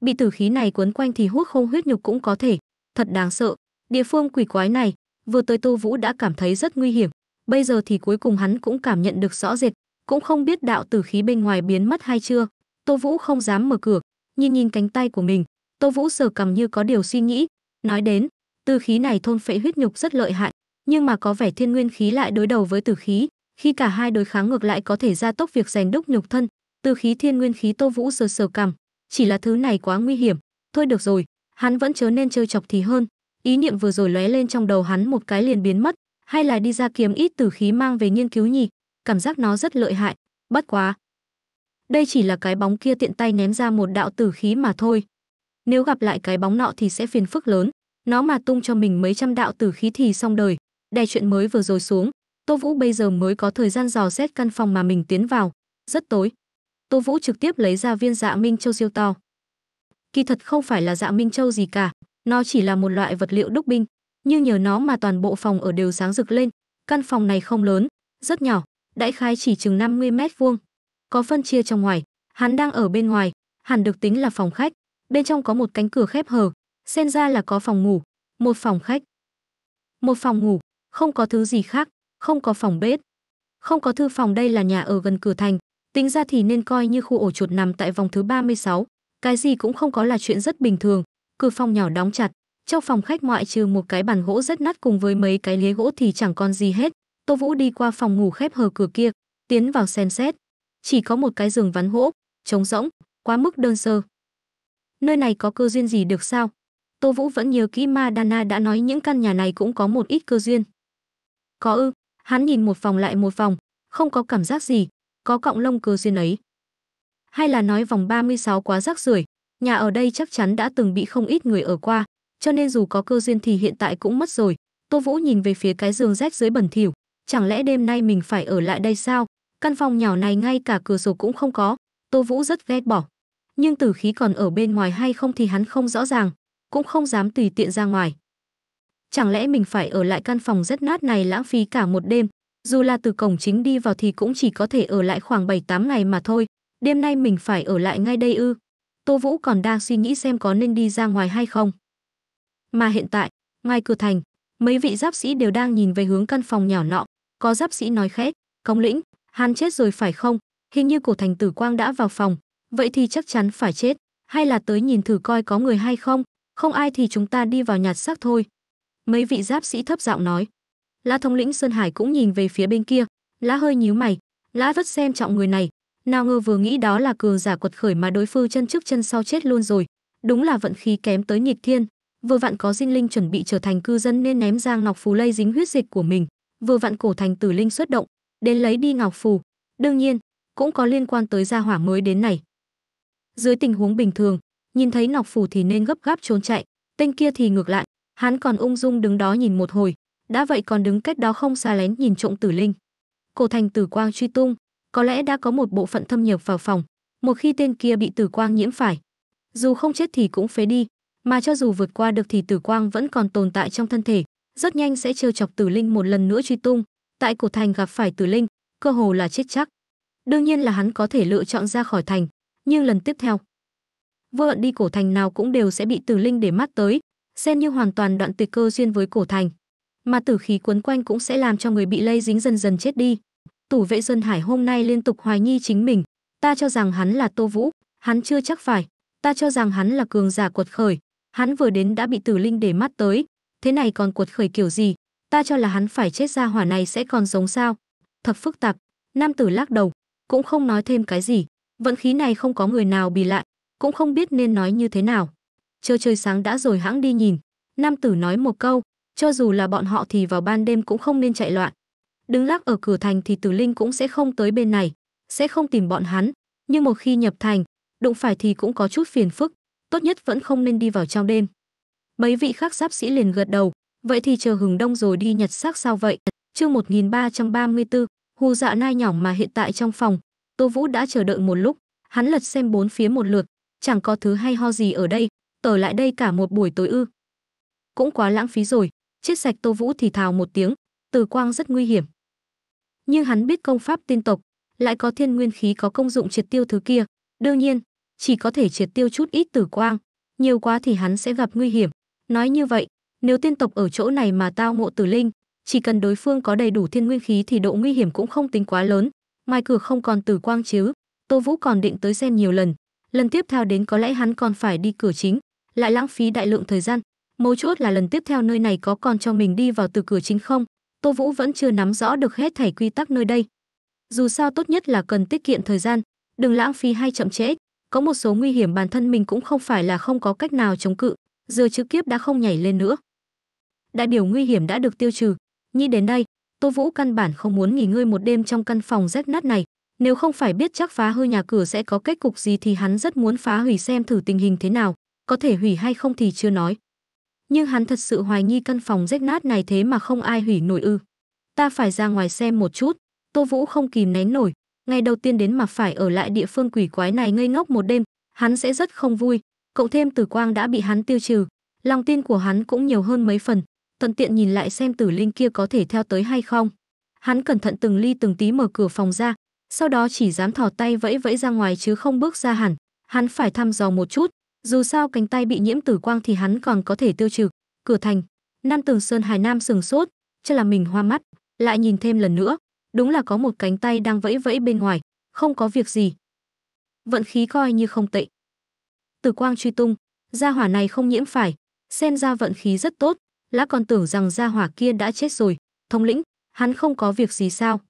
bị tử khí này quấn quanh thì hút không huyết nhục cũng có thể thật đáng sợ địa phương quỷ quái này vừa tới tô vũ đã cảm thấy rất nguy hiểm bây giờ thì cuối cùng hắn cũng cảm nhận được rõ rệt cũng không biết đạo tử khí bên ngoài biến mất hay chưa. Tô Vũ không dám mở cửa, nhìn nhìn cánh tay của mình, Tô Vũ sờ cầm như có điều suy nghĩ, nói đến, tử khí này thôn phệ huyết nhục rất lợi hại, nhưng mà có vẻ thiên nguyên khí lại đối đầu với tử khí, khi cả hai đối kháng ngược lại có thể gia tốc việc rèn đúc nhục thân, tử khí thiên nguyên khí Tô Vũ sờ sờ cầm, chỉ là thứ này quá nguy hiểm, thôi được rồi, hắn vẫn chớ nên chơi chọc thì hơn. Ý niệm vừa rồi lóe lên trong đầu hắn một cái liền biến mất, hay là đi ra kiếm ít tử khí mang về nghiên cứu nhỉ? cảm giác nó rất lợi hại, bất quá. Đây chỉ là cái bóng kia tiện tay ném ra một đạo tử khí mà thôi. Nếu gặp lại cái bóng nọ thì sẽ phiền phức lớn, nó mà tung cho mình mấy trăm đạo tử khí thì xong đời. Đè chuyện mới vừa rồi xuống, Tô Vũ bây giờ mới có thời gian dò xét căn phòng mà mình tiến vào, rất tối. Tô Vũ trực tiếp lấy ra viên dạ minh châu siêu to. Kỳ thật không phải là dạ minh châu gì cả, nó chỉ là một loại vật liệu đúc binh, nhưng nhờ nó mà toàn bộ phòng ở đều sáng rực lên. Căn phòng này không lớn, rất nhỏ, đại khái chỉ chừng 50 mét vuông, có phân chia trong ngoài, hắn đang ở bên ngoài, hẳn được tính là phòng khách, bên trong có một cánh cửa khép hờ, xen ra là có phòng ngủ, một phòng khách, một phòng ngủ, không có thứ gì khác, không có phòng bếp, không có thư phòng đây là nhà ở gần cửa thành, tính ra thì nên coi như khu ổ chuột nằm tại vòng thứ 36, cái gì cũng không có là chuyện rất bình thường, cửa phòng nhỏ đóng chặt, trong phòng khách ngoại trừ một cái bàn gỗ rất nát cùng với mấy cái ghế gỗ thì chẳng còn gì hết, Tô Vũ đi qua phòng ngủ khép hờ cửa kia, tiến vào xem xét. Chỉ có một cái giường ván gỗ, trống rỗng, quá mức đơn sơ. Nơi này có cơ duyên gì được sao? Tô Vũ vẫn nhớ kỹ ma Madana đã nói những căn nhà này cũng có một ít cơ duyên. Có ư, hắn nhìn một phòng lại một phòng, không có cảm giác gì, có cọng lông cơ duyên ấy. Hay là nói vòng 36 quá rắc rưởi, nhà ở đây chắc chắn đã từng bị không ít người ở qua, cho nên dù có cơ duyên thì hiện tại cũng mất rồi. Tô Vũ nhìn về phía cái giường rách dưới bẩn thỉu, chẳng lẽ đêm nay mình phải ở lại đây sao? Căn phòng nhỏ này ngay cả cửa sổ cũng không có, Tô Vũ rất ghét bỏ. Nhưng tử khí còn ở bên ngoài hay không thì hắn không rõ ràng, cũng không dám tùy tiện ra ngoài. Chẳng lẽ mình phải ở lại căn phòng rất nát này lãng phí cả một đêm, dù là từ cổng chính đi vào thì cũng chỉ có thể ở lại khoảng 7-8 ngày mà thôi, đêm nay mình phải ở lại ngay đây ư. Tô Vũ còn đang suy nghĩ xem có nên đi ra ngoài hay không. Mà hiện tại, ngoài cửa thành, mấy vị giáp sĩ đều đang nhìn về hướng căn phòng nhỏ nọ, có giáp sĩ nói khẽ công lĩnh hắn chết rồi phải không hình như cổ thành tử quang đã vào phòng vậy thì chắc chắn phải chết hay là tới nhìn thử coi có người hay không không ai thì chúng ta đi vào nhặt xác thôi mấy vị giáp sĩ thấp giọng nói lã thống lĩnh sơn hải cũng nhìn về phía bên kia lã hơi nhíu mày lã rất xem trọng người này nào ngờ vừa nghĩ đó là cường giả quật khởi mà đối phương chân trước chân sau chết luôn rồi đúng là vận khí kém tới nhiệt thiên vừa vặn có dinh linh chuẩn bị trở thành cư dân nên ném giang ngọc phù lây dính huyết dịch của mình vừa vặn cổ thành tử linh xuất động đến lấy đi ngọc phù đương nhiên cũng có liên quan tới gia hỏa mới đến này dưới tình huống bình thường nhìn thấy ngọc phù thì nên gấp gáp trốn chạy tên kia thì ngược lại hắn còn ung dung đứng đó nhìn một hồi đã vậy còn đứng cách đó không xa lén nhìn trộm tử linh cổ thành tử quang truy tung có lẽ đã có một bộ phận thâm nhập vào phòng một khi tên kia bị tử quang nhiễm phải dù không chết thì cũng phế đi mà cho dù vượt qua được thì tử quang vẫn còn tồn tại trong thân thể rất nhanh sẽ trêu chọc Tử Linh một lần nữa truy tung, tại cổ thành gặp phải Tử Linh, cơ hồ là chết chắc. Đương nhiên là hắn có thể lựa chọn ra khỏi thành, nhưng lần tiếp theo, vô hận đi cổ thành nào cũng đều sẽ bị Tử Linh để mắt tới, xem như hoàn toàn đoạn tuyệt cơ duyên với cổ thành. Mà tử khí quấn quanh cũng sẽ làm cho người bị lây dính dần dần chết đi. Tủ vệ Dân Hải hôm nay liên tục hoài nghi chính mình, ta cho rằng hắn là Tô Vũ, hắn chưa chắc phải, ta cho rằng hắn là cường giả quật khởi, hắn vừa đến đã bị Tử Linh để mắt tới, thế này còn cuột khởi kiểu gì ta cho là hắn phải chết ra hỏa này sẽ còn giống sao thật phức tạp nam tử lắc đầu cũng không nói thêm cái gì vận khí này không có người nào bị lại cũng không biết nên nói như thế nào chơi trời sáng đã rồi hãng đi nhìn nam tử nói một câu cho dù là bọn họ thì vào ban đêm cũng không nên chạy loạn đứng lắc ở cửa thành thì tử linh cũng sẽ không tới bên này sẽ không tìm bọn hắn nhưng một khi nhập thành đụng phải thì cũng có chút phiền phức tốt nhất vẫn không nên đi vào trong đêm Mấy vị khác giáp sĩ liền gật đầu, vậy thì chờ hừng đông rồi đi nhật xác sao vậy? Chương 1334, Hù Dạ Nai nhỏ mà hiện tại trong phòng, Tô Vũ đã chờ đợi một lúc, hắn lật xem bốn phía một lượt, chẳng có thứ hay ho gì ở đây, ở lại đây cả một buổi tối ư? Cũng quá lãng phí rồi, chết sạch Tô Vũ thì thào một tiếng, Từ Quang rất nguy hiểm. Nhưng hắn biết công pháp tiên tộc, lại có thiên nguyên khí có công dụng triệt tiêu thứ kia, đương nhiên, chỉ có thể triệt tiêu chút ít Tử Quang, nhiều quá thì hắn sẽ gặp nguy hiểm, Nói như vậy, nếu tiên tộc ở chỗ này mà tao ngộ tử linh, chỉ cần đối phương có đầy đủ thiên nguyên khí thì độ nguy hiểm cũng không tính quá lớn. Mai cửa không còn tử quang chứ, Tô Vũ còn định tới xem nhiều lần. Lần tiếp theo đến có lẽ hắn còn phải đi cửa chính, lại lãng phí đại lượng thời gian. Mấu chốt là lần tiếp theo nơi này có còn cho mình đi vào từ cửa chính không, Tô Vũ vẫn chưa nắm rõ được hết thảy quy tắc nơi đây. Dù sao tốt nhất là cần tiết kiệm thời gian, đừng lãng phí hay chậm trễ. Có một số nguy hiểm bản thân mình cũng không phải là không có cách nào chống cự, giờ chữ kiếp đã không nhảy lên nữa. Đại biểu nguy hiểm đã được tiêu trừ, nghĩ đến đây, Tô Vũ căn bản không muốn nghỉ ngơi một đêm trong căn phòng rách nát này, nếu không phải biết chắc phá hư nhà cửa sẽ có kết cục gì thì hắn rất muốn phá hủy xem thử tình hình thế nào, có thể hủy hay không thì chưa nói. Nhưng hắn thật sự hoài nghi căn phòng rách nát này thế mà không ai hủy nổi ư. Ta phải ra ngoài xem một chút, Tô Vũ không kìm nén nổi, ngày đầu tiên đến mà phải ở lại địa phương quỷ quái này ngây ngốc một đêm, hắn sẽ rất không vui, cộng thêm tử quang đã bị hắn tiêu trừ, lòng tin của hắn cũng nhiều hơn mấy phần, thuận tiện nhìn lại xem tử linh kia có thể theo tới hay không. Hắn cẩn thận từng ly từng tí mở cửa phòng ra, sau đó chỉ dám thò tay vẫy vẫy ra ngoài chứ không bước ra hẳn, hắn phải thăm dò một chút, dù sao cánh tay bị nhiễm tử quang thì hắn còn có thể tiêu trừ. Cửa thành, Nam Tường Sơn Hải Nam sừng sốt, chắc là mình hoa mắt, lại nhìn thêm lần nữa, đúng là có một cánh tay đang vẫy vẫy bên ngoài, không có việc gì. Vận khí coi như không tệ. Từ quang truy tung, gia hỏa này không nhiễm phải, xem ra vận khí rất tốt, lã còn tưởng rằng gia hỏa kia đã chết rồi. Thống lĩnh, hắn không có việc gì sao?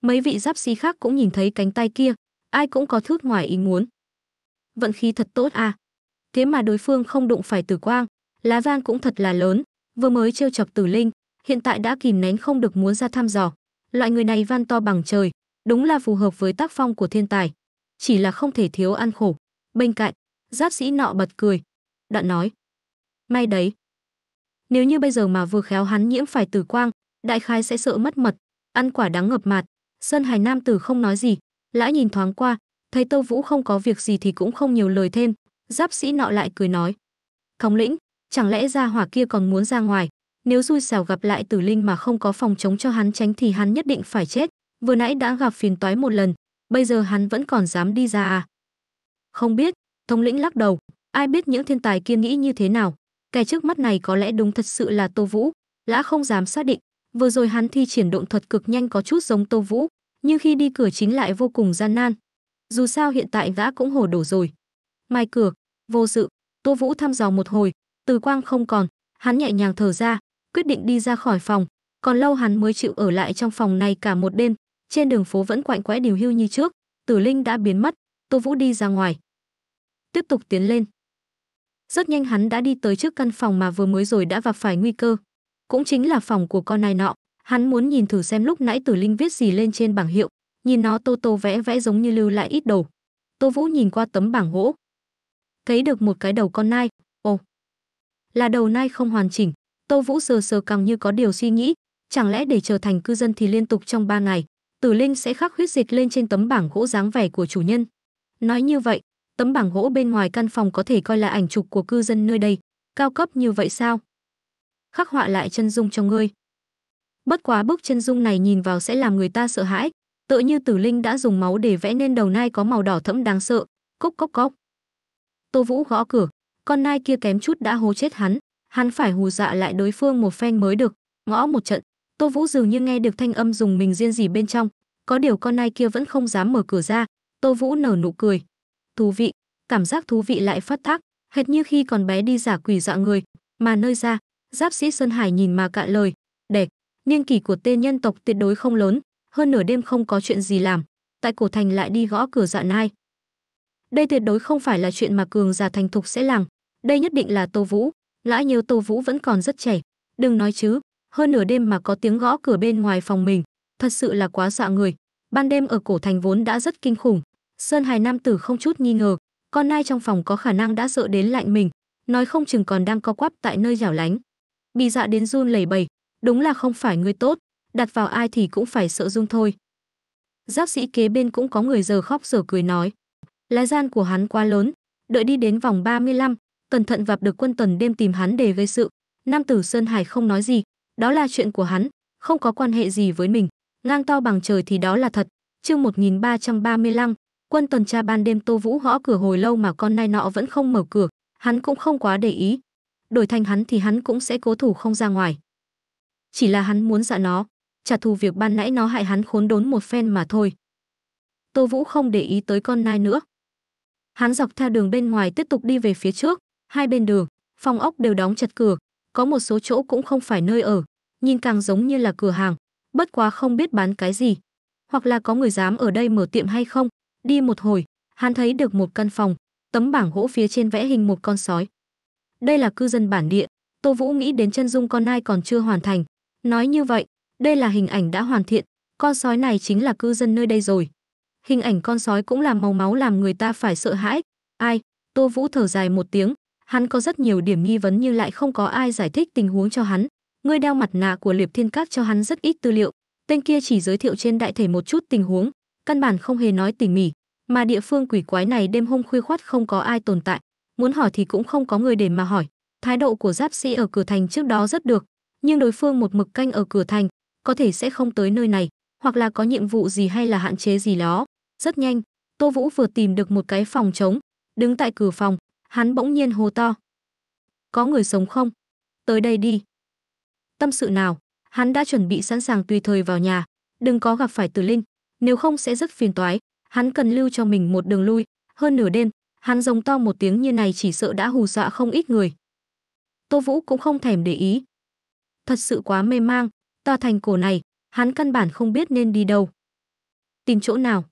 Mấy vị giáp sĩ khác cũng nhìn thấy cánh tay kia, ai cũng có thước ngoài ý muốn. Vận khí thật tốt à. Thế mà đối phương không đụng phải Từ quang, lá gan cũng thật là lớn, vừa mới trêu chọc tử linh, hiện tại đã kìm nén không được muốn ra thăm dò. Loại người này van to bằng trời, đúng là phù hợp với tác phong của thiên tài. Chỉ là không thể thiếu ăn khổ. Bên cạnh, Giáp sĩ nọ bật cười. Đoạn nói. May đấy. Nếu như bây giờ mà vừa khéo hắn nhiễm phải tử quang, đại khai sẽ sợ mất mật, ăn quả đắng ngập mặt. Sơn Hải Nam tử không nói gì, lã nhìn thoáng qua, thấy Tâu Vũ không có việc gì thì cũng không nhiều lời thêm. Giáp sĩ nọ lại cười nói. Thống lĩnh, chẳng lẽ ra hỏa kia còn muốn ra ngoài, nếu xui xẻo gặp lại tử linh mà không có phòng chống cho hắn tránh thì hắn nhất định phải chết vừa nãy đã gặp phiền toái một lần bây giờ hắn vẫn còn dám đi ra à không biết Thống lĩnh lắc đầu, ai biết những thiên tài kia nghĩ như thế nào. Kẻ trước mắt này có lẽ đúng thật sự là Tô Vũ, lã không dám xác định. Vừa rồi hắn thi triển động thuật cực nhanh có chút giống Tô Vũ, nhưng khi đi cửa chính lại vô cùng gian nan. Dù sao hiện tại gã cũng hồ đổ rồi. Mai cửa, vô sự, Tô Vũ thăm dò một hồi, từ quang không còn, hắn nhẹ nhàng thở ra, quyết định đi ra khỏi phòng, còn lâu hắn mới chịu ở lại trong phòng này cả một đêm, trên đường phố vẫn quạnh quẽ điều hưu như trước, Tử Linh đã biến mất, Tô Vũ đi ra ngoài tiếp tục tiến lên. Rất nhanh hắn đã đi tới trước căn phòng mà vừa mới rồi đã gặp phải nguy cơ. Cũng chính là phòng của con nai nọ, hắn muốn nhìn thử xem lúc nãy Tử Linh viết gì lên trên bảng hiệu, nhìn nó tô tô vẽ vẽ giống như lưu lại ít đầu. Tô Vũ nhìn qua tấm bảng gỗ, thấy được một cái đầu con nai, ồ, là đầu nai không hoàn chỉnh. Tô Vũ sờ sờ càng như có điều suy nghĩ, chẳng lẽ để trở thành cư dân thì liên tục trong ba ngày, Tử Linh sẽ khắc huyết dịch lên trên tấm bảng gỗ dáng vẻ của chủ nhân. Nói như vậy, Tấm bảng gỗ bên ngoài căn phòng có thể coi là ảnh chụp của cư dân nơi đây, cao cấp như vậy sao? Khắc họa lại chân dung cho ngươi. Bất quá bức chân dung này nhìn vào sẽ làm người ta sợ hãi, tựa như Tử Linh đã dùng máu để vẽ nên đầu nai có màu đỏ thẫm đáng sợ, cốc cốc cốc. Tô Vũ gõ cửa, con nai kia kém chút đã hố chết hắn, hắn phải hù dạ lại đối phương một phen mới được, ngõ một trận, Tô Vũ dường như nghe được thanh âm dùng mình riêng gì bên trong, có điều con nai kia vẫn không dám mở cửa ra, Tô Vũ nở nụ cười, thú vị, cảm giác thú vị lại phát thác, hệt như khi còn bé đi giả quỷ dọa người, mà nơi ra, giáp sĩ Sơn Hải nhìn mà cạn lời, đẹp, niên kỷ của tên nhân tộc tuyệt đối không lớn, hơn nửa đêm không có chuyện gì làm, tại cổ thành lại đi gõ cửa dọa nai. Đây tuyệt đối không phải là chuyện mà cường giả thành thục sẽ làm, đây nhất định là Tô Vũ, lãi nhiều Tô Vũ vẫn còn rất trẻ, đừng nói chứ, hơn nửa đêm mà có tiếng gõ cửa bên ngoài phòng mình, thật sự là quá dọa người. Ban đêm ở cổ thành vốn đã rất kinh khủng, Sơn Hải nam tử không chút nghi ngờ, con nai trong phòng có khả năng đã sợ đến lạnh mình, nói không chừng còn đang co quắp tại nơi hẻo lánh. Bị dạ đến run lẩy bẩy, đúng là không phải người tốt, đặt vào ai thì cũng phải sợ run thôi. Giáp sĩ kế bên cũng có người giờ khóc giờ cười nói. Lá gian của hắn quá lớn, đợi đi đến vòng 35, cẩn thận vạp được quân tần đêm tìm hắn để gây sự. Nam tử Sơn Hải không nói gì, đó là chuyện của hắn, không có quan hệ gì với mình. Ngang to bằng trời thì đó là thật. Chương 1335, Quân tuần tra ban đêm Tô Vũ gõ cửa hồi lâu mà con nai nọ vẫn không mở cửa, hắn cũng không quá để ý. Đổi thành hắn thì hắn cũng sẽ cố thủ không ra ngoài. Chỉ là hắn muốn dọa nó, trả thù việc ban nãy nó hại hắn khốn đốn một phen mà thôi. Tô Vũ không để ý tới con nai nữa. Hắn dọc theo đường bên ngoài tiếp tục đi về phía trước, hai bên đường, phòng ốc đều đóng chặt cửa, có một số chỗ cũng không phải nơi ở, nhìn càng giống như là cửa hàng, bất quá không biết bán cái gì, hoặc là có người dám ở đây mở tiệm hay không, Đi một hồi, hắn thấy được một căn phòng, tấm bảng gỗ phía trên vẽ hình một con sói. Đây là cư dân bản địa, Tô Vũ nghĩ đến chân dung con nai còn chưa hoàn thành. Nói như vậy, đây là hình ảnh đã hoàn thiện, con sói này chính là cư dân nơi đây rồi. Hình ảnh con sói cũng làm màu máu làm người ta phải sợ hãi. Ai? Tô Vũ thở dài một tiếng, hắn có rất nhiều điểm nghi vấn nhưng lại không có ai giải thích tình huống cho hắn. Người đeo mặt nạ của Liệp Thiên Các cho hắn rất ít tư liệu, tên kia chỉ giới thiệu trên đại thể một chút tình huống, căn bản không hề nói tỉ mỉ mà địa phương quỷ quái này đêm hôm khuya khoát không có ai tồn tại muốn hỏi thì cũng không có người để mà hỏi thái độ của giáp sĩ ở cửa thành trước đó rất được nhưng đối phương một mực canh ở cửa thành có thể sẽ không tới nơi này hoặc là có nhiệm vụ gì hay là hạn chế gì đó rất nhanh tô vũ vừa tìm được một cái phòng trống đứng tại cửa phòng hắn bỗng nhiên hô to có người sống không tới đây đi tâm sự nào hắn đã chuẩn bị sẵn sàng tùy thời vào nhà đừng có gặp phải tử linh nếu không sẽ rất phiền toái hắn cần lưu cho mình một đường lui hơn nửa đêm hắn rống to một tiếng như này chỉ sợ đã hù dọa không ít người tô vũ cũng không thèm để ý thật sự quá mê mang tòa thành cổ này hắn căn bản không biết nên đi đâu tìm chỗ nào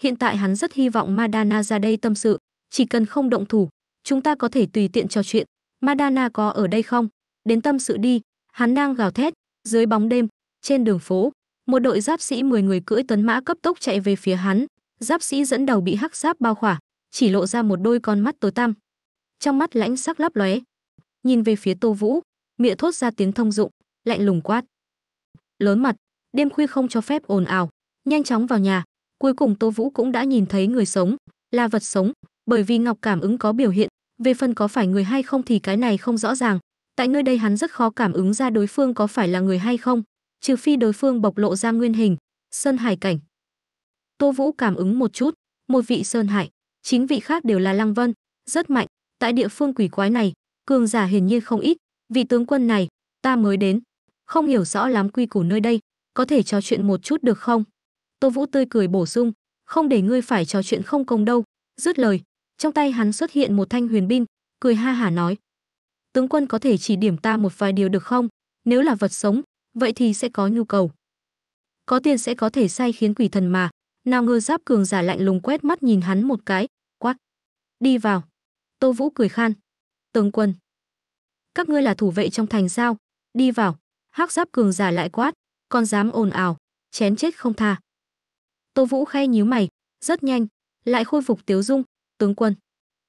hiện tại hắn rất hy vọng madana ra đây tâm sự chỉ cần không động thủ chúng ta có thể tùy tiện trò chuyện madana có ở đây không đến tâm sự đi hắn đang gào thét dưới bóng đêm trên đường phố một đội giáp sĩ 10 người cưỡi tuấn mã cấp tốc chạy về phía hắn, giáp sĩ dẫn đầu bị hắc giáp bao khỏa, chỉ lộ ra một đôi con mắt tối tăm. Trong mắt lãnh sắc lấp lóe, nhìn về phía Tô Vũ, miệng thốt ra tiếng thông dụng, lạnh lùng quát. Lớn mặt, đêm khuya không cho phép ồn ào, nhanh chóng vào nhà. Cuối cùng Tô Vũ cũng đã nhìn thấy người sống, là vật sống, bởi vì Ngọc cảm ứng có biểu hiện, về phần có phải người hay không thì cái này không rõ ràng. Tại nơi đây hắn rất khó cảm ứng ra đối phương có phải là người hay không, trừ phi đối phương bộc lộ ra nguyên hình, sơn hải cảnh. Tô Vũ cảm ứng một chút, một vị sơn hải, chính vị khác đều là Lăng Vân, rất mạnh, tại địa phương quỷ quái này, cường giả hiển nhiên không ít, vị tướng quân này, ta mới đến, không hiểu rõ lắm quy củ nơi đây, có thể trò chuyện một chút được không? Tô Vũ tươi cười bổ sung, không để ngươi phải trò chuyện không công đâu, rứt lời, trong tay hắn xuất hiện một thanh huyền binh, cười ha hả nói: "Tướng quân có thể chỉ điểm ta một vài điều được không? Nếu là vật sống, vậy thì sẽ có nhu cầu. Có tiền sẽ có thể sai khiến quỷ thần mà, nào ngơ giáp cường giả lạnh lùng quét mắt nhìn hắn một cái, quát. Đi vào. Tô Vũ cười khan. Tướng quân. Các ngươi là thủ vệ trong thành sao? Đi vào. hắc giáp cường giả lại quát, con dám ồn ào, chém chết không tha. Tô Vũ khe nhíu mày, rất nhanh, lại khôi phục tiếu dung, tướng quân.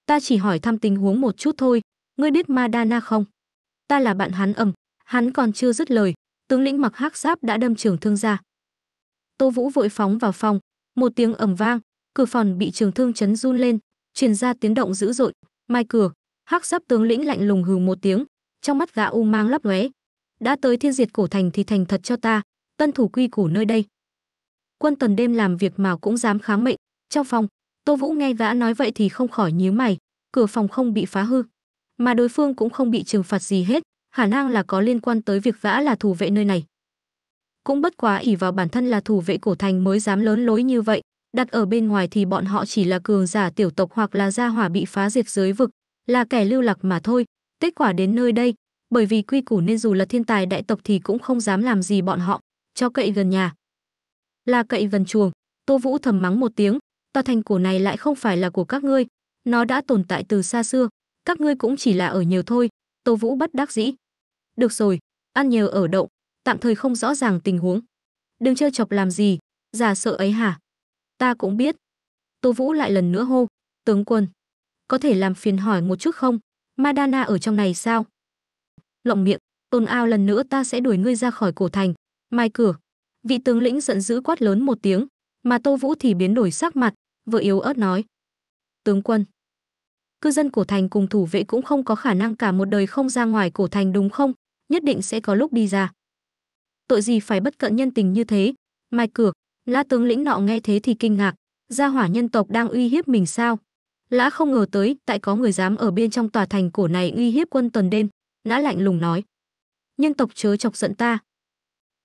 Ta chỉ hỏi thăm tình huống một chút thôi, ngươi biết Madana không? Ta là bạn hắn ẩm, hắn còn chưa dứt lời, tướng lĩnh mặc hắc giáp đã đâm trường thương ra. Tô Vũ vội phóng vào phòng, một tiếng ầm vang, cửa phòng bị trường thương chấn run lên, truyền ra tiếng động dữ dội, mai cửa, hắc giáp tướng lĩnh lạnh lùng hừ một tiếng, trong mắt gã u mang lấp lóe. Đã tới thiên diệt cổ thành thì thành thật cho ta, tân thủ quy củ nơi đây. Quân tần đêm làm việc mà cũng dám kháng mệnh, trong phòng, Tô Vũ nghe gã nói vậy thì không khỏi nhíu mày, cửa phòng không bị phá hư, mà đối phương cũng không bị trừng phạt gì hết, khả năng là có liên quan tới việc vã là thủ vệ nơi này. Cũng bất quá ỷ vào bản thân là thủ vệ cổ thành mới dám lớn lối như vậy, đặt ở bên ngoài thì bọn họ chỉ là cường giả tiểu tộc hoặc là gia hỏa bị phá diệt giới vực, là kẻ lưu lạc mà thôi. Kết quả đến nơi đây, bởi vì quy củ nên dù là thiên tài đại tộc thì cũng không dám làm gì bọn họ, cho cậy gần nhà. Là cậy gần chuồng, Tô Vũ thầm mắng một tiếng, tòa thành cổ này lại không phải là của các ngươi, nó đã tồn tại từ xa xưa, các ngươi cũng chỉ là ở nhiều thôi, Tô Vũ bất đắc dĩ. Được rồi, ăn nhờ ở đậu, tạm thời không rõ ràng tình huống. Đừng chơi chọc làm gì, già sợ ấy hả? Ta cũng biết. Tô Vũ lại lần nữa hô, tướng quân. Có thể làm phiền hỏi một chút không? Madana ở trong này sao? Lộng miệng, tôn ao lần nữa ta sẽ đuổi ngươi ra khỏi cổ thành. Mai cửa. Vị tướng lĩnh giận dữ quát lớn một tiếng, mà Tô Vũ thì biến đổi sắc mặt, vừa yếu ớt nói. Tướng quân, cư dân cổ thành cùng thủ vệ cũng không có khả năng cả một đời không ra ngoài cổ thành đúng không? Nhất định sẽ có lúc đi ra. Tội gì phải bất cận nhân tình như thế? Mai Cược, Lã tướng lĩnh nọ nghe thế thì kinh ngạc, gia hỏa nhân tộc đang uy hiếp mình sao? Lã không ngờ tới, tại có người dám ở bên trong tòa thành cổ này uy hiếp quân tuần đêm, Lã lạnh lùng nói. Nhân tộc chớ chọc giận ta.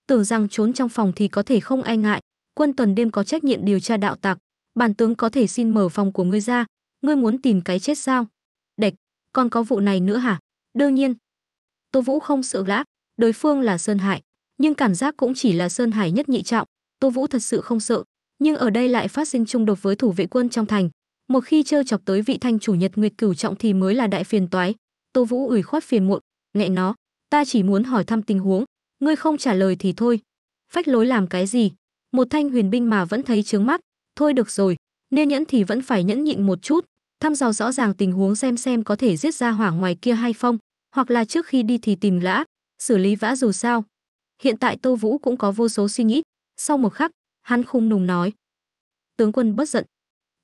Tưởng rằng trốn trong phòng thì có thể không ai ngại, quân tuần đêm có trách nhiệm điều tra đạo tặc, bản tướng có thể xin mở phòng của ngươi ra, ngươi muốn tìm cái chết sao? Địch, còn có vụ này nữa hả? Đương nhiên. Tô Vũ không sợ gã, đối phương là Sơn Hải, nhưng cảm giác cũng chỉ là Sơn Hải nhất nhị trọng, Tô Vũ thật sự không sợ, nhưng ở đây lại phát sinh chung đột với thủ vệ quân trong thành, một khi trêu chọc tới vị thanh chủ Nhật Nguyệt Cửu trọng thì mới là đại phiền toái. Tô Vũ ủy khoát phiền muộn, nghẹn nó, ta chỉ muốn hỏi thăm tình huống, ngươi không trả lời thì thôi. Phách lối làm cái gì? Một thanh huyền binh mà vẫn thấy chướng mắt, thôi được rồi, nên nhẫn thì vẫn phải nhẫn nhịn một chút, thăm dò rõ ràng tình huống xem xem có thể giết ra hỏa ngoài kia hay không, hoặc là trước khi đi thì tìm lã, xử lý vã dù sao. Hiện tại Tô Vũ cũng có vô số suy nghĩ, sau một khắc, hắn khung nùng nói. Tướng quân bất giận,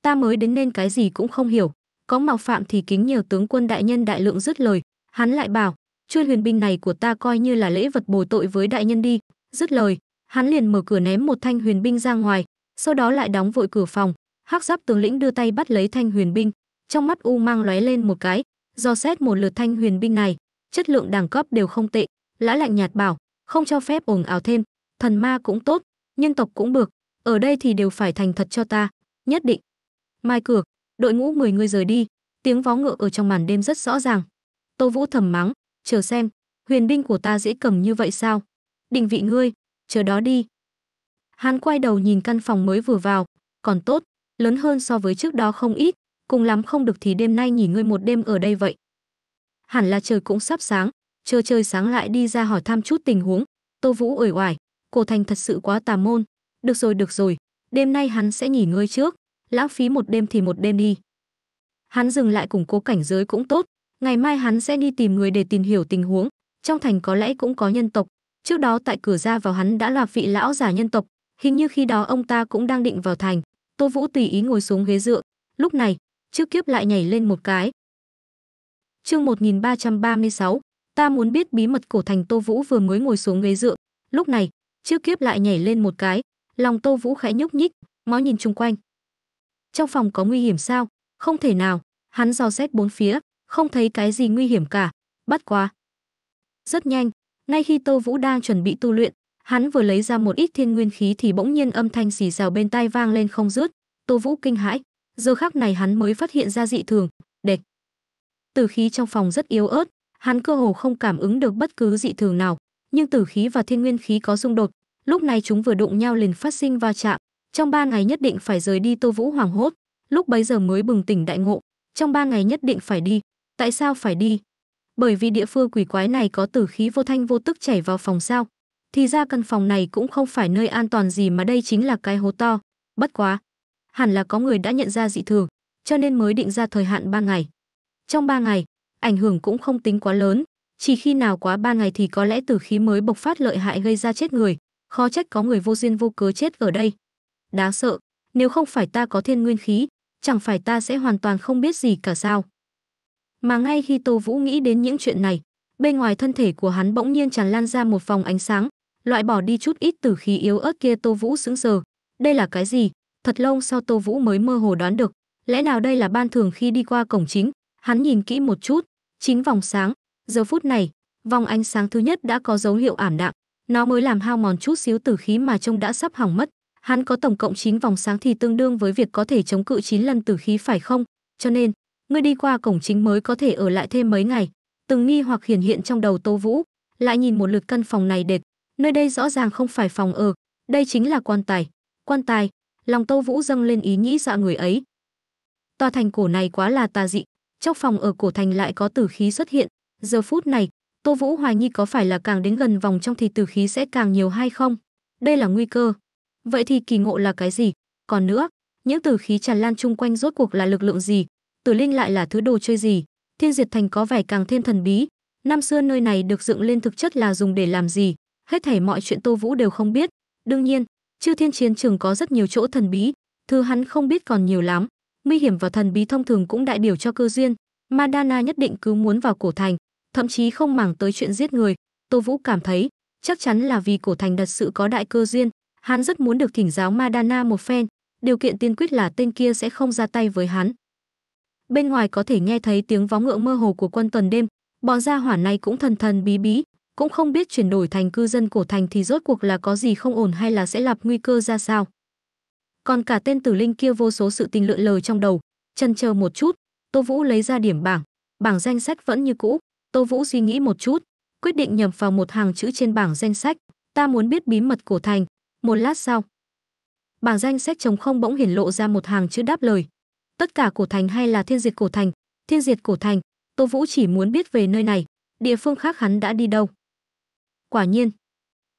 ta mới đến nên cái gì cũng không hiểu, có mạo phạm thì kính nhiều tướng quân đại nhân đại lượng dứt lời, hắn lại bảo, chuôi huyền binh này của ta coi như là lễ vật bồi tội với đại nhân đi, dứt lời, hắn liền mở cửa ném một thanh huyền binh ra ngoài, sau đó lại đóng vội cửa phòng, hắc giáp tướng lĩnh đưa tay bắt lấy thanh huyền binh, trong mắt u mang lóe lên một cái, do xét một lượt thanh huyền binh này, chất lượng đẳng cấp đều không tệ, lã lạnh nhạt bảo, không cho phép ồn ào thêm, thần ma cũng tốt, nhân tộc cũng bực ở đây thì đều phải thành thật cho ta, nhất định. Mai cược, đội ngũ 10 người rời đi, tiếng vó ngựa ở trong màn đêm rất rõ ràng. Tô Vũ thầm mắng, chờ xem, huyền binh của ta dễ cầm như vậy sao? Định vị ngươi, chờ đó đi. Hắn quay đầu nhìn căn phòng mới vừa vào, còn tốt, lớn hơn so với trước đó không ít, cùng lắm không được thì đêm nay nghỉ ngơi một đêm ở đây vậy. Hẳn là trời cũng sắp sáng, chờ trời sáng lại đi ra hỏi thăm chút tình huống. Tô Vũ ủi oải, cổ thành thật sự quá tà môn. Được rồi, được rồi, đêm nay hắn sẽ nghỉ ngơi trước, lãng phí một đêm thì một đêm đi. Hắn dừng lại củng cố cảnh giới cũng tốt, ngày mai hắn sẽ đi tìm người để tìm hiểu tình huống, trong thành có lẽ cũng có nhân tộc. Trước đó tại cửa ra vào hắn đã là vị lão giả nhân tộc, hình như khi đó ông ta cũng đang định vào thành. Tô Vũ tùy ý ngồi xuống ghế dựa, lúc này, trước kiếp lại nhảy lên một cái. Chương 1336, ta muốn biết bí mật cổ thành Tô Vũ vừa mới ngồi xuống ghế dựa, lúc này, trước kiếp lại nhảy lên một cái, lòng Tô Vũ khẽ nhúc nhích, ngó nhìn chung quanh. Trong phòng có nguy hiểm sao? Không thể nào, hắn dò xét bốn phía, không thấy cái gì nguy hiểm cả, bất quá. Rất nhanh, ngay khi Tô Vũ đang chuẩn bị tu luyện, hắn vừa lấy ra một ít thiên nguyên khí thì bỗng nhiên âm thanh xì xào bên tai vang lên không dứt, Tô Vũ kinh hãi giờ khắc này hắn mới phát hiện ra dị thường đệt tử khí trong phòng rất yếu ớt hắn cơ hồ không cảm ứng được bất cứ dị thường nào nhưng tử khí và thiên nguyên khí có xung đột lúc này chúng vừa đụng nhau liền phát sinh va chạm trong ba ngày nhất định phải rời đi tô vũ hoàng hốt lúc bấy giờ mới bừng tỉnh đại ngộ trong ba ngày nhất định phải đi tại sao phải đi bởi vì địa phương quỷ quái này có tử khí vô thanh vô tức chảy vào phòng sao thì ra căn phòng này cũng không phải nơi an toàn gì mà đây chính là cái hố to bất quá hẳn là có người đã nhận ra dị thường, cho nên mới định ra thời hạn 3 ngày. Trong 3 ngày, ảnh hưởng cũng không tính quá lớn, chỉ khi nào quá 3 ngày thì có lẽ tử khí mới bộc phát lợi hại gây ra chết người, khó trách có người vô duyên vô cớ chết ở đây. Đáng sợ, nếu không phải ta có thiên nguyên khí, chẳng phải ta sẽ hoàn toàn không biết gì cả sao. Mà ngay khi Tô Vũ nghĩ đến những chuyện này, bên ngoài thân thể của hắn bỗng nhiên tràn lan ra một vòng ánh sáng, loại bỏ đi chút ít tử khí yếu ớt kia Tô Vũ sững sờ. Đây là cái gì? Thật lâu sau Tô Vũ mới mơ hồ đoán được, lẽ nào đây là ban thường khi đi qua cổng chính, hắn nhìn kỹ một chút, chín vòng sáng, giờ phút này, vòng ánh sáng thứ nhất đã có dấu hiệu ảm đạm, nó mới làm hao mòn chút xíu tử khí mà trông đã sắp hỏng mất. Hắn có tổng cộng 9 vòng sáng thì tương đương với việc có thể chống cự 9 lần tử khí phải không? Cho nên, ngươi đi qua cổng chính mới có thể ở lại thêm mấy ngày. Từng nghi hoặc hiển hiện trong đầu Tô Vũ, lại nhìn một lượt căn phòng này đệt, nơi đây rõ ràng không phải phòng ở, đây chính là quan tài. Quan tài, lòng Tâu Vũ dâng lên ý nghĩ dọa người ấy. Tòa thành cổ này quá là tà dị, trong phòng ở cổ thành lại có tử khí xuất hiện, giờ phút này, Tô Vũ hoài nghi có phải là càng đến gần vòng trong thì tử khí sẽ càng nhiều hay không? Đây là nguy cơ. Vậy thì kỳ ngộ là cái gì? Còn nữa, những tử khí tràn lan chung quanh rốt cuộc là lực lượng gì? Tử linh lại là thứ đồ chơi gì? Thiên Diệt Thành có vẻ càng thêm thần bí. Năm xưa nơi này được dựng lên thực chất là dùng để làm gì? Hết thảy mọi chuyện Tô Vũ đều không biết. Đương nhiên, Chư thiên chiến trường có rất nhiều chỗ thần bí, thứ hắn không biết còn nhiều lắm. Nguy hiểm và thần bí thông thường cũng đại biểu cho cơ duyên. Madana nhất định cứ muốn vào cổ thành, thậm chí không màng tới chuyện giết người. Tô Vũ cảm thấy, chắc chắn là vì cổ thành thật sự có đại cơ duyên. Hắn rất muốn được thỉnh giáo Madana một phen, điều kiện tiên quyết là tên kia sẽ không ra tay với hắn. Bên ngoài có thể nghe thấy tiếng vó ngựa mơ hồ của quân tuần đêm, bọn gia hỏa này cũng thần thần bí bí, cũng không biết chuyển đổi thành cư dân cổ thành thì rốt cuộc là có gì không ổn hay là sẽ gặp nguy cơ ra sao. Còn cả tên tử linh kia vô số sự tình lượn lờ trong đầu, chân chờ một chút, Tô Vũ lấy ra điểm bảng, bảng danh sách vẫn như cũ, Tô Vũ suy nghĩ một chút, quyết định nhầm vào một hàng chữ trên bảng danh sách, ta muốn biết bí mật cổ thành, một lát sau. Bảng danh sách trống không bỗng hiển lộ ra một hàng chữ đáp lời. Tất cả cổ thành hay là thiên diệt cổ thành, thiên diệt cổ thành, Tô Vũ chỉ muốn biết về nơi này, địa phương khác hắn đã đi đâu. Quả nhiên,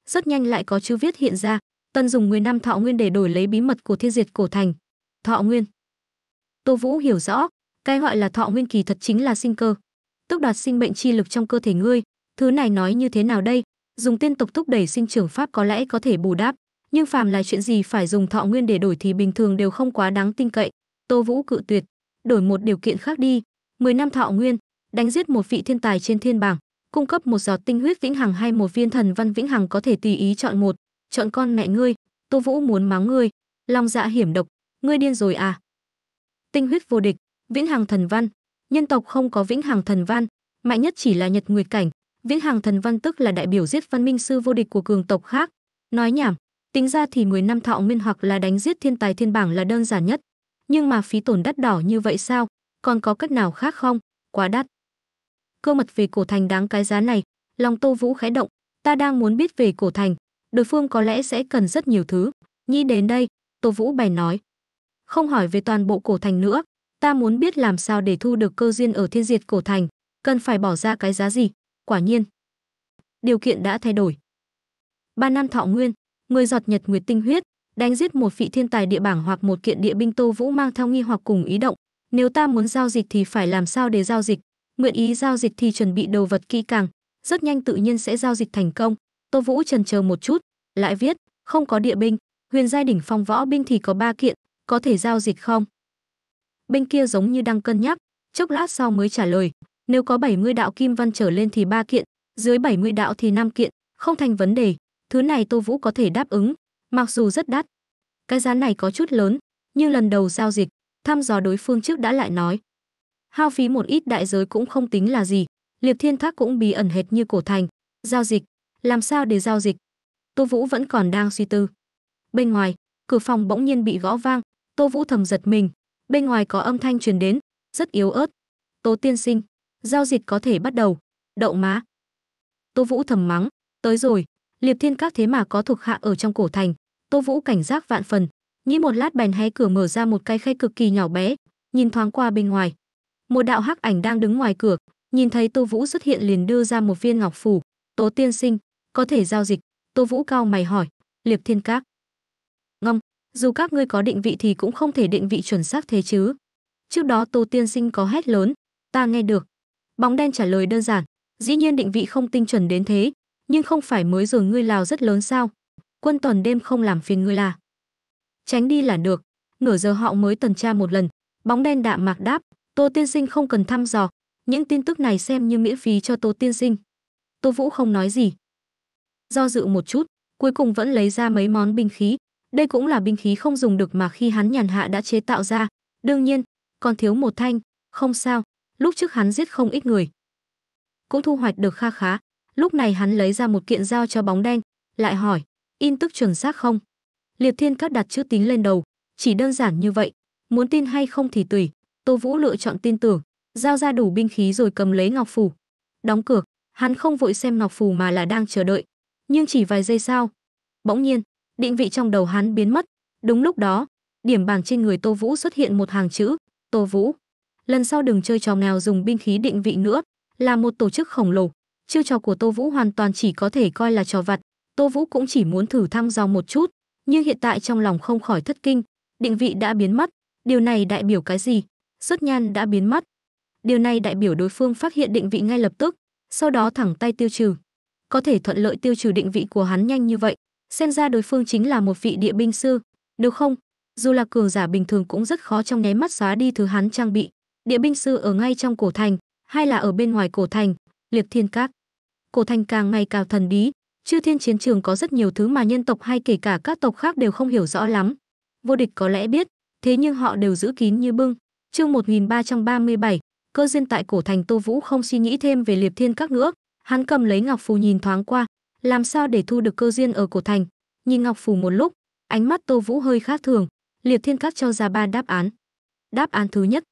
rất nhanh lại có chữ viết hiện ra, Tân dùng 10 năm thọ nguyên để đổi lấy bí mật của Thiên Diệt cổ thành. Thọ nguyên. Tô Vũ hiểu rõ, cái gọi là thọ nguyên kỳ thật chính là sinh cơ, tức đoạt sinh bệnh chi lực trong cơ thể ngươi, thứ này nói như thế nào đây, dùng tiên tộc thúc đẩy sinh trưởng pháp có lẽ có thể bù đắp, nhưng phàm là chuyện gì phải dùng thọ nguyên để đổi thì bình thường đều không quá đáng tin cậy. Tô Vũ cự tuyệt, đổi một điều kiện khác đi, 10 năm thọ nguyên, đánh giết một vị thiên tài trên thiên bảng, cung cấp một giọt tinh huyết vĩnh hằng hay một viên thần văn vĩnh hằng có thể tùy ý chọn một, chọn con mẹ ngươi, Tô Vũ muốn mắng ngươi, long dạ hiểm độc, ngươi điên rồi à? Tinh huyết vô địch, vĩnh hằng thần văn, nhân tộc không có vĩnh hằng thần văn, mạnh nhất chỉ là Nhật Nguyệt cảnh, vĩnh hằng thần văn tức là đại biểu giết văn minh sư vô địch của cường tộc khác. Nói nhảm, tính ra thì người năm thọ nguyên hoặc là đánh giết thiên tài thiên bảng là đơn giản nhất, nhưng mà phí tổn đắt đỏ như vậy sao, còn có cách nào khác không? Quá đắt cơ mật về cổ thành đáng cái giá này lòng tô vũ khẽ động ta đang muốn biết về cổ thành đối phương có lẽ sẽ cần rất nhiều thứ nhi đến đây tô vũ bèn nói không hỏi về toàn bộ cổ thành nữa ta muốn biết làm sao để thu được cơ duyên ở thiên diệt cổ thành cần phải bỏ ra cái giá gì quả nhiên điều kiện đã thay đổi ba năm thọ nguyên người giọt nhật nguyệt tinh huyết đánh giết một vị thiên tài địa bảng hoặc một kiện địa binh tô vũ mang theo nghi hoặc cùng ý động nếu ta muốn giao dịch thì phải làm sao để giao dịch nguyện ý giao dịch thì chuẩn bị đồ vật kỹ càng, rất nhanh tự nhiên sẽ giao dịch thành công. Tô Vũ trần chờ một chút, lại viết, không có địa binh, huyền giai đỉnh phong võ binh thì có ba kiện, có thể giao dịch không? Bên kia giống như đang cân nhắc, chốc lát sau mới trả lời, nếu có 70 đạo kim văn trở lên thì ba kiện, dưới 70 đạo thì năm kiện, không thành vấn đề, thứ này Tô Vũ có thể đáp ứng, mặc dù rất đắt. Cái giá này có chút lớn, nhưng lần đầu giao dịch, thăm dò đối phương trước đã lại nói, hao phí một ít đại giới cũng không tính là gì. Liệp Thiên Thác cũng bí ẩn hệt như cổ thành. Giao dịch, làm sao để giao dịch? Tô Vũ vẫn còn đang suy tư. Bên ngoài, cửa phòng bỗng nhiên bị gõ vang, Tô Vũ thầm giật mình, bên ngoài có âm thanh truyền đến, rất yếu ớt. "Tô tiên sinh, giao dịch có thể bắt đầu." Đậu má. Tô Vũ thầm mắng, tới rồi, Liệp Thiên Các thế mà có thuộc hạ ở trong cổ thành. Tô Vũ cảnh giác vạn phần, nghĩ một lát bèn hé cửa mở ra một cái khay cực kỳ nhỏ bé, nhìn thoáng qua bên ngoài, một đạo hắc ảnh đang đứng ngoài cửa nhìn thấy tô vũ xuất hiện liền đưa ra một viên ngọc phủ tố tiên sinh có thể giao dịch tô vũ cao mày hỏi liệp thiên các ngông dù các ngươi có định vị thì cũng không thể định vị chuẩn xác thế chứ trước đó tô tiên sinh có hét lớn ta nghe được bóng đen trả lời đơn giản dĩ nhiên định vị không tinh chuẩn đến thế nhưng không phải mới rồi ngươi lào rất lớn sao quân tuần đêm không làm phiền ngươi là tránh đi là được nửa giờ họ mới tuần tra một lần bóng đen đạm mạc đáp Tô tiên sinh không cần thăm dò, những tin tức này xem như miễn phí cho Tô tiên sinh. Tô Vũ không nói gì. Do dự một chút, cuối cùng vẫn lấy ra mấy món binh khí. Đây cũng là binh khí không dùng được mà khi hắn nhàn hạ đã chế tạo ra. Đương nhiên, còn thiếu một thanh, không sao, lúc trước hắn giết không ít người. Cũng thu hoạch được kha khá, lúc này hắn lấy ra một kiện dao cho bóng đen, lại hỏi, in tức chuẩn xác không? Liệt Thiên Các đặt chữ tín lên đầu, chỉ đơn giản như vậy, muốn tin hay không thì tùy, Tô Vũ lựa chọn tin tưởng, giao ra đủ binh khí rồi cầm lấy ngọc phù. Đóng cược, hắn không vội xem ngọc phù mà là đang chờ đợi. Nhưng chỉ vài giây sau, bỗng nhiên, định vị trong đầu hắn biến mất. Đúng lúc đó, điểm bảng trên người Tô Vũ xuất hiện một hàng chữ, Tô Vũ. Lần sau đừng chơi trò nào dùng binh khí định vị nữa, là một tổ chức khổng lồ. Chiêu trò của Tô Vũ hoàn toàn chỉ có thể coi là trò vặt, Tô Vũ cũng chỉ muốn thử thăm dò một chút, nhưng hiện tại trong lòng không khỏi thất kinh, định vị đã biến mất, điều này đại biểu cái gì? sức nhan đã biến mất. Điều này đại biểu đối phương phát hiện định vị ngay lập tức, sau đó thẳng tay tiêu trừ. Có thể thuận lợi tiêu trừ định vị của hắn nhanh như vậy, xem ra đối phương chính là một vị địa binh sư, nếu không, dù là cường giả bình thường cũng rất khó trong nháy mắt xóa đi thứ hắn trang bị. Địa binh sư ở ngay trong cổ thành, hay là ở bên ngoài cổ thành, Liệt Thiên Các. Cổ thành càng ngày càng thần bí, chư thiên chiến trường có rất nhiều thứ mà nhân tộc hay kể cả các tộc khác đều không hiểu rõ lắm. Vô địch có lẽ biết, thế nhưng họ đều giữ kín như bưng. Chương 1337, cơ duyên tại cổ thành Tô Vũ không suy nghĩ thêm về Liệp Thiên Các nữa, hắn cầm lấy ngọc phù nhìn thoáng qua, làm sao để thu được cơ duyên ở cổ thành. Nhìn ngọc phù một lúc, ánh mắt Tô Vũ hơi khác thường, Liệp Thiên Các cho ra ba đáp án. Đáp án thứ nhất,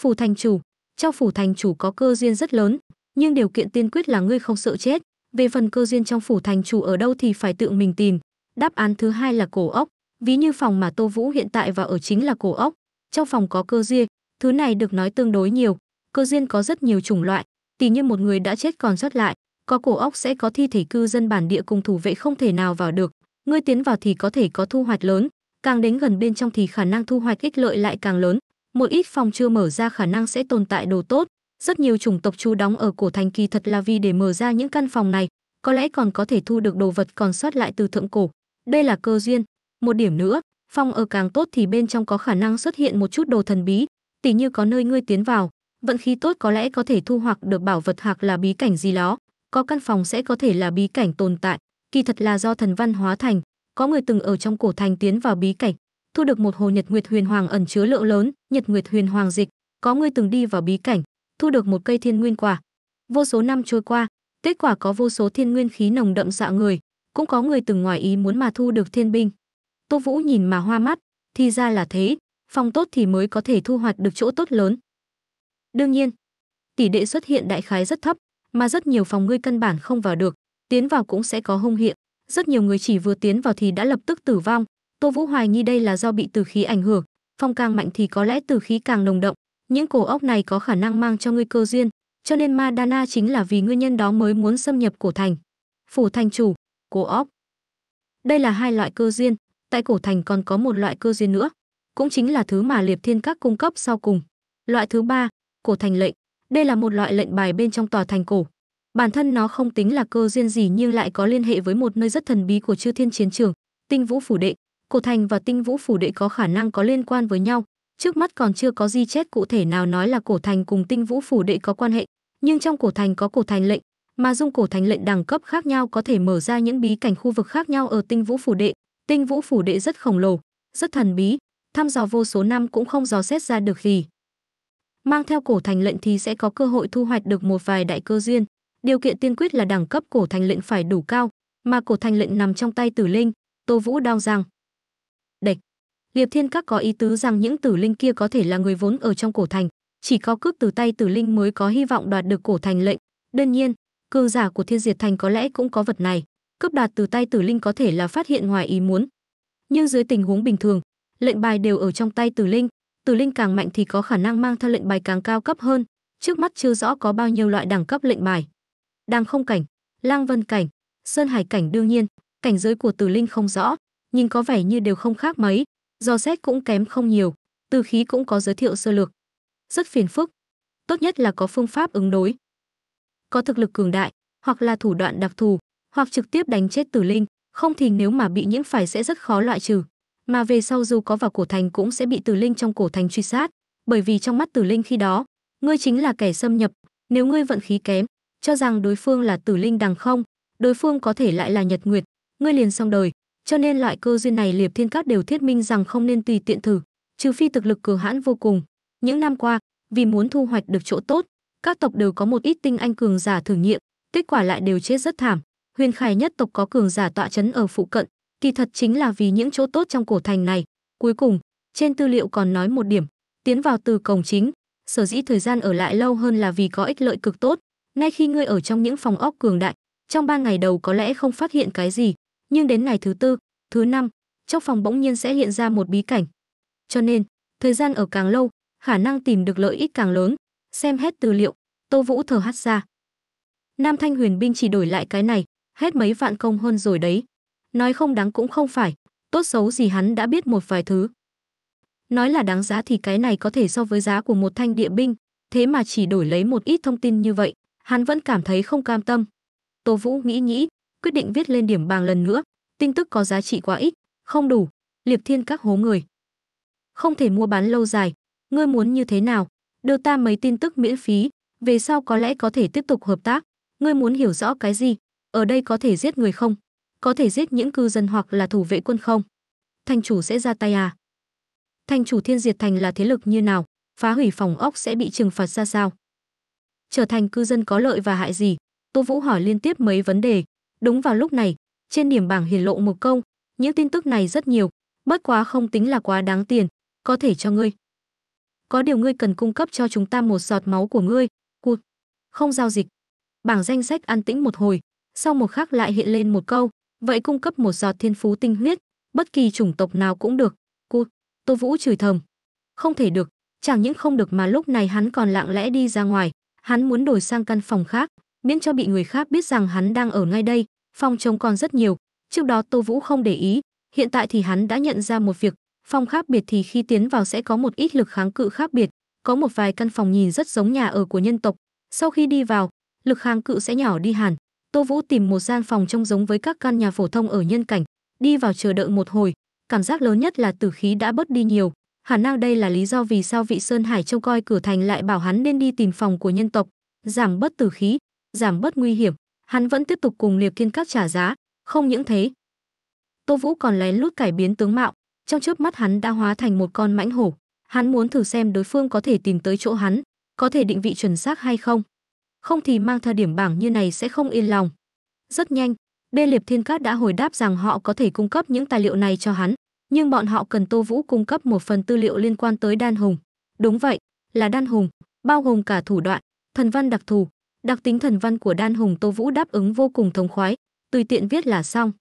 phủ thành chủ, trong phủ thành chủ có cơ duyên rất lớn, nhưng điều kiện tiên quyết là ngươi không sợ chết, về phần cơ duyên trong phủ thành chủ ở đâu thì phải tự mình tìm. Đáp án thứ hai là cổ ốc, ví như phòng mà Tô Vũ hiện tại và ở chính là cổ ốc, trong phòng có cơ duyên, thứ này được nói tương đối nhiều, cơ duyên có rất nhiều chủng loại, tỉ như một người đã chết còn sót lại, có cổ ốc sẽ có thi thể cư dân bản địa cùng thủ vệ không thể nào vào được, ngươi tiến vào thì có thể có thu hoạch lớn, càng đến gần bên trong thì khả năng thu hoạch ích lợi lại càng lớn, một ít phòng chưa mở ra khả năng sẽ tồn tại đồ tốt, rất nhiều chủng tộc chú đóng ở cổ thành kỳ thật là vì để mở ra những căn phòng này, có lẽ còn có thể thu được đồ vật còn sót lại từ thượng cổ. Đây là cơ duyên. Một điểm nữa, phong ở càng tốt thì bên trong có khả năng xuất hiện một chút đồ thần bí, tỉ như có nơi ngươi tiến vào, vận khí tốt có lẽ có thể thu hoạch được bảo vật hoặc là bí cảnh gì đó, có căn phòng sẽ có thể là bí cảnh tồn tại, kỳ thật là do thần văn hóa thành, có người từng ở trong cổ thành tiến vào bí cảnh, thu được một hồ nhật nguyệt huyền hoàng ẩn chứa lượng lớn, nhật nguyệt huyền hoàng dịch, có người từng đi vào bí cảnh, thu được một cây thiên nguyên quả. Vô số năm trôi qua, kết quả có vô số thiên nguyên khí nồng đậm dạ người, cũng có người từng ngoài ý muốn mà thu được thiên binh, Tô Vũ nhìn mà hoa mắt, thì ra là thế, phong tốt thì mới có thể thu hoạch được chỗ tốt lớn. Đương nhiên, tỷ đệ xuất hiện đại khái rất thấp, mà rất nhiều phòng ngươi căn bản không vào được, tiến vào cũng sẽ có hung hiểm, rất nhiều người chỉ vừa tiến vào thì đã lập tức tử vong. Tô Vũ hoài nghi đây là do bị tử khí ảnh hưởng, phong càng mạnh thì có lẽ tử khí càng nồng động, những cổ ốc này có khả năng mang cho ngươi cơ duyên, cho nên Madana chính là vì nguyên nhân đó mới muốn xâm nhập cổ thành. Phủ thành chủ, cổ ốc. Đây là hai loại cơ duyên, tại cổ thành còn có một loại cơ duyên nữa, cũng chính là thứ mà Liệp Thiên Các cung cấp sau cùng. Loại thứ ba, cổ thành lệnh. Đây là một loại lệnh bài bên trong tòa thành cổ. Bản thân nó không tính là cơ duyên gì nhưng lại có liên hệ với một nơi rất thần bí của chư thiên chiến trường, Tinh Vũ phủ đệ. Cổ thành và Tinh Vũ phủ đệ có khả năng có liên quan với nhau, trước mắt còn chưa có di chép cụ thể nào nói là cổ thành cùng Tinh Vũ phủ đệ có quan hệ, nhưng trong cổ thành có cổ thành lệnh, mà dung cổ thành lệnh đẳng cấp khác nhau có thể mở ra những bí cảnh khu vực khác nhau ở Tinh Vũ phủ đệ, Tinh Vũ phủ đệ rất khổng lồ, rất thần bí, thăm dò vô số năm cũng không dò xét ra được gì. Mang theo cổ thành lệnh thì sẽ có cơ hội thu hoạch được một vài đại cơ duyên, điều kiện tiên quyết là đẳng cấp cổ thành lệnh phải đủ cao, mà cổ thành lệnh nằm trong tay Tử Linh, Tô Vũ đau rằng. Địch. Liệp Thiên Các có ý tứ rằng những Tử Linh kia có thể là người vốn ở trong cổ thành, chỉ có cướp từ tay Tử Linh mới có hy vọng đoạt được cổ thành lệnh. Đương nhiên, cường giả của Thiên Diệt Thành có lẽ cũng có vật này cướp đạt từ tay Tử Linh có thể là phát hiện ngoài ý muốn. Nhưng dưới tình huống bình thường, lệnh bài đều ở trong tay Tử Linh, Tử Linh càng mạnh thì có khả năng mang theo lệnh bài càng cao cấp hơn, trước mắt chưa rõ có bao nhiêu loại đẳng cấp lệnh bài. Đang không cảnh, lang vân cảnh, sơn hải cảnh đương nhiên, cảnh giới của Tử Linh không rõ, nhìn có vẻ như đều không khác mấy, do xét cũng kém không nhiều, từ khí cũng có giới thiệu sơ lược. Rất phiền phức, tốt nhất là có phương pháp ứng đối. Có thực lực cường đại, hoặc là thủ đoạn đặc thù, hoặc trực tiếp đánh chết Tử Linh, không thì nếu mà bị nhiễm phải sẽ rất khó loại trừ. Mà về sau dù có vào cổ thành cũng sẽ bị Tử Linh trong cổ thành truy sát, bởi vì trong mắt Tử Linh khi đó, ngươi chính là kẻ xâm nhập, nếu ngươi vận khí kém, cho rằng đối phương là Tử Linh đằng không, đối phương có thể lại là Nhật Nguyệt, ngươi liền xong đời. Cho nên loại cơ duyên này Liệp Thiên Các đều thiết minh rằng không nên tùy tiện thử, trừ phi thực lực cường hãn vô cùng. Những năm qua, vì muốn thu hoạch được chỗ tốt, các tộc đều có một ít tinh anh cường giả thử nghiệm, kết quả lại đều chết rất thảm huyền khải nhất tộc có cường giả tọa chấn ở phụ cận, kỳ thật chính là vì những chỗ tốt trong cổ thành này. Cuối cùng, trên tư liệu còn nói một điểm, tiến vào từ cổng chính, sở dĩ thời gian ở lại lâu hơn là vì có ích lợi cực tốt. Ngay khi ngươi ở trong những phòng óc cường đại, trong ba ngày đầu có lẽ không phát hiện cái gì, nhưng đến ngày thứ tư, thứ năm, trong phòng bỗng nhiên sẽ hiện ra một bí cảnh. Cho nên, thời gian ở càng lâu, khả năng tìm được lợi ích càng lớn. Xem hết tư liệu, Tô Vũ thở hắt ra. Nam Thanh Huyền binh chỉ đổi lại cái này, hết mấy vạn công hơn rồi đấy. Nói không đáng cũng không phải, tốt xấu gì hắn đã biết một vài thứ. Nói là đáng giá thì cái này có thể so với giá của một thanh địa binh, thế mà chỉ đổi lấy một ít thông tin như vậy, hắn vẫn cảm thấy không cam tâm. Tô Vũ nghĩ nghĩ, quyết định viết lên điểm bàng lần nữa, tin tức có giá trị quá ít, không đủ, Liệp Thiên các hố người. Không thể mua bán lâu dài, ngươi muốn như thế nào? Đưa ta mấy tin tức miễn phí, về sau có lẽ có thể tiếp tục hợp tác, ngươi muốn hiểu rõ cái gì, ở đây có thể giết người không? Có thể giết những cư dân hoặc là thủ vệ quân không? Thành chủ sẽ ra tay à? Thành chủ Thiên Diệt Thành là thế lực như nào? Phá hủy phòng ốc sẽ bị trừng phạt ra sao? Trở thành cư dân có lợi và hại gì? Tô Vũ hỏi liên tiếp mấy vấn đề. Đúng vào lúc này, trên điểm bảng hiển lộ một công, những tin tức này rất nhiều, bất quá không tính là quá đáng tiền, có thể cho ngươi. Có điều ngươi cần cung cấp cho chúng ta một giọt máu của ngươi, cụt. Không giao dịch. Bảng danh sách an tĩnh một hồi, sau một khắc lại hiện lên một câu, vậy cung cấp một giọt thiên phú tinh huyết, bất kỳ chủng tộc nào cũng được. Cô, Tô Vũ chửi thầm. Không thể được, chẳng những không được mà lúc này hắn còn lặng lẽ đi ra ngoài, hắn muốn đổi sang căn phòng khác, miễn cho bị người khác biết rằng hắn đang ở ngay đây, phòng trống còn rất nhiều, trước đó Tô Vũ không để ý, hiện tại thì hắn đã nhận ra một việc, phòng khác biệt thì khi tiến vào sẽ có một ít lực kháng cự khác biệt, có một vài căn phòng nhìn rất giống nhà ở của nhân tộc, sau khi đi vào, lực kháng cự sẽ nhỏ đi hẳn, Tô Vũ tìm một gian phòng trông giống với các căn nhà phổ thông ở nhân cảnh, đi vào chờ đợi một hồi, cảm giác lớn nhất là tử khí đã bớt đi nhiều. Khả năng đây là lý do vì sao vị Sơn Hải trông coi cửa thành lại bảo hắn nên đi tìm phòng của nhân tộc, giảm bớt tử khí, giảm bớt nguy hiểm. Hắn vẫn tiếp tục cùng Liệp Kiên Các trả giá, không những thế. Tô Vũ còn lén lút cải biến tướng mạo, trong chớp mắt hắn đã hóa thành một con mãnh hổ. Hắn muốn thử xem đối phương có thể tìm tới chỗ hắn, có thể định vị chuẩn xác hay không không thì mang theo điểm bảng như này sẽ không yên lòng. Rất nhanh, Bê Liệp Thiên Cát đã hồi đáp rằng họ có thể cung cấp những tài liệu này cho hắn, nhưng bọn họ cần Tô Vũ cung cấp một phần tư liệu liên quan tới Đan Hùng. Đúng vậy, là Đan Hùng, bao gồm cả thủ đoạn, thần văn đặc thù, đặc tính thần văn của Đan Hùng Tô Vũ đáp ứng vô cùng thống khoái, tùy tiện viết là xong.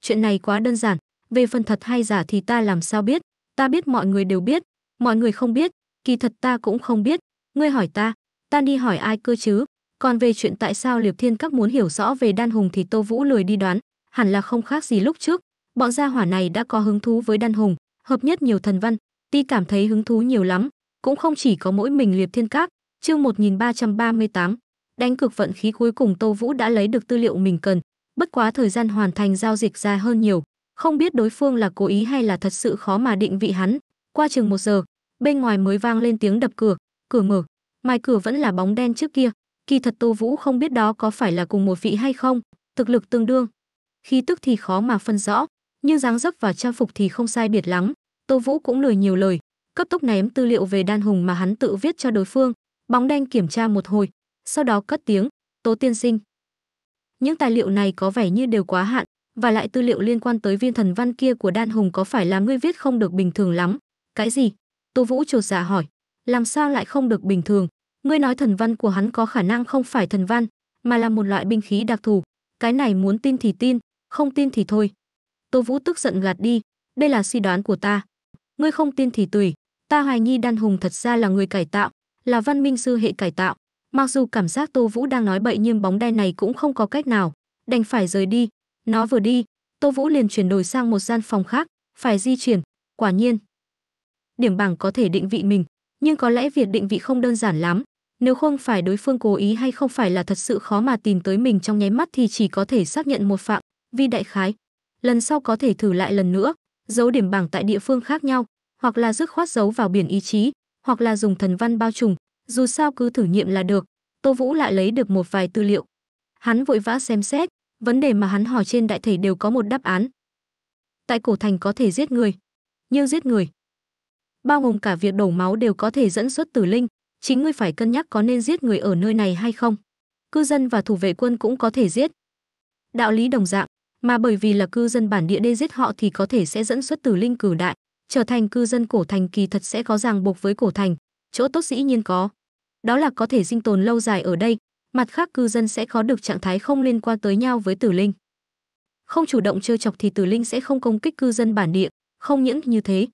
Chuyện này quá đơn giản, về phần thật hay giả thì ta làm sao biết, ta biết mọi người đều biết, mọi người không biết, kỳ thật ta cũng không biết, ngươi hỏi ta, ta đi hỏi ai cơ chứ? Còn về chuyện tại sao Liệp Thiên Các muốn hiểu rõ về Đan Hùng thì Tô Vũ lười đi đoán, hẳn là không khác gì lúc trước, bọn gia hỏa này đã có hứng thú với Đan Hùng, hợp nhất nhiều thần văn, ti cảm thấy hứng thú nhiều lắm, cũng không chỉ có mỗi mình Liệp Thiên Các. Chương 1338, đánh cực vận khí cuối cùng Tô Vũ đã lấy được tư liệu mình cần, bất quá thời gian hoàn thành giao dịch dài hơn nhiều, không biết đối phương là cố ý hay là thật sự khó mà định vị hắn. Qua chừng một giờ, bên ngoài mới vang lên tiếng đập cửa, cửa mở, ngoài cửa vẫn là bóng đen trước kia, Kỳ thật Tô Vũ không biết đó có phải là cùng một vị hay không, thực lực tương đương. Khi tức thì khó mà phân rõ, nhưng dáng dấp và trang phục thì không sai biệt lắm. Tô Vũ cũng lười nhiều lời, cấp tốc ném tư liệu về đan hùng mà hắn tự viết cho đối phương, bóng đen kiểm tra một hồi, sau đó cất tiếng, "Tố tiên sinh." Những tài liệu này có vẻ như đều quá hạn, và lại tư liệu liên quan tới viên thần văn kia của đan hùng có phải là ngươi viết không được bình thường lắm? Cái gì? Tô Vũ chột dạ hỏi, làm sao lại không được bình thường? Ngươi nói thần văn của hắn có khả năng không phải thần văn, mà là một loại binh khí đặc thù. Cái này muốn tin thì tin, không tin thì thôi. Tô Vũ tức giận gạt đi, đây là suy đoán của ta. Ngươi không tin thì tùy, ta hoài nghi Đan Hùng thật ra là người cải tạo, là văn minh sư hệ cải tạo. Mặc dù cảm giác Tô Vũ đang nói bậy nhưng bóng đen này cũng không có cách nào, đành phải rời đi. Nó vừa đi, Tô Vũ liền chuyển đổi sang một gian phòng khác, phải di chuyển, quả nhiên. Điểm bảng có thể định vị mình, nhưng có lẽ việc định vị không đơn giản lắm, nếu không phải đối phương cố ý hay không phải là thật sự khó mà tìm tới mình trong nháy mắt thì chỉ có thể xác nhận một phạm vi đại khái. Lần sau có thể thử lại lần nữa, giấu điểm bảng tại địa phương khác nhau, hoặc là dứt khoát giấu vào biển ý chí, hoặc là dùng thần văn bao trùm, dù sao cứ thử nghiệm là được. Tô Vũ lại lấy được một vài tư liệu. Hắn vội vã xem xét, vấn đề mà hắn hỏi trên đại thể đều có một đáp án. Tại cổ thành có thể giết người, nhưng giết người, bao gồm cả việc đổ máu đều có thể dẫn xuất tử linh, chính ngươi phải cân nhắc có nên giết người ở nơi này hay không. Cư dân và thủ vệ quân cũng có thể giết. Đạo lý đồng dạng, mà bởi vì là cư dân bản địa đê giết họ thì có thể sẽ dẫn xuất từ linh cử đại, trở thành cư dân cổ thành kỳ thật sẽ có ràng buộc với cổ thành, chỗ tốt dĩ nhiên có. Đó là có thể sinh tồn lâu dài ở đây, mặt khác cư dân sẽ có được trạng thái không liên quan tới nhau với tử linh. Không chủ động trêu chọc thì tử linh sẽ không công kích cư dân bản địa, không những như thế.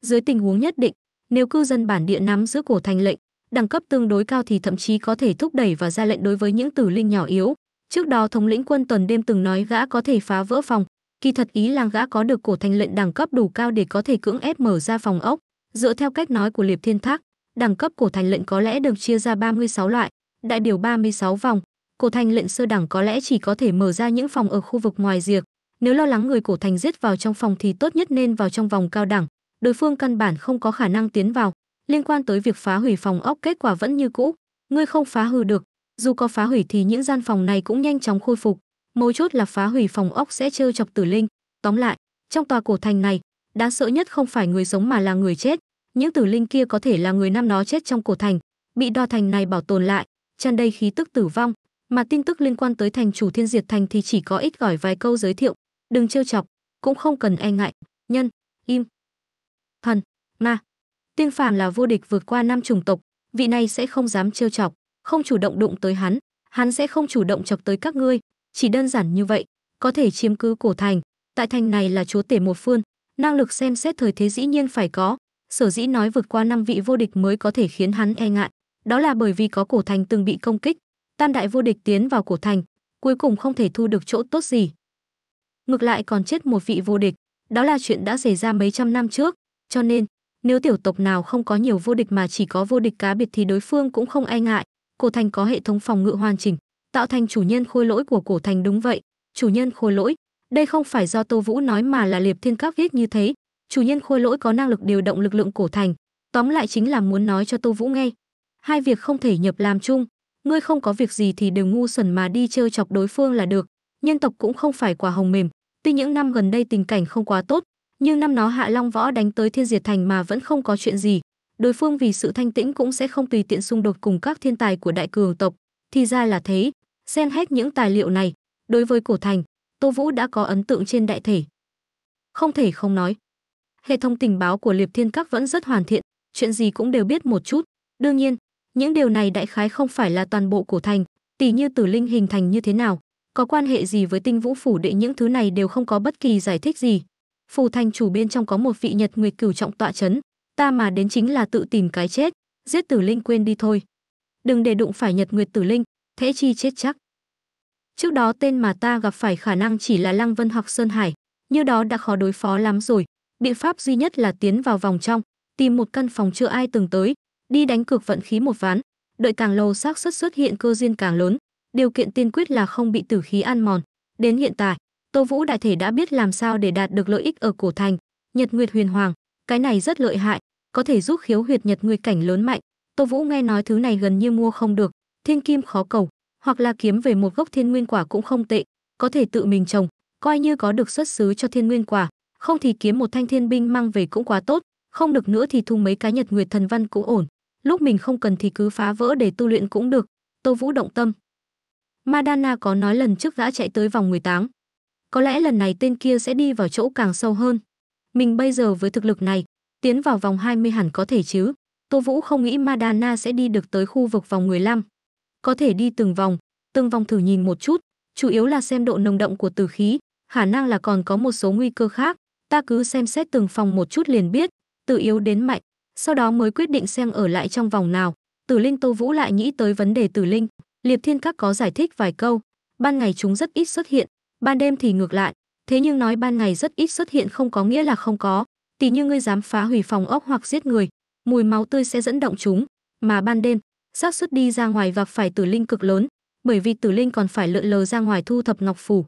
Dưới tình huống nhất định, nếu cư dân bản địa nắm giữ cổ thành lệnh, đẳng cấp tương đối cao thì thậm chí có thể thúc đẩy và ra lệnh đối với những tử linh nhỏ yếu. Trước đó thống lĩnh quân tuần đêm từng nói gã có thể phá vỡ phòng, kỳ thật ý là gã có được cổ thành lệnh đẳng cấp đủ cao để có thể cưỡng ép mở ra phòng ốc. Dựa theo cách nói của Liệp Thiên Thác, đẳng cấp cổ thành lệnh có lẽ được chia ra 36 loại, đại biểu 36 vòng. Cổ thành lệnh sơ đẳng có lẽ chỉ có thể mở ra những phòng ở khu vực ngoài diệt. Nếu lo lắng người cổ thành giết vào trong phòng thì tốt nhất nên vào trong vòng cao đẳng đối phương căn bản không có khả năng tiến vào liên quan tới việc phá hủy phòng ốc kết quả vẫn như cũ ngươi không phá hư được dù có phá hủy thì những gian phòng này cũng nhanh chóng khôi phục mấu chốt là phá hủy phòng ốc sẽ trêu chọc tử linh tóm lại trong tòa cổ thành này đáng sợ nhất không phải người sống mà là người chết những tử linh kia có thể là người nam nó chết trong cổ thành bị đo thành này bảo tồn lại tràn đầy khí tức tử vong mà tin tức liên quan tới thành chủ thiên diệt thành thì chỉ có ít gỏi vài câu giới thiệu đừng trêu chọc cũng không cần e ngại nhân im ma. Tiên phàm là vô địch vượt qua năm chủng tộc, vị này sẽ không dám trêu chọc, không chủ động đụng tới hắn, hắn sẽ không chủ động chọc tới các ngươi, chỉ đơn giản như vậy, có thể chiếm cứ cổ thành, tại thành này là chúa tể một phương, năng lực xem xét thời thế dĩ nhiên phải có, sở dĩ nói vượt qua năm vị vô địch mới có thể khiến hắn e ngại, đó là bởi vì có cổ thành từng bị công kích, tam đại vô địch tiến vào cổ thành, cuối cùng không thể thu được chỗ tốt gì. Ngược lại còn chết một vị vô địch, đó là chuyện đã xảy ra mấy trăm năm trước, cho nên nếu tiểu tộc nào không có nhiều vô địch mà chỉ có vô địch cá biệt thì đối phương cũng không e ngại. Cổ thành có hệ thống phòng ngự hoàn chỉnh, tạo thành chủ nhân khôi lỗi của cổ thành đúng vậy. Chủ nhân khôi lỗi, đây không phải do Tô Vũ nói mà là Liệp Thiên Các viết như thế. Chủ nhân khôi lỗi có năng lực điều động lực lượng cổ thành, tóm lại chính là muốn nói cho Tô Vũ nghe. Hai việc không thể nhập làm chung, ngươi không có việc gì thì đừng ngu xuẩn mà đi trêu chọc đối phương là được. Nhân tộc cũng không phải quả hồng mềm, tuy những năm gần đây tình cảnh không quá tốt, nhưng năm nó Hạ Long Võ đánh tới Thiên Diệt Thành mà vẫn không có chuyện gì. Đối phương vì sự thanh tĩnh cũng sẽ không tùy tiện xung đột cùng các thiên tài của đại cường tộc, thì ra là thế. Xen hết những tài liệu này, đối với cổ thành, Tô Vũ đã có ấn tượng trên đại thể. Không thể không nói, hệ thống tình báo của Liệp Thiên Các vẫn rất hoàn thiện, chuyện gì cũng đều biết một chút. Đương nhiên, những điều này đại khái không phải là toàn bộ cổ thành, tỷ như tử linh hình thành như thế nào, có quan hệ gì với tinh vũ phủ đệ những thứ này đều không có bất kỳ giải thích gì phù thành chủ bên trong có một vị nhật nguyệt cửu trọng tọa chấn ta mà đến chính là tự tìm cái chết giết tử linh quên đi thôi đừng để đụng phải nhật nguyệt tử linh thế chi chết chắc trước đó tên mà ta gặp phải khả năng chỉ là lăng vân hoặc sơn hải như đó đã khó đối phó lắm rồi biện pháp duy nhất là tiến vào vòng trong tìm một căn phòng chưa ai từng tới đi đánh cược vận khí một ván đợi càng lâu xác suất xuất hiện cơ duyên càng lớn điều kiện tiên quyết là không bị tử khí ăn mòn đến hiện tại Tô Vũ đại thể đã biết làm sao để đạt được lợi ích ở cổ thành, Nhật Nguyệt Huyền Hoàng, cái này rất lợi hại, có thể giúp khiếu huyệt Nhật Nguyệt cảnh lớn mạnh. Tô Vũ nghe nói thứ này gần như mua không được, thiên kim khó cầu, hoặc là kiếm về một gốc thiên nguyên quả cũng không tệ, có thể tự mình trồng, coi như có được xuất xứ cho thiên nguyên quả, không thì kiếm một thanh thiên binh mang về cũng quá tốt, không được nữa thì thu mấy cái Nhật Nguyệt thần văn cũng ổn, lúc mình không cần thì cứ phá vỡ để tu luyện cũng được. Tô Vũ động tâm. Madana có nói lần trước đã chạy tới vòng 18, có lẽ lần này tên kia sẽ đi vào chỗ càng sâu hơn. Mình bây giờ với thực lực này, tiến vào vòng 20 hẳn có thể chứ. Tô Vũ không nghĩ Madana sẽ đi được tới khu vực vòng 15. Có thể đi từng vòng, từng vòng thử nhìn một chút, chủ yếu là xem độ nồng động của tử khí, khả năng là còn có một số nguy cơ khác, ta cứ xem xét từng phòng một chút liền biết, từ yếu đến mạnh, sau đó mới quyết định xem ở lại trong vòng nào. Tử Linh Tô Vũ lại nghĩ tới vấn đề Tử Linh, Liệp Thiên Các có giải thích vài câu, ban ngày chúng rất ít xuất hiện, ban đêm thì ngược lại thế nhưng nói ban ngày rất ít xuất hiện không có nghĩa là không có tỉ như ngươi dám phá hủy phòng ốc hoặc giết người mùi máu tươi sẽ dẫn động chúng mà ban đêm xác suất đi ra ngoài và phải tử linh cực lớn bởi vì tử linh còn phải lượn lờ ra ngoài thu thập ngọc phủ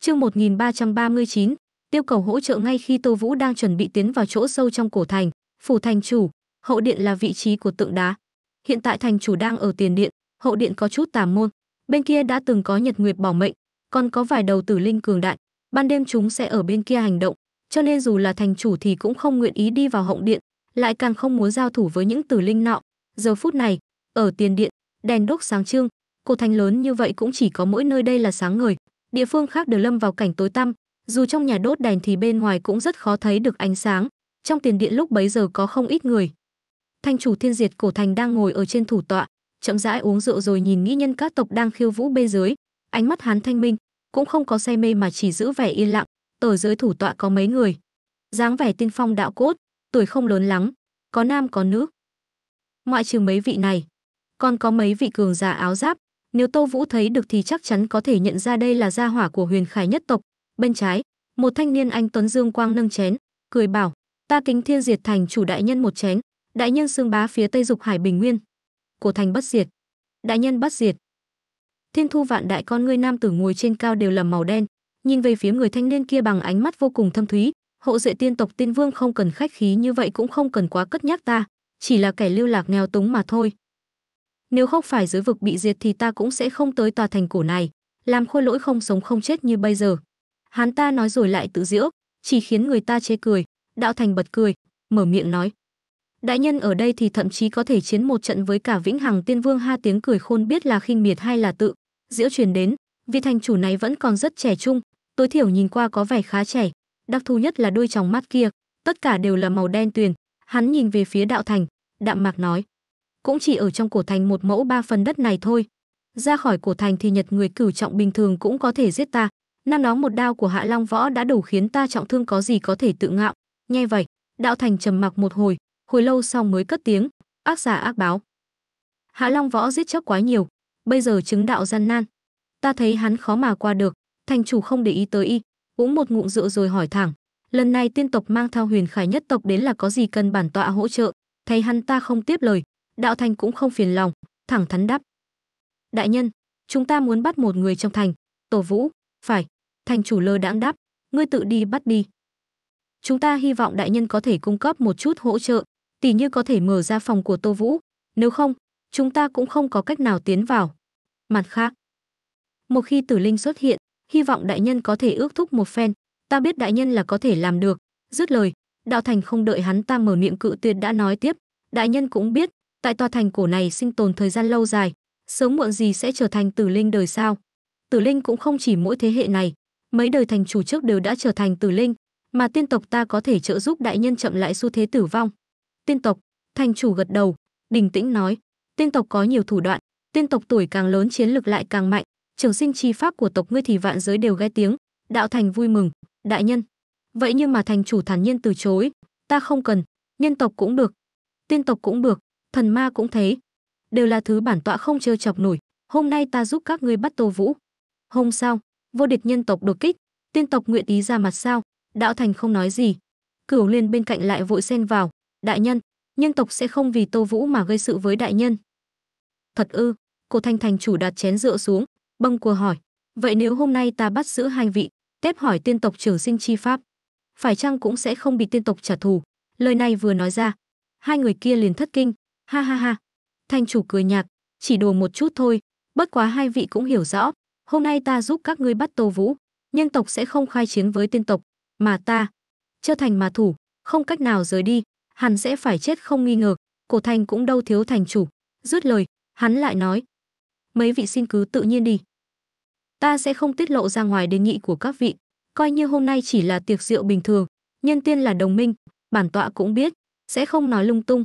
chương 1339, tiêu cầu hỗ trợ ngay khi tô vũ đang chuẩn bị tiến vào chỗ sâu trong cổ thành phủ thành chủ hậu điện là vị trí của tượng đá hiện tại thành chủ đang ở tiền điện hậu điện có chút tà môn bên kia đã từng có nhật nguyệt bảo mệnh còn có vài đầu tử linh cường đại, ban đêm chúng sẽ ở bên kia hành động, cho nên dù là thành chủ thì cũng không nguyện ý đi vào hộng điện, lại càng không muốn giao thủ với những tử linh nọ. Giờ phút này, ở tiền điện, đèn đốt sáng trưng, cổ thành lớn như vậy cũng chỉ có mỗi nơi đây là sáng ngời, địa phương khác đều lâm vào cảnh tối tăm, dù trong nhà đốt đèn thì bên ngoài cũng rất khó thấy được ánh sáng. Trong tiền điện lúc bấy giờ có không ít người. thành chủ Thiên Diệt cổ thành đang ngồi ở trên thủ tọa, chậm rãi uống rượu rồi nhìn nghĩ nhân các tộc đang khiêu vũ bên dưới, ánh mắt hắn thanh minh, cũng không có say mê mà chỉ giữ vẻ yên lặng ở dưới thủ tọa có mấy người dáng vẻ tinh phong đạo cốt tuổi không lớn lắm có nam có nữ ngoại trừ mấy vị này còn có mấy vị cường giả áo giáp nếu tô vũ thấy được thì chắc chắn có thể nhận ra đây là gia hỏa của huyền khải nhất tộc bên trái một thanh niên anh tuấn dương quang nâng chén cười bảo ta kính thiên diệt thành chủ đại nhân một chén đại nhân xương bá phía tây dục hải bình nguyên cổ thành bất diệt đại nhân bất diệt thiên thu vạn đại con ngươi nam tử ngồi trên cao đều là màu đen nhìn về phía người thanh niên kia bằng ánh mắt vô cùng thâm thúy Hộ duệ tiên tộc tiên vương không cần khách khí như vậy cũng không cần quá cất nhắc ta chỉ là kẻ lưu lạc nghèo túng mà thôi nếu không phải giới vực bị diệt thì ta cũng sẽ không tới tòa thành cổ này làm khôi lỗi không sống không chết như bây giờ hắn ta nói rồi lại tự giễu chỉ khiến người ta chê cười đạo thành bật cười mở miệng nói đại nhân ở đây thì thậm chí có thể chiến một trận với cả vĩnh hằng tiên vương ha tiếng cười khôn biết là khinh miệt hay là tự diễu truyền đến vị thành chủ này vẫn còn rất trẻ trung tối thiểu nhìn qua có vẻ khá trẻ đặc thù nhất là đôi tròng mắt kia tất cả đều là màu đen tuyền hắn nhìn về phía đạo thành đạm mạc nói cũng chỉ ở trong cổ thành một mẫu ba phần đất này thôi ra khỏi cổ thành thì nhật người cửu trọng bình thường cũng có thể giết ta năm đó một đao của hạ long võ đã đủ khiến ta trọng thương có gì có thể tự ngạo nghe vậy đạo thành trầm mặc một hồi hồi lâu sau mới cất tiếng ác giả ác báo hạ long võ giết chóc quá nhiều bây giờ chứng đạo gian nan. Ta thấy hắn khó mà qua được, thành chủ không để ý tới y, uống một ngụm rượu rồi hỏi thẳng. Lần này tiên tộc mang theo huyền khải nhất tộc đến là có gì cần bản tọa hỗ trợ, thấy hắn ta không tiếp lời, đạo thành cũng không phiền lòng, thẳng thắn đáp. Đại nhân, chúng ta muốn bắt một người trong thành, tổ vũ, phải, thành chủ lơ đãng đáp, ngươi tự đi bắt đi. Chúng ta hy vọng đại nhân có thể cung cấp một chút hỗ trợ, tỉ như có thể mở ra phòng của Tô Vũ, nếu không, chúng ta cũng không có cách nào tiến vào. Mặt khác, một khi tử linh xuất hiện, hy vọng đại nhân có thể ước thúc một phen, ta biết đại nhân là có thể làm được. Dứt lời, đạo thành không đợi hắn ta mở miệng cự tuyệt đã nói tiếp, đại nhân cũng biết, tại tòa thành cổ này sinh tồn thời gian lâu dài, sớm muộn gì sẽ trở thành tử linh đời sau. Tử linh cũng không chỉ mỗi thế hệ này, mấy đời thành chủ trước đều đã trở thành tử linh, mà tiên tộc ta có thể trợ giúp đại nhân chậm lại xu thế tử vong. Tiên tộc, thành chủ gật đầu, bình tĩnh nói, Tiên tộc có nhiều thủ đoạn, tiên tộc tuổi càng lớn chiến lực lại càng mạnh, trường sinh chi pháp của tộc ngươi thì vạn giới đều ghé tiếng, đạo thành vui mừng, đại nhân. Vậy nhưng mà thành chủ thản nhiên từ chối, ta không cần, nhân tộc cũng được, tiên tộc cũng được, thần ma cũng thế, đều là thứ bản tọa không trêu chọc nổi, hôm nay ta giúp các ngươi bắt Tô Vũ. Hôm sau, vô địch nhân tộc đột kích, tiên tộc nguyện ý ra mặt sao? Đạo Thành không nói gì. Cửu Liên bên cạnh lại vội xen vào, đại nhân, nhân tộc sẽ không vì Tô Vũ mà gây sự với đại nhân. Thật ư, cổ thanh thành chủ đặt chén rượu xuống, bâng cua hỏi, vậy nếu hôm nay ta bắt giữ hai vị, tép hỏi tiên tộc trưởng sinh chi pháp, phải chăng cũng sẽ không bị tiên tộc trả thù. Lời này vừa nói ra, hai người kia liền thất kinh, ha ha ha. Thanh chủ cười nhạt, chỉ đùa một chút thôi, bất quá hai vị cũng hiểu rõ, hôm nay ta giúp các ngươi bắt Tô Vũ, nhân tộc sẽ không khai chiến với tiên tộc, mà ta, trở thành mà thủ, không cách nào rời đi, hắn sẽ phải chết không nghi ngờ cổ thành cũng đâu thiếu thành chủ dứt lời hắn lại nói mấy vị xin cứ tự nhiên đi ta sẽ không tiết lộ ra ngoài đề nghị của các vị coi như hôm nay chỉ là tiệc rượu bình thường nhân tiên là đồng minh bản tọa cũng biết sẽ không nói lung tung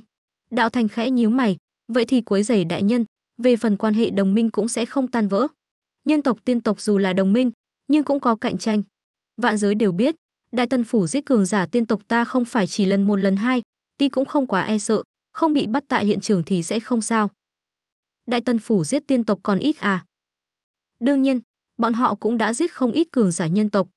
đạo thành khẽ nhíu mày vậy thì quấy rầy đại nhân về phần quan hệ đồng minh cũng sẽ không tan vỡ nhân tộc tiên tộc dù là đồng minh nhưng cũng có cạnh tranh vạn giới đều biết đại tân phủ giết cường giả tiên tộc ta không phải chỉ lần một lần hai ti cũng không quá e sợ, không bị bắt tại hiện trường thì sẽ không sao. Đại Tân phủ giết tiên tộc còn ít à? Đương nhiên, bọn họ cũng đã giết không ít cường giả nhân tộc.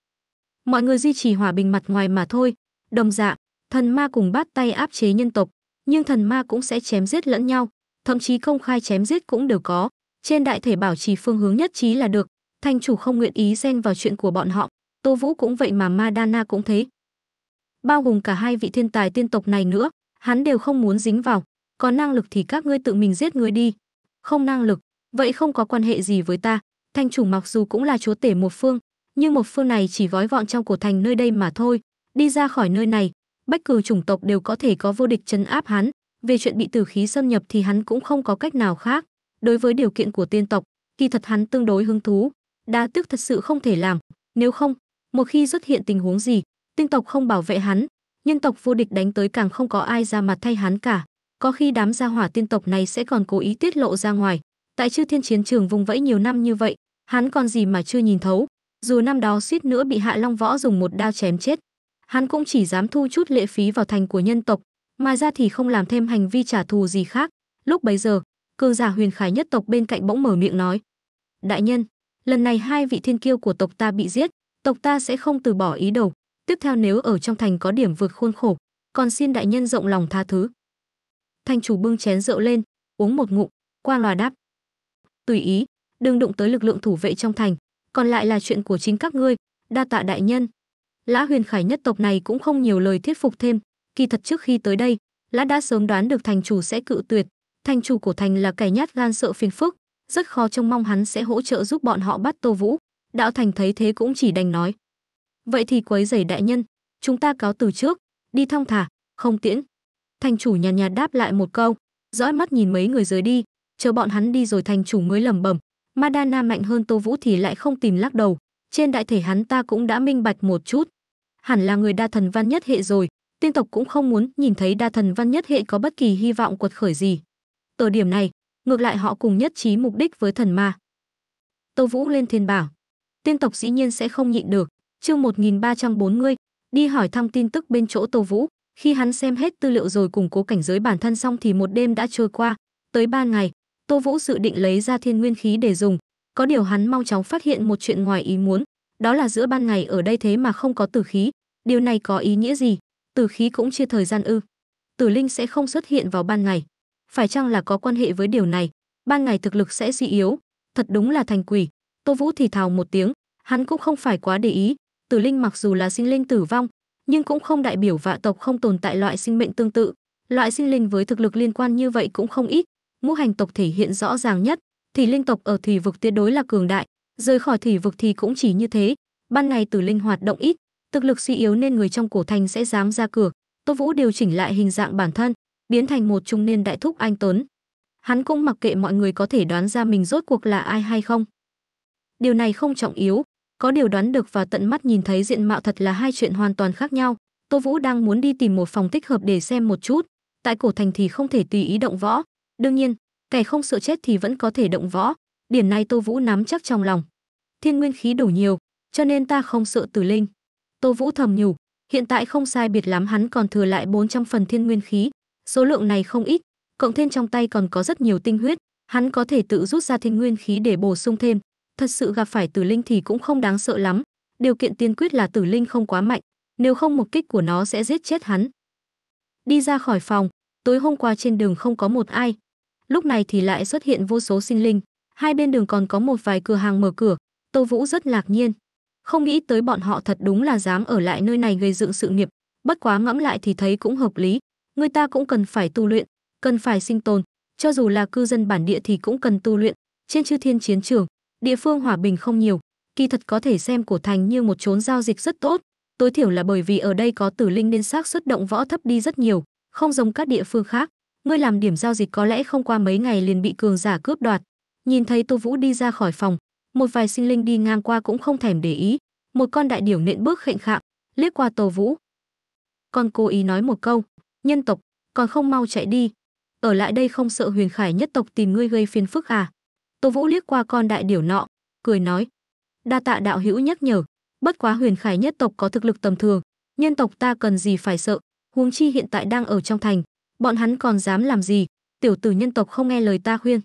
Mọi người duy trì hòa bình mặt ngoài mà thôi, đồng dạng, thần ma cùng bắt tay áp chế nhân tộc, nhưng thần ma cũng sẽ chém giết lẫn nhau, thậm chí công khai chém giết cũng đều có, trên đại thể bảo trì phương hướng nhất trí là được, thành chủ không nguyện ý xen vào chuyện của bọn họ, Tô Vũ cũng vậy mà Madana cũng thế, bao gồm cả hai vị thiên tài tiên tộc này nữa, hắn đều không muốn dính vào, có năng lực thì các ngươi tự mình giết người đi, không năng lực, vậy không có quan hệ gì với ta. Thanh chủ mặc dù cũng là chúa tể một phương, nhưng một phương này chỉ gói vọn trong cổ thành nơi đây mà thôi, đi ra khỏi nơi này, bách cừu chủng tộc đều có thể có vô địch chấn áp hắn, về chuyện bị tử khí xâm nhập thì hắn cũng không có cách nào khác. Đối với điều kiện của tiên tộc, kỳ thật hắn tương đối hứng thú, đa tước thật sự không thể làm, nếu không, một khi xuất hiện tình huống gì, tinh tộc không bảo vệ hắn, nhân tộc vô địch đánh tới càng không có ai ra mặt thay hắn cả. Có khi đám gia hỏa tiên tộc này sẽ còn cố ý tiết lộ ra ngoài. Tại chư thiên chiến trường vùng vẫy nhiều năm như vậy, hắn còn gì mà chưa nhìn thấu. Dù năm đó suýt nữa bị Hạ Long Võ dùng một đao chém chết, hắn cũng chỉ dám thu chút lệ phí vào thành của nhân tộc, mà ra thì không làm thêm hành vi trả thù gì khác. Lúc bấy giờ, cường giả huyền khải nhất tộc bên cạnh bỗng mở miệng nói: "Đại nhân, lần này hai vị thiên kiêu của tộc ta bị giết, tộc ta sẽ không từ bỏ ý đồ, Tiếp theo nếu ở trong thành có điểm vượt khuôn khổ, còn xin đại nhân rộng lòng tha thứ. thành chủ bưng chén rượu lên, uống một ngụm, qua loa đáp. Tùy ý, đừng đụng tới lực lượng thủ vệ trong thành, còn lại là chuyện của chính các ngươi, đa tạ đại nhân. Lã huyền khải nhất tộc này cũng không nhiều lời thuyết phục thêm, kỳ thật trước khi tới đây, lã đã sớm đoán được thành chủ sẽ cự tuyệt, thành chủ của thành là kẻ nhát gan sợ phiền phức, rất khó trông mong hắn sẽ hỗ trợ giúp bọn họ bắt Tô Vũ. Đạo Thành thấy thế cũng chỉ đành nói, vậy thì quấy giày đại nhân chúng ta cáo từ trước đi thong thả không tiễn thành chủ nhàn nhạt, nhạt đáp lại một câu dõi mắt nhìn mấy người rời đi chờ bọn hắn đi rồi thành chủ mới lẩm bẩm madana mạnh hơn tô vũ thì lại không tìm lắc đầu trên đại thể hắn ta cũng đã minh bạch một chút hẳn là người đa thần văn nhất hệ rồi tiên tộc cũng không muốn nhìn thấy đa thần văn nhất hệ có bất kỳ hy vọng quật khởi gì từ điểm này ngược lại họ cùng nhất trí mục đích với thần ma tô vũ lên thiên bảo tiên tộc dĩ nhiên sẽ không nhịn được Chương 1340, đi hỏi thăm tin tức bên chỗ Tô Vũ, khi hắn xem hết tư liệu rồi củng cố cảnh giới bản thân xong thì một đêm đã trôi qua, tới ba ngày, Tô Vũ dự định lấy ra thiên nguyên khí để dùng, có điều hắn mau chóng phát hiện một chuyện ngoài ý muốn, đó là giữa ban ngày ở đây thế mà không có tử khí, điều này có ý nghĩa gì? Tử khí cũng chia thời gian ư? Tử linh sẽ không xuất hiện vào ban ngày, phải chăng là có quan hệ với điều này? Ban ngày thực lực sẽ suy yếu, thật đúng là thành quỷ. Tô Vũ thì thào một tiếng, hắn cũng không phải quá để ý, tử linh mặc dù là sinh linh tử vong, nhưng cũng không đại biểu vạ tộc không tồn tại loại sinh mệnh tương tự. Loại sinh linh với thực lực liên quan như vậy cũng không ít, ngũ hành tộc thể hiện rõ ràng nhất, thì linh tộc ở thủy vực tuyệt đối là cường đại, rời khỏi thủy vực thì cũng chỉ như thế. Ban ngày tử linh hoạt động ít, thực lực suy yếu nên người trong cổ thành sẽ dám ra cửa. Tô Vũ điều chỉnh lại hình dạng bản thân, biến thành một trung niên đại thúc anh tuấn. Hắn cũng mặc kệ mọi người có thể đoán ra mình rốt cuộc là ai hay không. Điều này không trọng yếu, có điều đoán được và tận mắt nhìn thấy diện mạo thật là hai chuyện hoàn toàn khác nhau. Tô Vũ đang muốn đi tìm một phòng thích hợp để xem một chút, tại cổ thành thì không thể tùy ý động võ, đương nhiên, kẻ không sợ chết thì vẫn có thể động võ, điểm này Tô Vũ nắm chắc trong lòng. Thiên nguyên khí đủ nhiều, cho nên ta không sợ Tử Linh. Tô Vũ thầm nhủ, hiện tại không sai biệt lắm hắn còn thừa lại 400 phần thiên nguyên khí, số lượng này không ít, cộng thêm trong tay còn có rất nhiều tinh huyết, hắn có thể tự rút ra thiên nguyên khí để bổ sung thêm, thật sự gặp phải tử linh thì cũng không đáng sợ lắm điều kiện tiên quyết là tử linh không quá mạnh nếu không một kích của nó sẽ giết chết hắn đi ra khỏi phòng tối hôm qua trên đường không có một ai lúc này thì lại xuất hiện vô số sinh linh hai bên đường còn có một vài cửa hàng mở cửa tô vũ rất lạc nhiên không nghĩ tới bọn họ thật đúng là dám ở lại nơi này gây dựng sự nghiệp bất quá ngẫm lại thì thấy cũng hợp lý người ta cũng cần phải tu luyện cần phải sinh tồn cho dù là cư dân bản địa thì cũng cần tu luyện trên chư thiên chiến trường Địa phương hòa bình không nhiều, kỳ thật có thể xem cổ thành như một chốn giao dịch rất tốt, tối thiểu là bởi vì ở đây có tử linh nên xác suất động võ thấp đi rất nhiều, không giống các địa phương khác. Ngươi làm điểm giao dịch có lẽ không qua mấy ngày liền bị cường giả cướp đoạt. Nhìn thấy Tô Vũ đi ra khỏi phòng, một vài sinh linh đi ngang qua cũng không thèm để ý, một con đại điểu nện bước khệnh khạng, liếc qua Tô Vũ. Con cố ý nói một câu, nhân tộc, còn không mau chạy đi. Ở lại đây không sợ huyền khải nhất tộc tìm ngươi gây phiền phức à? Tô Vũ liếc qua con đại điểu nọ, cười nói: "Đa tạ đạo hữu nhắc nhở, bất quá Huyền Khải nhất tộc có thực lực tầm thường, nhân tộc ta cần gì phải sợ, huống chi hiện tại đang ở trong thành, bọn hắn còn dám làm gì, tiểu tử nhân tộc không nghe lời ta khuyên.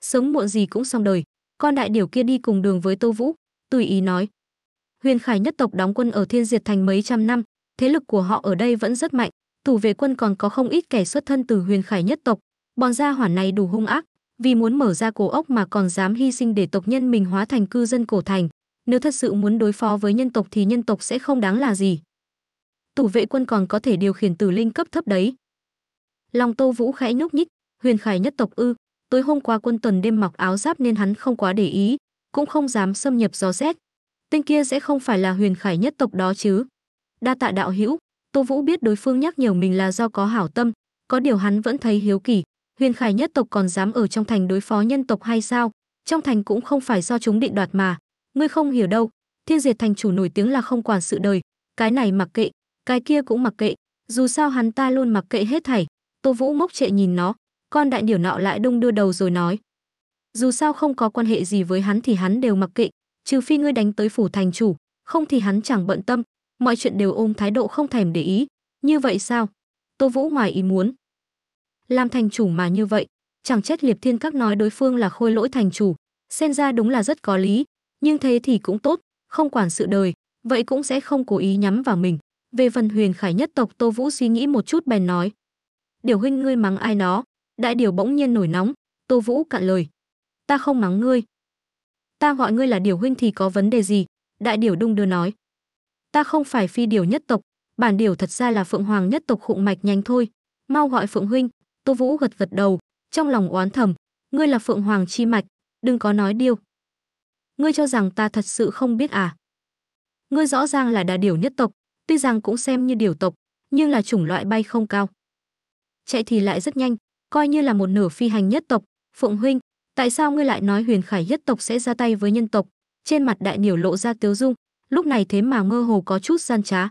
sống muộn gì cũng xong đời." Con đại điểu kia đi cùng đường với Tô Vũ, tùy ý nói: "Huyền Khải nhất tộc đóng quân ở Thiên Diệt thành mấy trăm năm, thế lực của họ ở đây vẫn rất mạnh, thủ vệ quân còn có không ít kẻ xuất thân từ Huyền Khải nhất tộc, bọn gia hỏa này đủ hung ác, vì muốn mở ra cổ ốc mà còn dám hy sinh để tộc nhân mình hóa thành cư dân cổ thành. Nếu thật sự muốn đối phó với nhân tộc thì nhân tộc sẽ không đáng là gì. Tủ vệ quân còn có thể điều khiển tử linh cấp thấp đấy. Lòng Tô Vũ khẽ nhúc nhích, huyền khải nhất tộc ư, tối hôm qua quân tuần đêm mặc áo giáp nên hắn không quá để ý, cũng không dám xâm nhập gió rét. Tên kia sẽ không phải là huyền khải nhất tộc đó chứ. Đa tạ đạo hữu, Tô Vũ biết đối phương nhắc nhở mình là do có hảo tâm, có điều hắn vẫn thấy hiếu kỳ, huyền khải nhất tộc còn dám ở trong thành đối phó nhân tộc hay sao trong thành cũng không phải do chúng định đoạt mà ngươi không hiểu đâu thiên diệt thành chủ nổi tiếng là không quản sự đời cái này mặc kệ cái kia cũng mặc kệ dù sao hắn ta luôn mặc kệ hết thảy tô vũ mốc trệ nhìn nó con đại điểu nọ lại đông đưa đầu rồi nói dù sao không có quan hệ gì với hắn thì hắn đều mặc kệ trừ phi ngươi đánh tới phủ thành chủ không thì hắn chẳng bận tâm mọi chuyện đều ôm thái độ không thèm để ý như vậy sao tô vũ ngoài ý muốn làm thành chủ mà như vậy chẳng trách liệp thiên các nói đối phương là khôi lỗi thành chủ xen ra đúng là rất có lý nhưng thế thì cũng tốt không quản sự đời vậy cũng sẽ không cố ý nhắm vào mình về phần huyền khải nhất tộc tô vũ suy nghĩ một chút bèn nói điều huynh ngươi mắng ai đó đại điều bỗng nhiên nổi nóng tô vũ cạn lời ta không mắng ngươi ta gọi ngươi là điều huynh thì có vấn đề gì đại điều đung đưa nói ta không phải phi điều nhất tộc bản điều thật ra là phượng hoàng nhất tộc khụng mạch nhanh thôi mau gọi phượng huynh Tô Vũ gật gật đầu, trong lòng oán thầm, ngươi là Phượng Hoàng chi mạch, đừng có nói điêu. Ngươi cho rằng ta thật sự không biết à? Ngươi rõ ràng là đà điểu nhất tộc, tuy rằng cũng xem như điều tộc, nhưng là chủng loại bay không cao. Chạy thì lại rất nhanh, coi như là một nửa phi hành nhất tộc, Phượng huynh, tại sao ngươi lại nói Huyền Khải nhất tộc sẽ ra tay với nhân tộc? Trên mặt đại điểu lộ ra tiếu dung, lúc này thế mà mơ hồ có chút gian trá.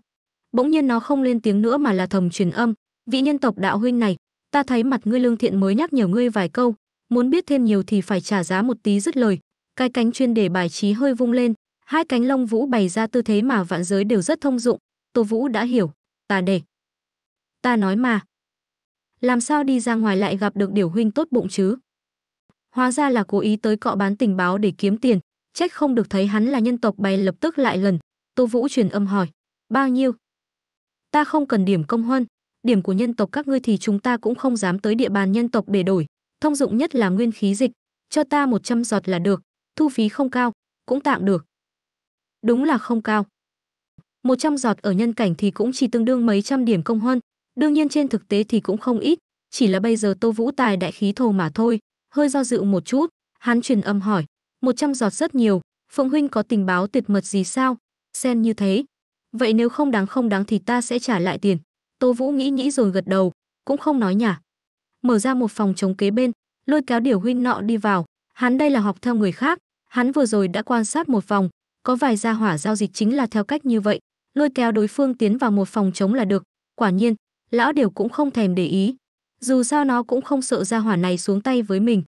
Bỗng nhiên nó không lên tiếng nữa mà là thầm truyền âm, vị nhân tộc đạo huynh này, ta thấy mặt ngươi lương thiện mới nhắc nhở ngươi vài câu muốn biết thêm nhiều thì phải trả giá một tí dứt lời cái cánh chuyên để bài trí hơi vung lên hai cánh lông vũ bày ra tư thế mà vạn giới đều rất thông dụng tô vũ đã hiểu ta để ta nói mà làm sao đi ra ngoài lại gặp được điều huynh tốt bụng chứ hóa ra là cố ý tới cọ bán tình báo để kiếm tiền trách không được thấy hắn là nhân tộc bày lập tức lại gần tô vũ truyền âm hỏi bao nhiêu ta không cần điểm công huân điểm của nhân tộc các ngươi thì chúng ta cũng không dám tới địa bàn nhân tộc để đổi thông dụng nhất là nguyên khí dịch cho ta 100 giọt là được thu phí không cao cũng tạm được đúng là không cao 100 giọt ở nhân cảnh thì cũng chỉ tương đương mấy trăm điểm công huân đương nhiên trên thực tế thì cũng không ít chỉ là bây giờ tô vũ tài đại khí thồ mà thôi hơi do dự một chút hắn truyền âm hỏi 100 giọt rất nhiều phượng huynh có tình báo tuyệt mật gì sao sen như thế vậy nếu không đáng không đáng thì ta sẽ trả lại tiền Tô Vũ nghĩ nghĩ rồi gật đầu, cũng không nói nhả. Mở ra một phòng trống kế bên, lôi kéo điều huynh nọ đi vào, hắn đây là học theo người khác, hắn vừa rồi đã quan sát một vòng, có vài gia hỏa giao dịch chính là theo cách như vậy, lôi kéo đối phương tiến vào một phòng trống là được, quả nhiên, lão điều cũng không thèm để ý. Dù sao nó cũng không sợ gia hỏa này xuống tay với mình,